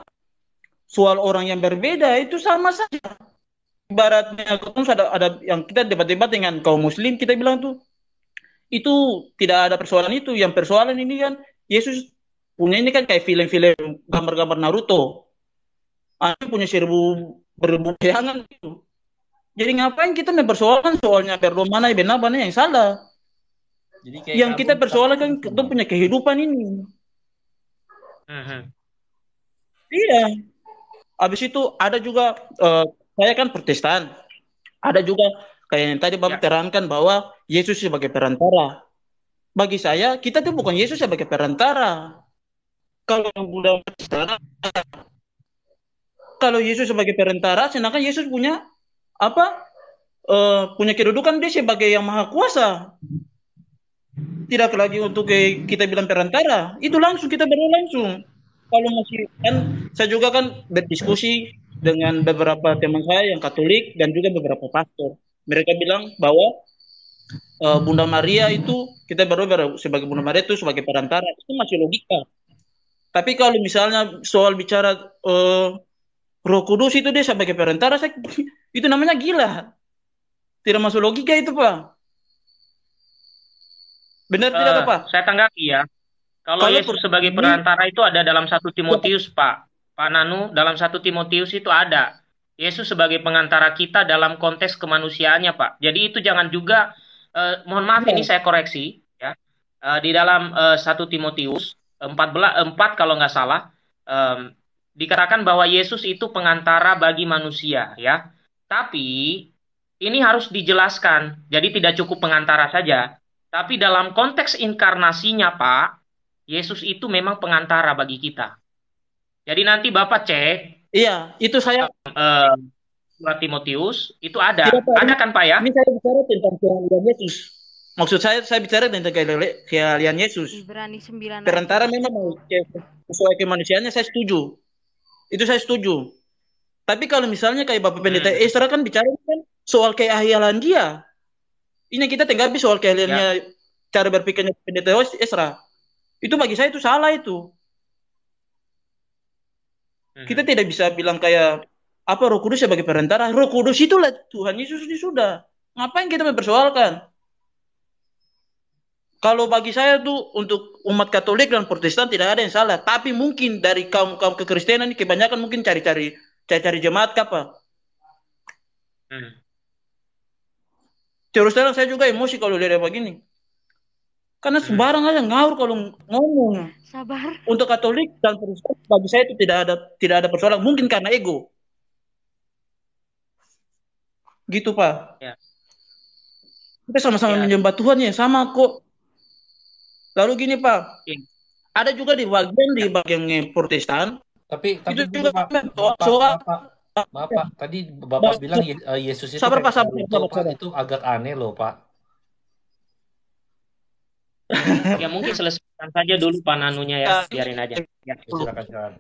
soal orang yang berbeda itu sama saja ibaratnya ketemu ada ada yang kita debat-debat dengan kaum muslim kita bilang tuh itu tidak ada persoalan itu yang persoalan ini kan Yesus punya ini kan kayak film-film gambar-gambar Naruto Anda punya seribu beribu bayangan itu jadi ngapain kita mempersoalkan soalnya perlu mana yang benar mana yang salah jadi kayak yang kita persoalkan kan itu punya kehidupan ini Uh-huh. Iya. Habis iya. itu ada juga uh, saya kan Protestan. Ada juga kayak yang tadi Bapak ya. terangkan bahwa Yesus sebagai perantara. Bagi saya kita tuh bukan Yesus sebagai perantara. Kalau Buddha Protestan kalau Yesus sebagai perantara, sedangkan Yesus punya apa? Uh, punya kedudukan dia sebagai yang maha kuasa tidak lagi untuk kita bilang perantara itu langsung kita beri langsung kalau masih kan saya juga kan berdiskusi dengan beberapa teman saya yang Katolik dan juga beberapa pastor mereka bilang bahwa uh, Bunda Maria itu kita baru sebagai Bunda Maria itu sebagai perantara itu masih logika tapi kalau misalnya soal bicara uh, Roh Kudus itu dia sebagai perantara saya, itu namanya gila tidak masuk logika itu pak Benar uh, tidak eh, apa? Saya tanggapi ya. Kalau, Kalau Yesus sebagai hmm? perantara itu ada dalam satu Timotius Pak. Pak Nanu dalam satu Timotius itu ada. Yesus sebagai pengantara kita dalam konteks kemanusiaannya Pak. Jadi itu jangan juga eh, mohon maaf ini saya koreksi ya. Uh, di dalam eh, satu Timotius empat belas empat kalau nggak salah um, dikatakan bahwa Yesus itu pengantara bagi manusia ya. Tapi ini harus dijelaskan. Jadi tidak cukup pengantara saja. Tapi dalam konteks inkarnasinya, Pak, Yesus itu memang pengantara bagi kita. Jadi nanti Bapak cek. Iya, itu saya. Uh, surat Timotius itu ada. Ya, Pak, ada kan Pak ya? Ini saya bicara tentang kehalian Yesus. Maksud saya saya bicara tentang kehalian Yesus. Ibrani 9. Perantara memang sesuai kemanusiaannya saya setuju. Itu saya setuju. Tapi kalau misalnya kayak Bapak Pendeta hmm. Esra kan bicara kan soal keahlian dia ini kita habis soal kaliannya ya. cara berpikirnya pendeta Esra. Eh, itu bagi saya itu salah itu. Hmm. Kita tidak bisa bilang kayak apa Roh Kudus sebagai ya perantara. Roh Kudus itulah Tuhan Yesus itu sudah. Ngapain kita mempersoalkan? Kalau bagi saya tuh untuk umat Katolik dan Protestan tidak ada yang salah, tapi mungkin dari kaum kaum kekristenan ini kebanyakan mungkin cari-cari cari-cari jemaat apa? Hmm. Terus terang saya juga emosi kalau lihat begini. Karena hmm. sembarang aja ngawur kalau ngomong. Sabar. Untuk Katolik dan Protestan bagi saya itu tidak ada tidak ada persoalan. Mungkin karena ego. Gitu pak. Ya. Kita sama-sama ya. menyembah Tuhan ya sama kok. Lalu gini pak. Ya. Ada juga di bagian di bagian Protestan. Tapi, tapi itu gitu, juga pak, soal, pak. Bapak tadi Bapak bilang eh, Yesus itu sabar, sabar, itu, sabar, sabar. itu agak aneh loh Pak. ya mungkin selesaikan saja dulu Pak Nanunya ya, iya. biarin aja. Ya, ya, silakan, silakan.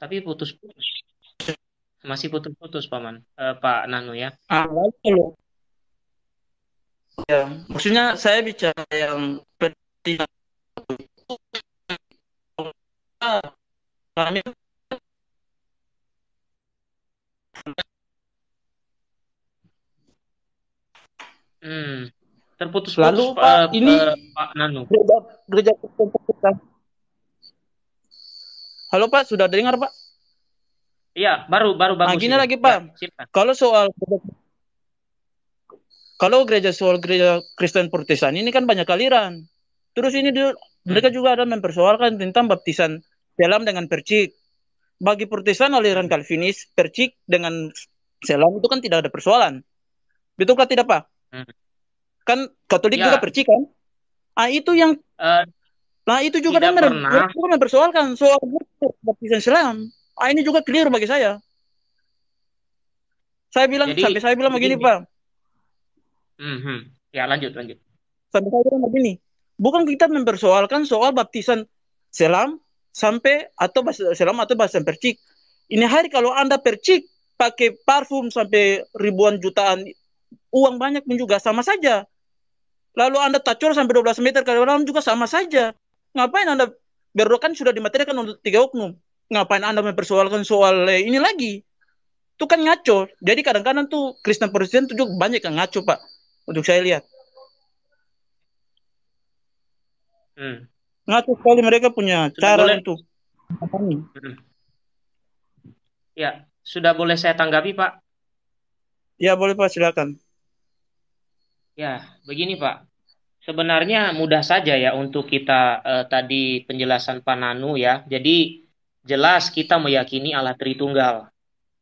Tapi putus-putus. Masih putus-putus paman, eh, Pak Nanu ya. Ah, gitu Ya, maksudnya saya bicara yang penting kami hmm, terputus lalu eh, Pak, ini Pak Nanu halo Pak sudah dengar Pak iya baru baru nah, bagus nah, gini lagi Pak ya, kalau soal kalau gereja soal gereja Kristen Protestan ini kan banyak aliran terus ini dia, hmm. mereka juga ada mempersoalkan tentang baptisan Selam dengan percik. Bagi Protestan aliran Calvinis, percik dengan selam itu kan tidak ada persoalan. betul Betulkah tidak, Pak? Hmm. Kan Katolik ya. juga percik kan? Ah itu yang uh, Nah itu juga kan pernah. mempersoalkan soal baptisan selam Ah ini juga clear bagi saya. Saya bilang Jadi, sampai saya bilang begini, Pak. Mm-hmm. Ya lanjut lanjut. Sampai saya bilang begini, bukan kita mempersoalkan soal baptisan selam sampai atau bahasa Islam atau bahasa percik. Ini hari kalau Anda percik pakai parfum sampai ribuan jutaan uang banyak pun juga sama saja. Lalu Anda tacor sampai 12 meter kali orang juga sama saja. Ngapain Anda berdoa kan sudah dimaterikan untuk tiga oknum. Ngapain Anda mempersoalkan soal eh, ini lagi? Itu kan ngaco. Jadi kadang-kadang tuh Kristen Presiden tuh juga banyak yang ngaco, Pak. Untuk saya lihat. Hmm. Ngaco sekali mereka punya sudah cara boleh. untuk apa nih? Hmm. Ya, sudah boleh saya tanggapi, Pak? Ya, boleh Pak, silakan. Ya, begini Pak. Sebenarnya mudah saja ya untuk kita eh, tadi penjelasan Pak Nanu ya. Jadi jelas kita meyakini Allah Tritunggal.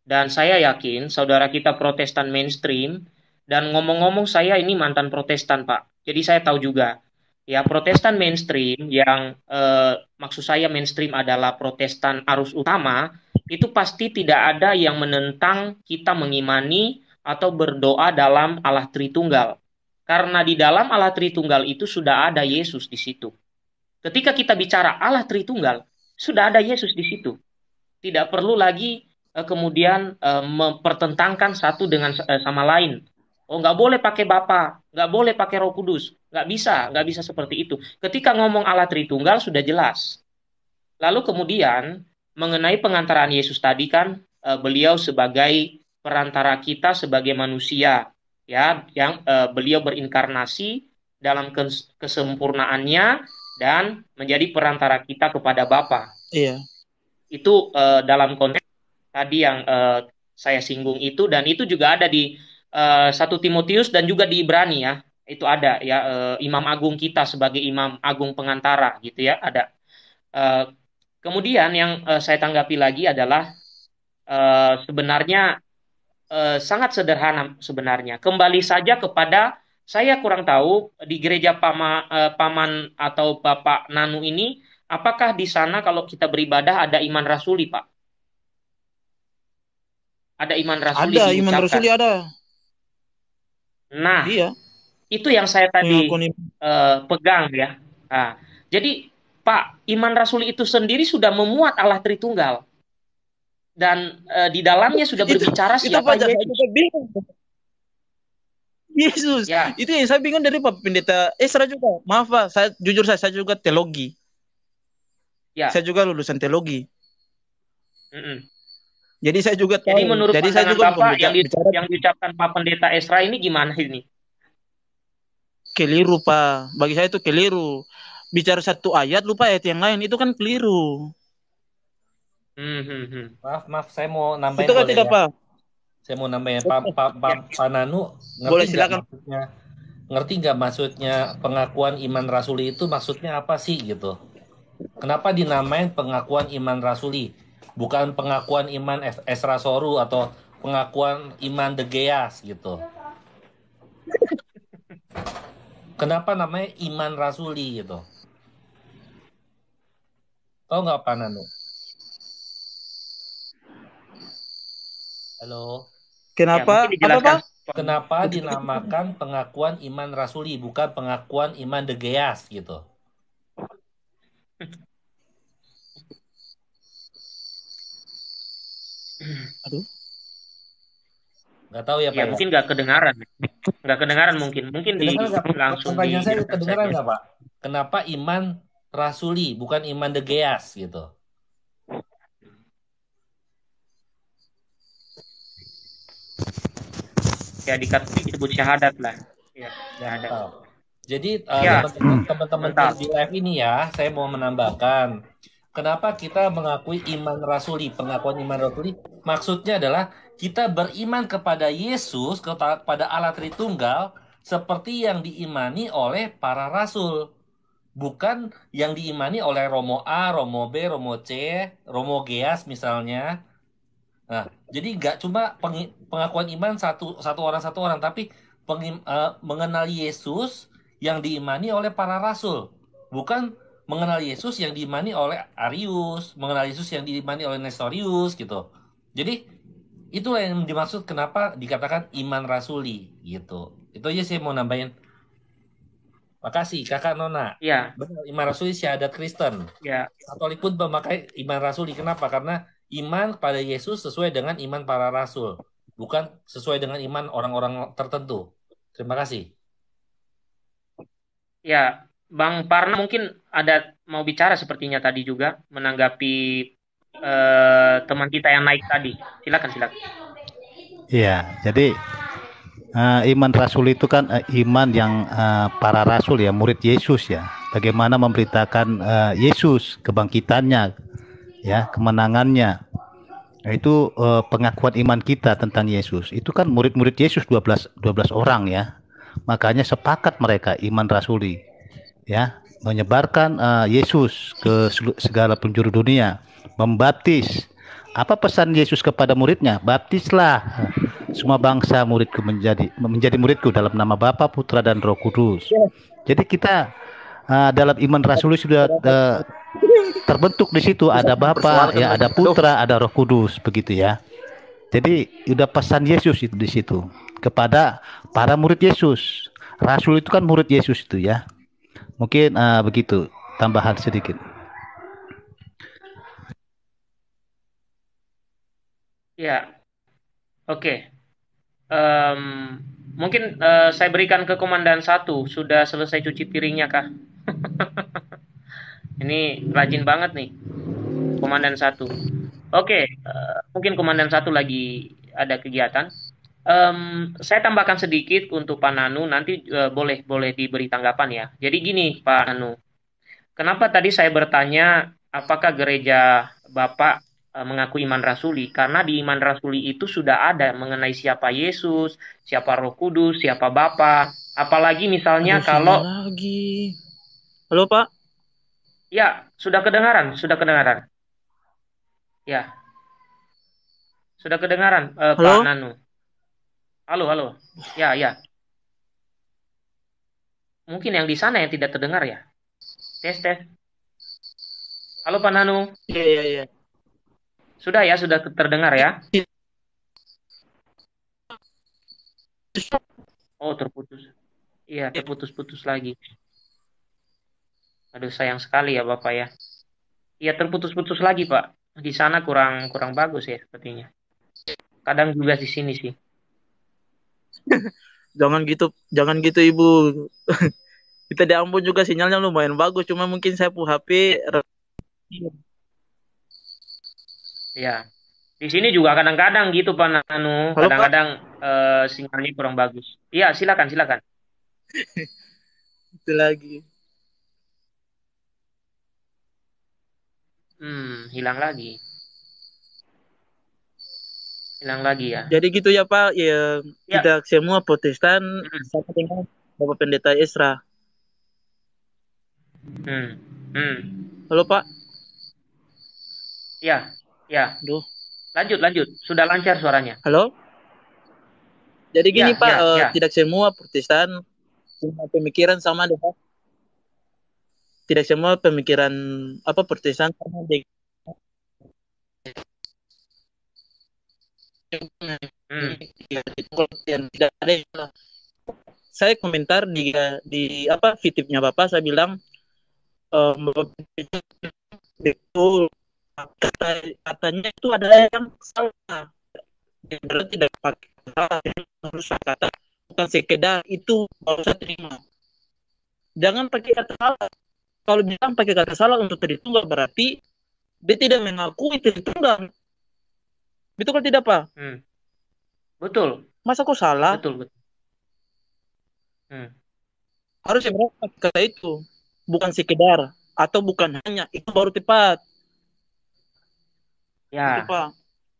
Dan saya yakin saudara kita Protestan mainstream dan ngomong-ngomong saya ini mantan Protestan, Pak. Jadi saya tahu juga ya Protestan mainstream yang eh, maksud saya mainstream adalah Protestan arus utama itu pasti tidak ada yang menentang kita mengimani atau berdoa dalam Allah Tritunggal. Karena di dalam Allah Tritunggal itu sudah ada Yesus di situ. Ketika kita bicara Allah Tritunggal, sudah ada Yesus di situ. Tidak perlu lagi eh, kemudian eh, mempertentangkan satu dengan eh, sama lain Oh, nggak boleh pakai Bapa, nggak boleh pakai Roh Kudus, nggak bisa, nggak bisa seperti itu. Ketika ngomong Allah Tritunggal sudah jelas. Lalu kemudian mengenai pengantaran Yesus tadi kan eh, beliau sebagai perantara kita sebagai manusia, ya, yang eh, beliau berinkarnasi dalam kesempurnaannya dan menjadi perantara kita kepada Bapa. Iya. Itu eh, dalam konteks tadi yang eh, saya singgung itu dan itu juga ada di Eh, satu Timotius dan juga di Ibrani ya itu ada ya uh, imam agung kita sebagai imam agung pengantara gitu ya ada uh, kemudian yang uh, saya tanggapi lagi adalah sebenarnya sangat sederhana sebenarnya kembali saja kepada saya kurang tahu di gereja pama, paman atau bapak Nanu ini apakah di sana kalau kita beribadah ada iman rasuli pak ada iman rasuli ada iman rasuli ada Nah, iya. itu yang saya tadi uh, pegang ya. Nah, jadi Pak Iman Rasuli itu sendiri sudah memuat Allah Tritunggal dan uh, di dalamnya sudah berbicara itu, siapa itu Yesus. bingung. Yesus. Ya. Itu yang saya bingung dari Pak Pendeta Eh saya juga. Maaf Pak, saya jujur saya saya juga teologi. Ya. Saya juga lulusan teologi. Mm -mm. Jadi saya juga tahu. Jadi menurut Jadi saya juga Bapak yang, di, bicara, yang diucapkan Pak Pendeta Esra ini gimana ini? Keliru Pak. Bagi saya itu keliru. Bicara satu ayat lupa ayat yang lain itu kan keliru. Hmm, hmm, hmm. Maaf maaf saya mau nambahin. Itu kan tidak ya? Saya mau nambahin Pak Pak Pak, pa Nanu ngerti boleh silakan. Maksudnya, ngerti nggak maksudnya pengakuan iman rasuli itu maksudnya apa sih gitu? Kenapa dinamain pengakuan iman rasuli? bukan pengakuan iman Esra Soru atau pengakuan iman De Geas gitu. Kenapa namanya iman rasuli gitu? Tahu nggak apa Nanu? Halo. Kenapa? Ya, apa, Kenapa dinamakan pengakuan iman rasuli bukan pengakuan iman De Geas gitu? aduh Gak tahu ya, ya pak ya, mungkin gak kedengaran Gak kedengaran mungkin mungkin kedengaran di langsung di saya kedengaran nggak pak kenapa iman rasuli bukan iman Geas gitu ya dikatakan disebut syahadat lah. Ya, syahadat. Jadi uh, ya. teman-teman di live ini ya, saya mau menambahkan Kenapa kita mengakui iman rasuli, pengakuan iman rasuli? Maksudnya adalah kita beriman kepada Yesus, kepada Allah Tritunggal, seperti yang diimani oleh para rasul. Bukan yang diimani oleh Romo A, Romo B, Romo C, Romo Geas misalnya. Nah, jadi nggak cuma pengakuan iman satu satu orang satu orang, tapi pengim, uh, eh, mengenal Yesus yang diimani oleh para rasul, bukan mengenal Yesus yang dimani oleh Arius, mengenal Yesus yang dimani oleh Nestorius gitu. Jadi itu yang dimaksud kenapa dikatakan iman rasuli gitu. Itu aja saya mau nambahin. Makasih Kakak Nona. Iya. Benar, iman rasuli syahadat Kristen. Iya. Katolik pun memakai iman rasuli kenapa? Karena iman pada Yesus sesuai dengan iman para rasul, bukan sesuai dengan iman orang-orang tertentu. Terima kasih. Ya, Bang Parna mungkin ada mau bicara sepertinya tadi juga menanggapi eh, teman kita yang naik tadi. Silakan silakan. Iya, jadi uh, iman rasul itu kan uh, iman yang uh, para rasul ya, murid Yesus ya. Bagaimana memberitakan uh, Yesus kebangkitannya ya, kemenangannya. Nah, Itu uh, pengakuan iman kita tentang Yesus. Itu kan murid-murid Yesus 12 12 orang ya. Makanya sepakat mereka iman rasuli ya menyebarkan uh, Yesus ke segala penjuru dunia, membaptis. Apa pesan Yesus kepada muridnya? Baptislah semua bangsa muridku menjadi menjadi muridku dalam nama Bapa, Putra dan Roh Kudus. Jadi kita uh, dalam iman rasul sudah uh, terbentuk di situ ada Bapa, ya ada Putra, ada Roh Kudus begitu ya. Jadi sudah pesan Yesus itu di situ kepada para murid Yesus. Rasul itu kan murid Yesus itu ya. Mungkin uh, begitu tambahan sedikit. Ya, oke. Okay. Um, mungkin uh, saya berikan ke komandan satu. Sudah selesai cuci piringnya kah? Ini rajin banget nih, komandan satu. Oke, okay. uh, eh, mungkin komandan satu lagi ada kegiatan. Um, saya tambahkan sedikit untuk Pak Nanu, nanti uh, boleh boleh diberi tanggapan ya. Jadi gini Pak Nanu, kenapa tadi saya bertanya apakah gereja Bapak uh, mengaku iman rasuli? Karena di iman rasuli itu sudah ada mengenai siapa Yesus, siapa Roh Kudus, siapa Bapa. Apalagi misalnya Aduh, kalau lagi. Halo Pak. Ya, sudah kedengaran, sudah kedengaran. Ya. Sudah kedengaran uh, Pak Nanu. Halo, halo. Ya, ya. Mungkin yang di sana yang tidak terdengar ya. Tes, tes. Halo Pak Nanu. Iya, iya, iya. Sudah ya, sudah terdengar ya. Oh, terputus. Iya, iya, terputus-putus lagi. Aduh, sayang sekali ya Bapak ya. Iya, terputus-putus lagi Pak. Di sana kurang kurang bagus ya sepertinya. Kadang juga di sini sih. jangan gitu, jangan gitu ibu. Kita di Ambon juga sinyalnya lumayan bagus, cuma mungkin saya pun HP. Ya, di sini juga kadang-kadang gitu Pak Nanu, kadang-kadang uh, sinyalnya kurang bagus. Iya, silakan, silakan. Itu lagi. Hmm, hilang lagi hilang lagi ya. Jadi gitu ya Pak, ya, ya. tidak semua Protestan hmm. sama dengan Bapak Pendeta Isra. Hmm. Hmm. Halo Pak. Ya, ya. Duh. Lanjut, lanjut. Sudah lancar suaranya. Halo. Jadi gini ya, Pak, ya, uh, ya. tidak semua Protestan punya pemikiran sama dengan tidak semua pemikiran apa Protestan sama dengan tidak ada yang saya komentar di di apa fitipnya bapak saya bilang eh, betul kata, katanya itu adalah yang salah berarti tidak pakai kata harus kata bukan sekedar itu baru saya terima jangan pakai kata salah kalau bilang pakai kata salah untuk terhitung berarti dia tidak mengakui tertunggal Betul kan tidak, Pak? Hmm. Betul. Masa kok salah? Betul, betul. Hmm. Harus berangkat kata itu. Bukan sekedar atau bukan hanya itu baru tepat. Ya. Itu, Pak.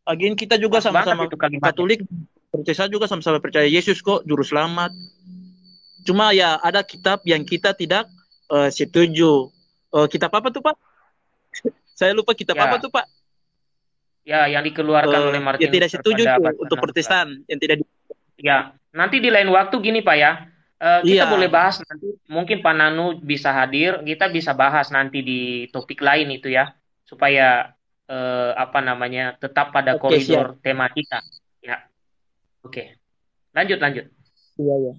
Lagian kita juga sama-sama Katolik, percaya juga sama-sama percaya Yesus kok juru selamat. Cuma ya ada kitab yang kita tidak uh, setuju. Uh, kitab apa tuh, Pak? Saya lupa kitab ya. apa tuh, Pak? ya yang dikeluarkan uh, oleh Martin yang tidak setuju tuh, untuk Protestan yang tidak di... ya nanti di lain waktu gini pak ya Uh, kita iya. boleh bahas nanti mungkin Pak Nanu bisa hadir kita bisa bahas nanti di topik lain itu ya supaya uh, apa namanya tetap pada okay, koridor siap. tema kita ya oke okay. lanjut lanjut iya ya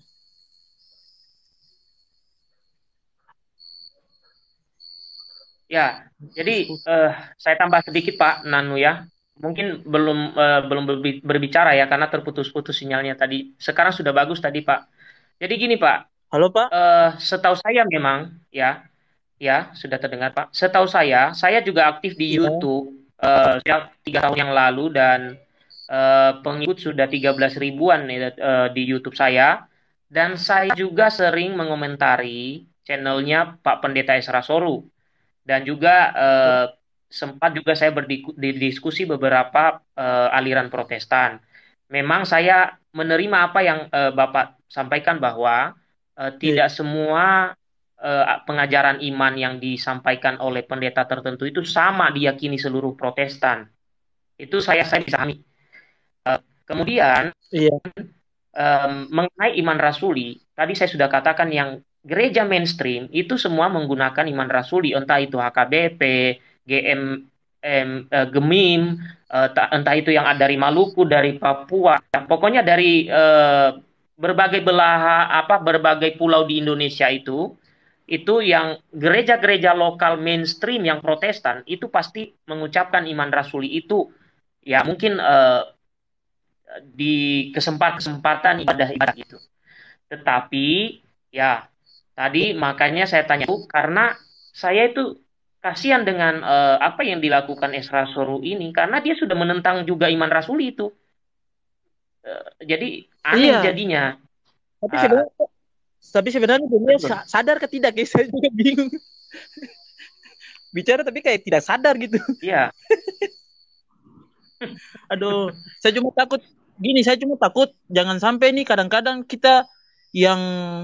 ya jadi uh, saya tambah sedikit Pak Nanu ya mungkin belum uh, belum berbicara ya karena terputus-putus sinyalnya tadi. Sekarang sudah bagus tadi Pak. Jadi gini Pak. Halo Pak. Uh, setahu saya memang ya ya sudah terdengar Pak. Setahu saya saya juga aktif di ya. YouTube uh, tiga tahun yang lalu dan uh, pengikut sudah tiga belas ribuan uh, di YouTube saya dan saya juga sering mengomentari channelnya Pak Pendeta Esra Soru dan juga uh, sempat juga saya berdiskusi beberapa uh, aliran Protestan. Memang saya menerima apa yang uh, Bapak sampaikan bahwa uh, tidak semua uh, pengajaran iman yang disampaikan oleh pendeta tertentu itu sama diyakini seluruh Protestan. Itu saya saya bisa Uh, kemudian yeah. Iya. um, mengenai iman rasuli, tadi saya sudah katakan yang gereja mainstream itu semua menggunakan iman rasuli, entah itu HKBP, GM em, eh, Gemim, eh, entah itu yang ada dari Maluku, dari Papua, pokoknya dari eh, berbagai belahan apa berbagai pulau di Indonesia itu, itu yang gereja-gereja lokal mainstream yang Protestan itu pasti mengucapkan iman rasuli itu ya mungkin eh, di kesempatan-kesempatan ibadah-ibadah itu. Tetapi ya tadi makanya saya tanya karena saya itu kasihan dengan uh, apa yang dilakukan Esra Soru ini karena dia sudah menentang juga iman rasuli itu. Uh, jadi aneh iya. jadinya. Tapi sebenarnya uh, tapi sebenarnya dunia sadar ke guys, saya juga bingung. Bicara tapi kayak tidak sadar gitu. Iya. Aduh, saya cuma takut gini, saya cuma takut jangan sampai nih kadang-kadang kita yang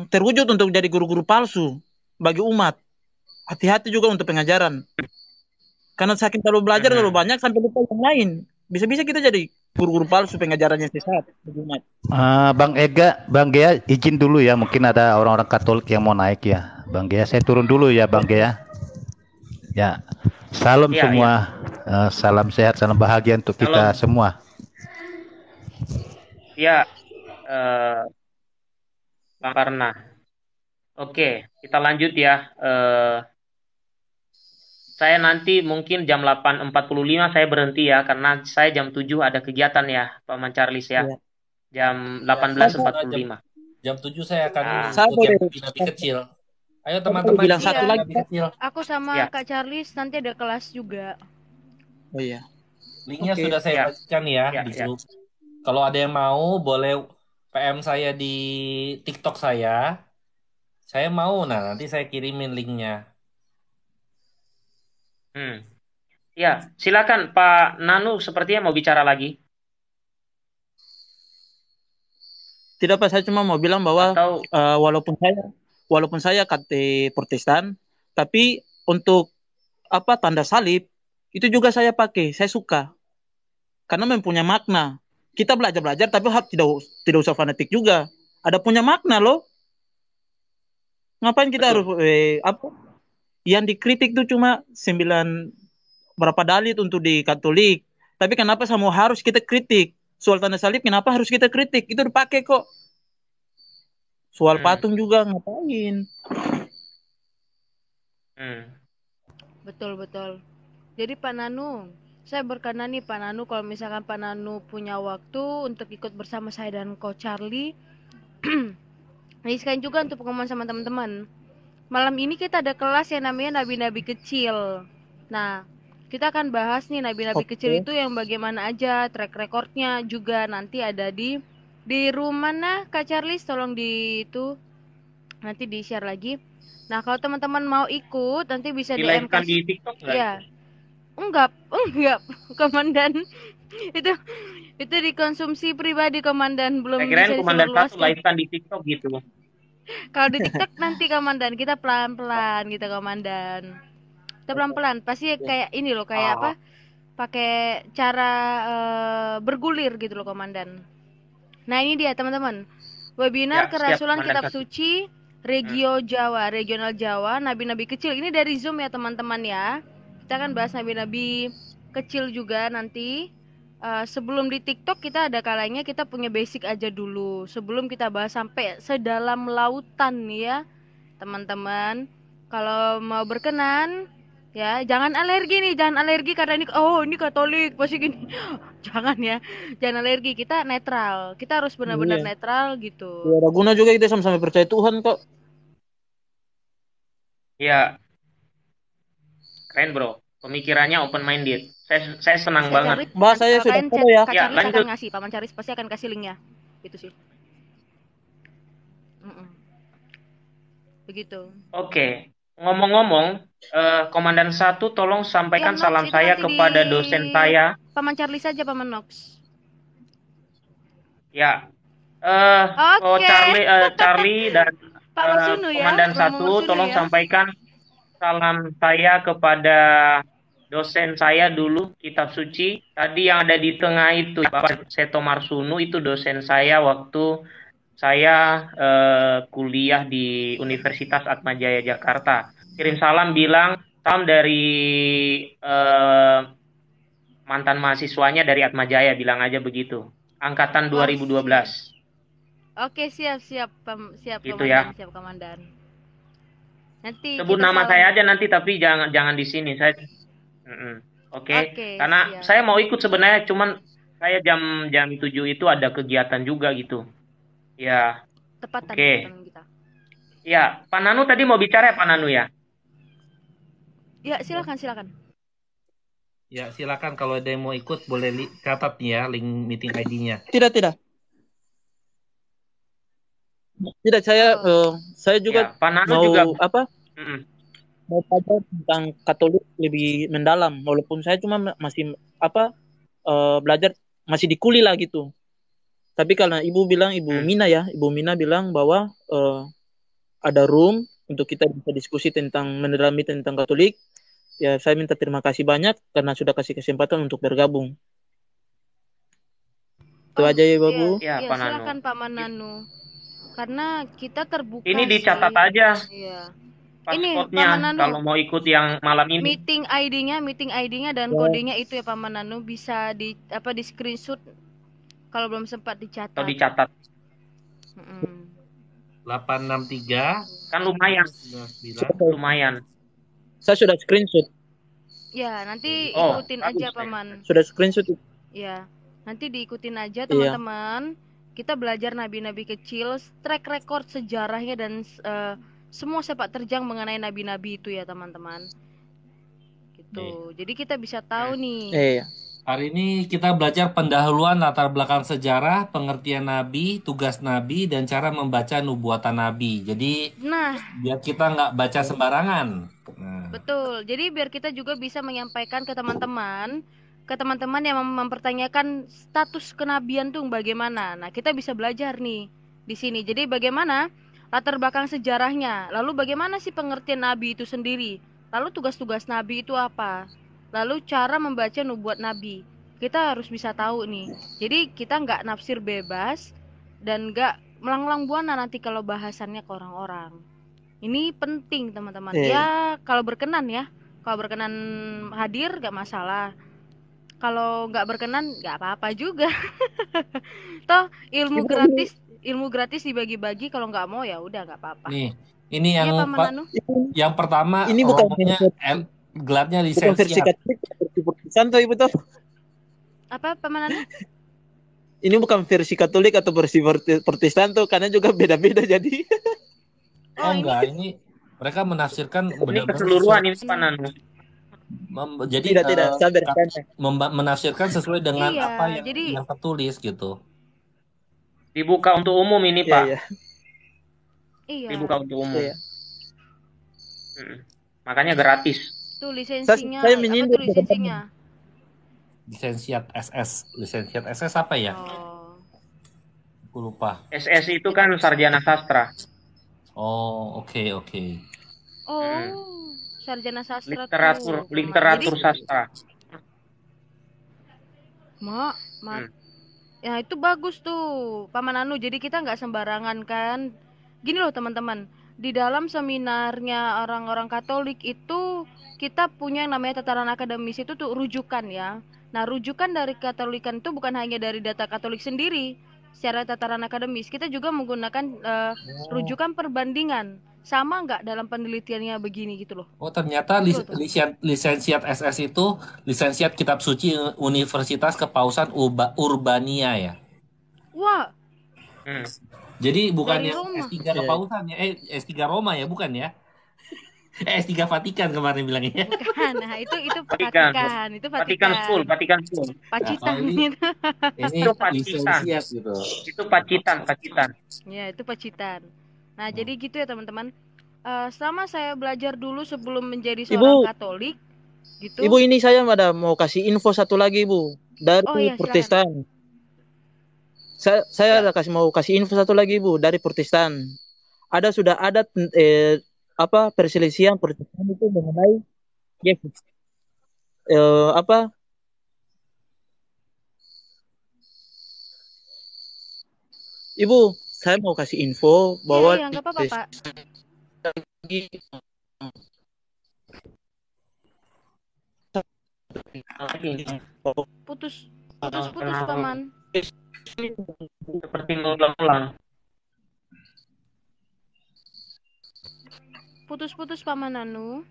terwujud untuk jadi guru-guru palsu bagi umat hati-hati juga untuk pengajaran. Karena saking terlalu belajar terlalu iya. banyak sampai lupa yang lain. Bisa-bisa kita jadi guru-guru palsu pengajarannya sesat. Uh, ah, Bang Ega, Bang Gea izin dulu ya. Mungkin ada orang-orang Katolik yang mau naik ya. Bang Gea, saya turun dulu ya Bang Gea. Ya. Salam ya, semua. Ya. Uh, salam sehat, salam bahagia untuk salam. kita semua. Ya. Uh, eh, karena. Oke, kita lanjut ya. Uh, saya nanti mungkin jam 8.45 saya berhenti ya karena saya jam 7 ada kegiatan ya Pak Mancarlis ya. ya. Jam 18.45. Ya, jam, 7 saya akan nah, saya boleh. lebih kecil. Ayo teman-teman bilang satu lagi kecil. Aku sama ya. Kak Charles nanti ada kelas juga. Oh iya. Linknya okay. sudah saya ya. bagikan ya, ya di Ya. Kalau ada yang mau boleh PM saya di TikTok saya. Saya mau nah nanti saya kirimin linknya Hmm. Ya, silakan Pak Nanu sepertinya mau bicara lagi. Tidak Pak, saya cuma mau bilang bahwa Atau... uh, walaupun saya walaupun saya kate Protestan, tapi untuk apa tanda salib itu juga saya pakai, saya suka. Karena mempunyai makna. Kita belajar-belajar tapi hak tidak tidak usah fanatik juga. Ada punya makna loh. Ngapain kita Betul. harus eh, apa yang dikritik tuh cuma sembilan berapa dalit untuk di Katolik. Tapi kenapa semua harus kita kritik? Soal tanda salib kenapa harus kita kritik? Itu dipakai kok. Soal hmm. patung juga ngapain? Hmm. Betul betul. Jadi Pak Nanu, saya berkenan nih Pak Nanu kalau misalkan Pak Nanu punya waktu untuk ikut bersama saya dan Ko Charlie. Ini sekalian juga untuk pengumuman sama teman-teman malam ini kita ada kelas yang namanya nabi-nabi kecil. Nah, kita akan bahas nih nabi-nabi okay. kecil itu yang bagaimana aja track recordnya juga nanti ada di di rumah nah Kak Charles tolong di itu nanti di share lagi. Nah, kalau teman-teman mau ikut nanti bisa di DM kan di TikTok Ya. Enggak, enggak, komandan. itu itu dikonsumsi pribadi komandan belum Saya kira komandan satu live kan di TikTok gitu. Kalau di TikTok nanti komandan kita pelan-pelan gitu komandan. Kita pelan-pelan pasti kayak ini loh kayak apa? Pakai cara uh, bergulir gitu loh komandan. Nah, ini dia teman-teman. Webinar ya, kerasulan kitab suci Regio hmm. Jawa, regional Jawa, nabi-nabi kecil. Ini dari Zoom ya teman-teman ya. Kita akan bahas nabi-nabi kecil juga nanti uh, sebelum di TikTok kita ada kalanya kita punya basic aja dulu sebelum kita bahas sampai sedalam lautan ya teman-teman kalau mau berkenan ya jangan alergi nih jangan alergi karena ini oh ini Katolik pasti gini jangan ya jangan alergi kita netral kita harus benar-benar yeah. netral gitu ya ada guna juga kita sama-sama percaya Tuhan kok ya keren bro pemikirannya open minded saya saya senang banget bahasanya bahas saya sudah penuh ya ya lanjut akan ngasih paman Charis pasti akan kasih linknya gitu sih begitu oke okay. ngomong-ngomong uh, komandan satu tolong sampaikan ya, salam saya kepada di... dosen saya paman Charlie saja paman Nox ya uh, eh, okay. oh Charlie uh, Charlie dan uh, Komandan ya? komandan satu Sunu, tolong ya? sampaikan salam saya kepada dosen saya dulu kitab suci tadi yang ada di tengah itu Bapak Seto Marsunu itu dosen saya waktu saya eh, kuliah di Universitas Atmajaya Jakarta. Kirim salam bilang salam dari eh, mantan mahasiswanya dari Atmajaya bilang aja begitu. Angkatan 2012. Oke, siap siap pem, siap gitu komandan, ya. siap komandan. Nanti sebut nama tahu. saya aja nanti tapi jangan jangan di sini. Saya mm Oke. Karena iya. saya mau ikut sebenarnya, cuman saya jam jam tujuh itu ada kegiatan juga gitu. Ya. Tepat okay. Ya, Pak Nanu tadi mau bicara ya Pak Nanu ya? Ya, silakan silakan. Ya, silakan kalau ada yang mau ikut boleh li- catat nih ya link meeting ID-nya. Tidak, tidak. Tidak, saya oh. uh, saya juga ya, Pak Nanu mau juga. apa? Mm -mm mau belajar tentang Katolik lebih mendalam walaupun saya cuma masih apa uh, belajar masih di kuli lah gitu tapi karena ibu bilang ibu hmm. Mina ya ibu Mina bilang bahwa uh, ada room untuk kita bisa diskusi tentang mendalami tentang Katolik ya saya minta terima kasih banyak karena sudah kasih kesempatan untuk bergabung itu aja ya ibu ya, ya, ya Pak silakan Pak Mananu karena kita terbuka ini dicatat aja iya pasportnya kalau mau ikut yang malam ini. Meeting ID-nya, meeting ID-nya dan oh. kodenya itu ya Paman Nanu bisa di apa di screenshot kalau belum sempat dicatat. Atau dicatat. Hmm. 863 kan lumayan. 99. Lumayan. Saya sudah screenshot. Ya, nanti oh, ikutin aja saya. Paman. Sudah screenshot. Ya, nanti diikutin aja iya. teman-teman. Iya. Kita belajar nabi-nabi kecil, track record sejarahnya dan uh, semua sepak terjang mengenai nabi-nabi itu ya teman-teman gitu. Jadi kita bisa tahu nih. Eh. Hari ini kita belajar pendahuluan latar belakang sejarah, pengertian nabi, tugas nabi, dan cara membaca nubuatan nabi. Jadi, nah, biar kita nggak baca sembarangan. Nah. Betul. Jadi biar kita juga bisa menyampaikan ke teman-teman, ke teman-teman yang mempertanyakan status kenabian tuh bagaimana. Nah, kita bisa belajar nih di sini. Jadi bagaimana? latar belakang sejarahnya. Lalu bagaimana sih pengertian nabi itu sendiri? Lalu tugas-tugas nabi itu apa? Lalu cara membaca nubuat nabi. Kita harus bisa tahu nih. Jadi kita nggak nafsir bebas dan nggak melanglang buana nanti kalau bahasannya ke orang-orang. Ini penting teman-teman. Eh. Ya kalau berkenan ya. Kalau berkenan hadir nggak masalah kalau nggak berkenan nggak apa-apa juga toh ilmu gratis ilmu gratis dibagi-bagi kalau nggak mau ya udah nggak apa-apa. Nih, ini iya, yang ya, yang pertama ini bukan M, gelarnya lisensi. Bukan versi betul. Apa pemanan? ini bukan versi Katolik atau versi Protestan tuh karena juga beda-beda jadi. Oh enggak, ini mereka menafsirkan ini keseluruhan ini sepanan. Mem jadi tidak, eh, tidak, sabar, sabar. Menafsirkan sesuai dengan iya, apa yang, jadi, yang tertulis gitu. Dibuka untuk umum ini iya, Pak. Iya. iya. Dibuka untuk umum. Iya. Hmm. Makanya gratis. Tuh lisensinya. Saya, saya menyindir apa tuh lisensinya? Lisensiat SS. Lisensiat SS apa ya? Oh. Aku lupa. SS itu kan sarjana sastra. Oh, oke okay, oke. Okay. Oh, hmm. sarjana sastra. Literatur tuh. literatur Jadi, sastra. Mak, mak. Hmm ya itu bagus tuh paman Anu jadi kita nggak sembarangan kan gini loh teman-teman di dalam seminarnya orang-orang Katolik itu kita punya yang namanya tataran akademis itu tuh rujukan ya nah rujukan dari Katolikan itu bukan hanya dari data Katolik sendiri secara tataran akademis kita juga menggunakan uh, rujukan perbandingan sama nggak dalam penelitiannya begini gitu loh? Oh ternyata lis lisensiat, lisensiat SS itu lisensiat kitab suci eh, Universitas Kepausan Uba Urbania ya? Wah. Hmm. Jadi bukannya S3 Kepausan ya? Eh S3 Roma ya bukan ya? eh S3 Vatikan kemarin bilangnya. Bukan, nah itu itu Vatikan, Vatikan. itu Vatikan. full, Vatikan full. Pacitan nah, ini, ini itu Pacitan. gitu. Itu Pacitan, Pacitan. Ya, itu Pacitan. Nah, hmm. jadi gitu ya teman-teman. Uh, eh, sama saya belajar dulu sebelum menjadi seorang Ibu, Katolik gitu. Ibu ini saya pada mau kasih info satu lagi, ibu Dari oh, iya, Protestan. Silakan. Saya saya ya. kasih mau kasih info satu lagi, ibu dari Protestan. Ada sudah ada eh, apa perselisihan Protestan itu mengenai Yesus. Eh, apa Ibu, saya mau kasih info bahwa ya, ya, apa -apa, Pak. putus putus putus paman putus-putus paman Anu.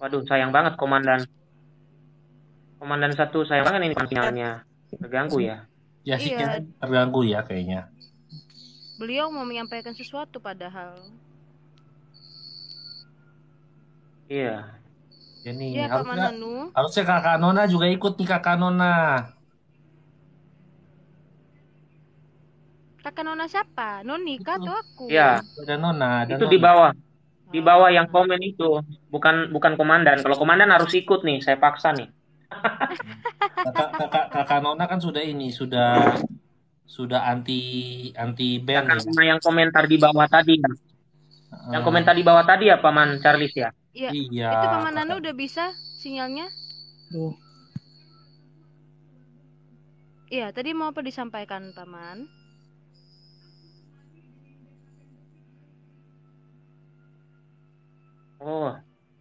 waduh sayang banget komandan komandan satu sayang banget ini sinyalnya terganggu ya iya. ya sih iya. terganggu ya kayaknya Beliau mau menyampaikan sesuatu padahal. Iya. Jadi ya, harusnya, harusnya kakak Nona juga ikut nih kakak Nona. Kakak Nona siapa? Noni kak atau aku? Iya. Ada Nona. Ada itu Nona. di bawah. Di bawah yang komen itu bukan bukan komandan. Kalau komandan harus ikut nih, saya paksa nih. kakak, kakak, kakak Nona kan sudah ini sudah sudah anti anti band. karena ya. yang komentar di bawah tadi kan. yang komentar di bawah tadi ya Paman Charles ya? Iya. iya. Itu Paman Nano udah bisa sinyalnya? Iya, tadi mau apa disampaikan Paman? Oh,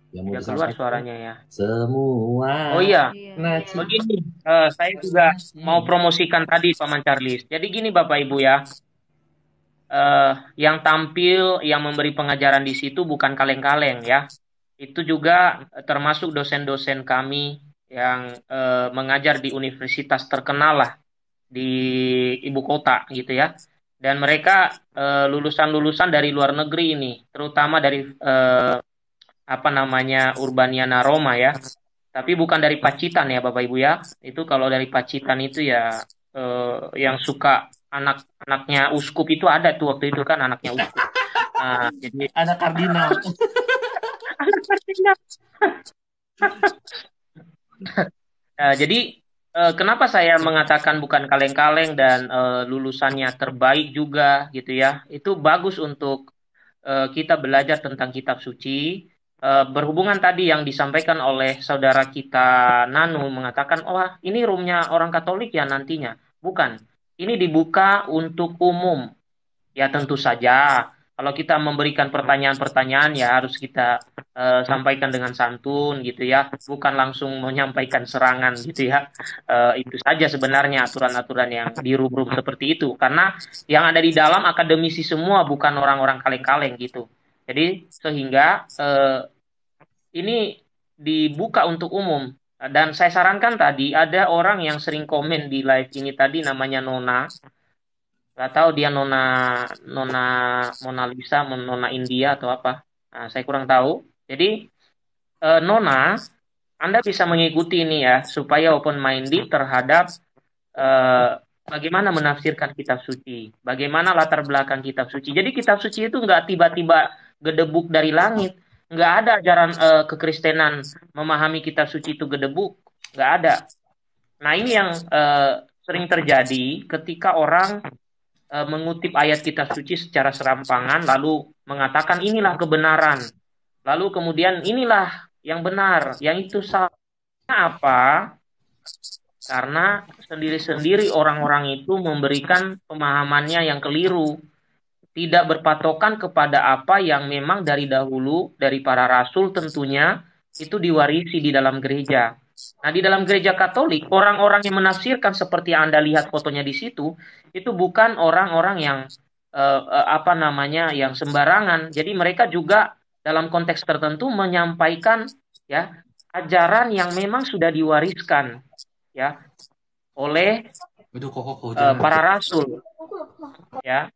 yang mau keluar suaranya ya. Semua. Oh iya. Nah, begini, iya. uh, eh, saya juga hmm. mau promosikan tadi Paman Charles. Jadi gini Bapak Ibu ya. Uh, yang tampil, yang memberi pengajaran di situ bukan kaleng-kaleng ya. Itu juga termasuk dosen-dosen kami yang uh, mengajar di universitas terkenal lah di ibu kota gitu ya. Dan mereka lulusan-lulusan uh, dari luar negeri ini, terutama dari uh, apa namanya Urbaniana Roma ya. Tapi bukan dari Pacitan ya Bapak Ibu ya. Itu kalau dari Pacitan itu ya eh, yang suka anak-anaknya uskup itu ada tuh waktu itu kan anaknya uskup. Nah, jadi anak kardinal. anak kardinal. nah, jadi eh, kenapa saya mengatakan bukan kaleng-kaleng dan eh, lulusannya terbaik juga gitu ya. Itu bagus untuk eh, kita belajar tentang kitab suci Eh, berhubungan tadi yang disampaikan oleh saudara kita Nanu mengatakan, "Wah, oh, ini roomnya orang Katolik ya nantinya." Bukan. Ini dibuka untuk umum. Ya tentu saja kalau kita memberikan pertanyaan-pertanyaan ya harus kita uh, sampaikan dengan santun gitu ya, bukan langsung menyampaikan serangan gitu ya. Uh, itu saja sebenarnya aturan-aturan yang di rubrum seperti itu karena yang ada di dalam akademisi semua bukan orang-orang kaleng-kaleng gitu jadi sehingga eh, ini dibuka untuk umum. Dan saya sarankan tadi ada orang yang sering komen di live ini tadi namanya Nona. Gak tahu dia Nona Nona Mona Lisa, Nona India atau apa. Nah, saya kurang tahu. Jadi eh, Nona, Anda bisa mengikuti ini ya supaya open minded terhadap eh, bagaimana menafsirkan kitab suci, bagaimana latar belakang kitab suci. Jadi kitab suci itu nggak tiba-tiba gedebuk dari langit. Nggak ada ajaran uh, kekristenan memahami kitab suci itu gedebuk. Nggak ada. Nah ini yang uh, sering terjadi ketika orang uh, mengutip ayat kitab suci secara serampangan lalu mengatakan inilah kebenaran. Lalu kemudian inilah yang benar, yang itu salah. Apa? Karena sendiri-sendiri orang-orang itu memberikan pemahamannya yang keliru tidak berpatokan kepada apa yang memang dari dahulu dari para rasul tentunya itu diwarisi di dalam gereja. Nah, di dalam gereja Katolik, orang-orang yang menafsirkan seperti yang Anda lihat fotonya di situ, itu bukan orang-orang yang eh, eh, apa namanya yang sembarangan. Jadi mereka juga dalam konteks tertentu menyampaikan ya ajaran yang memang sudah diwariskan ya oleh eh, para rasul. Ya.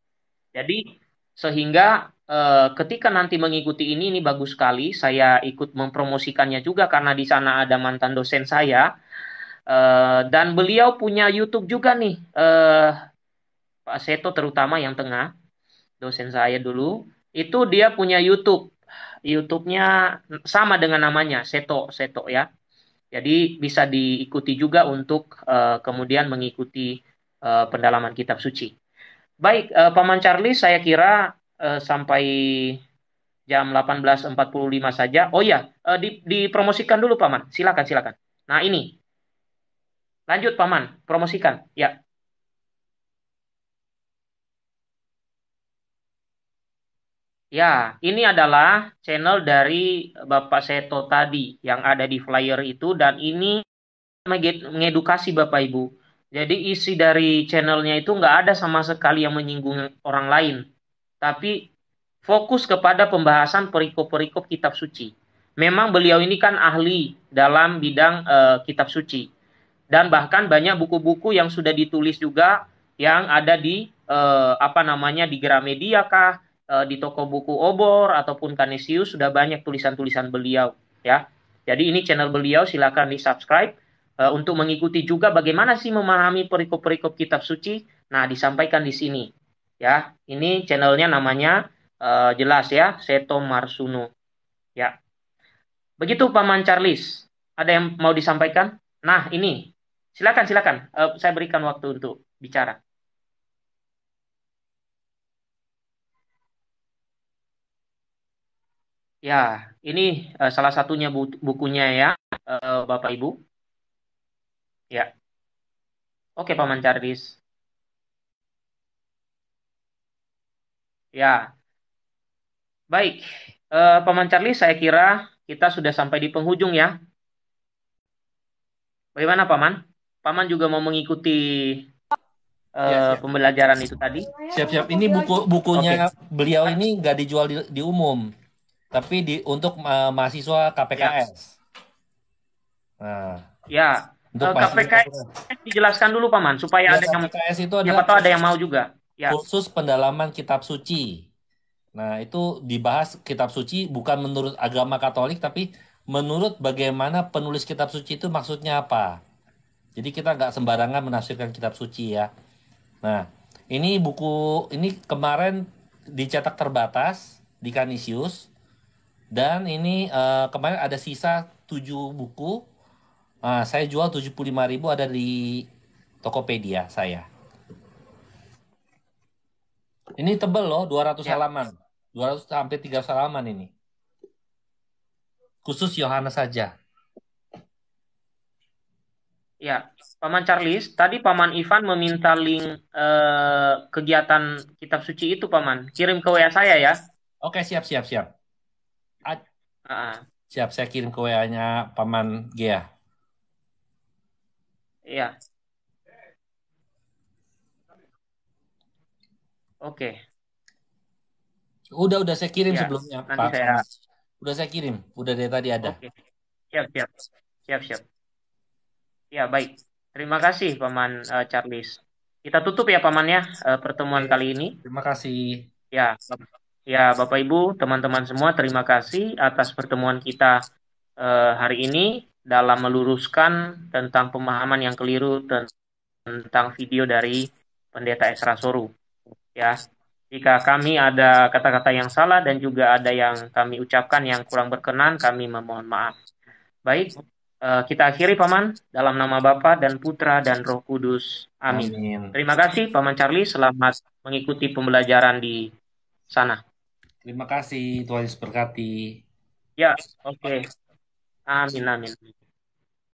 Jadi sehingga eh, ketika nanti mengikuti ini ini bagus sekali. Saya ikut mempromosikannya juga karena di sana ada mantan dosen saya eh, dan beliau punya YouTube juga nih eh, Pak Seto terutama yang tengah dosen saya dulu itu dia punya YouTube. YouTube-nya sama dengan namanya Seto Seto ya. Jadi bisa diikuti juga untuk uh, kemudian mengikuti uh, pendalaman kitab suci. Baik, uh, Paman Charlie, saya kira uh, sampai jam 18.45 saja. Oh iya, uh, dipromosikan dulu Paman. Silakan, silakan. Nah, ini. Lanjut Paman, promosikan. Ya. Ya, ini adalah channel dari Bapak Seto tadi yang ada di flyer itu dan ini mengedukasi Bapak Ibu jadi isi dari channelnya itu nggak ada sama sekali yang menyinggung orang lain. Tapi fokus kepada pembahasan perikop-perikop kitab suci. Memang beliau ini kan ahli dalam bidang e, kitab suci. Dan bahkan banyak buku-buku yang sudah ditulis juga yang ada di e, apa namanya di Gramedia kah, e, di toko buku Obor ataupun Kanisius sudah banyak tulisan-tulisan beliau ya. Jadi ini channel beliau silakan di-subscribe Eh, untuk mengikuti juga bagaimana sih memahami perikop-perikop kitab suci. Nah, disampaikan di sini. Ya, ini channelnya namanya uh, jelas ya, Seto Marsuno. Ya. Begitu Paman Charles. Ada yang mau disampaikan? Nah, ini. Silakan, silakan. Uh, saya berikan waktu untuk bicara. Ya, ini uh, salah satunya bu bukunya ya, uh, Bapak Ibu. Ya. Oke, Paman Jarvis. Ya, baik. Eh, Paman Charlie, saya kira kita sudah sampai di penghujung ya. Bagaimana, Paman? Paman juga mau mengikuti uh, ya, pembelajaran itu tadi? Siap-siap. Ini buku bukunya okay. beliau ini nggak dijual di, di umum, tapi di untuk uh, mahasiswa KPKS. Ya. Nah. Ya, untuk eh, KPKS dijelaskan dulu paman supaya ya, ada yang KPKS itu ada tahu ada yang mau juga. Ya. Kursus pendalaman kitab suci. Nah, itu dibahas kitab suci bukan menurut agama Katolik tapi menurut bagaimana penulis kitab suci itu maksudnya apa. Jadi kita nggak sembarangan menafsirkan kitab suci ya. Nah, ini buku ini kemarin dicetak terbatas di Kanisius dan ini uh, kemarin ada sisa tujuh buku Nah, saya jual 75.000 ada di Tokopedia saya. Ini tebel loh, 200 ya. halaman. 200 sampai 300 halaman ini. Khusus Yohanes saja. Ya, Paman Charles, tadi Paman Ivan meminta link eh, kegiatan kitab suci itu, Paman. Kirim ke WA saya ya. Oke, siap, siap, siap. A Uh Siap, saya kirim ke WA-nya Paman Gea. Iya. Oke. Udah udah saya kirim ya, sebelumnya nanti Pak. Saya... Udah saya kirim, udah dari tadi ada. Oke. Siap siap. Siap siap. Ya baik. Terima kasih Paman uh, eh, Charles. Kita tutup ya Paman ya uh, pertemuan kali ini. Terima kasih. Ya. Ya, Bapak Ibu, teman-teman semua, terima kasih atas pertemuan kita uh, hari ini dalam meluruskan tentang pemahaman yang keliru tentang video dari pendeta Esra Soru. Ya, jika kami ada kata-kata yang salah dan juga ada yang kami ucapkan yang kurang berkenan, kami memohon maaf. Baik, eh, kita akhiri paman dalam nama Bapa dan Putra dan Roh Kudus. Amin. Amin. Terima kasih paman Charlie, selamat mengikuti pembelajaran di sana. Terima kasih, Tuhan Yesus berkati. Ya, oke. Okay. Amén, ah, amén. Ah,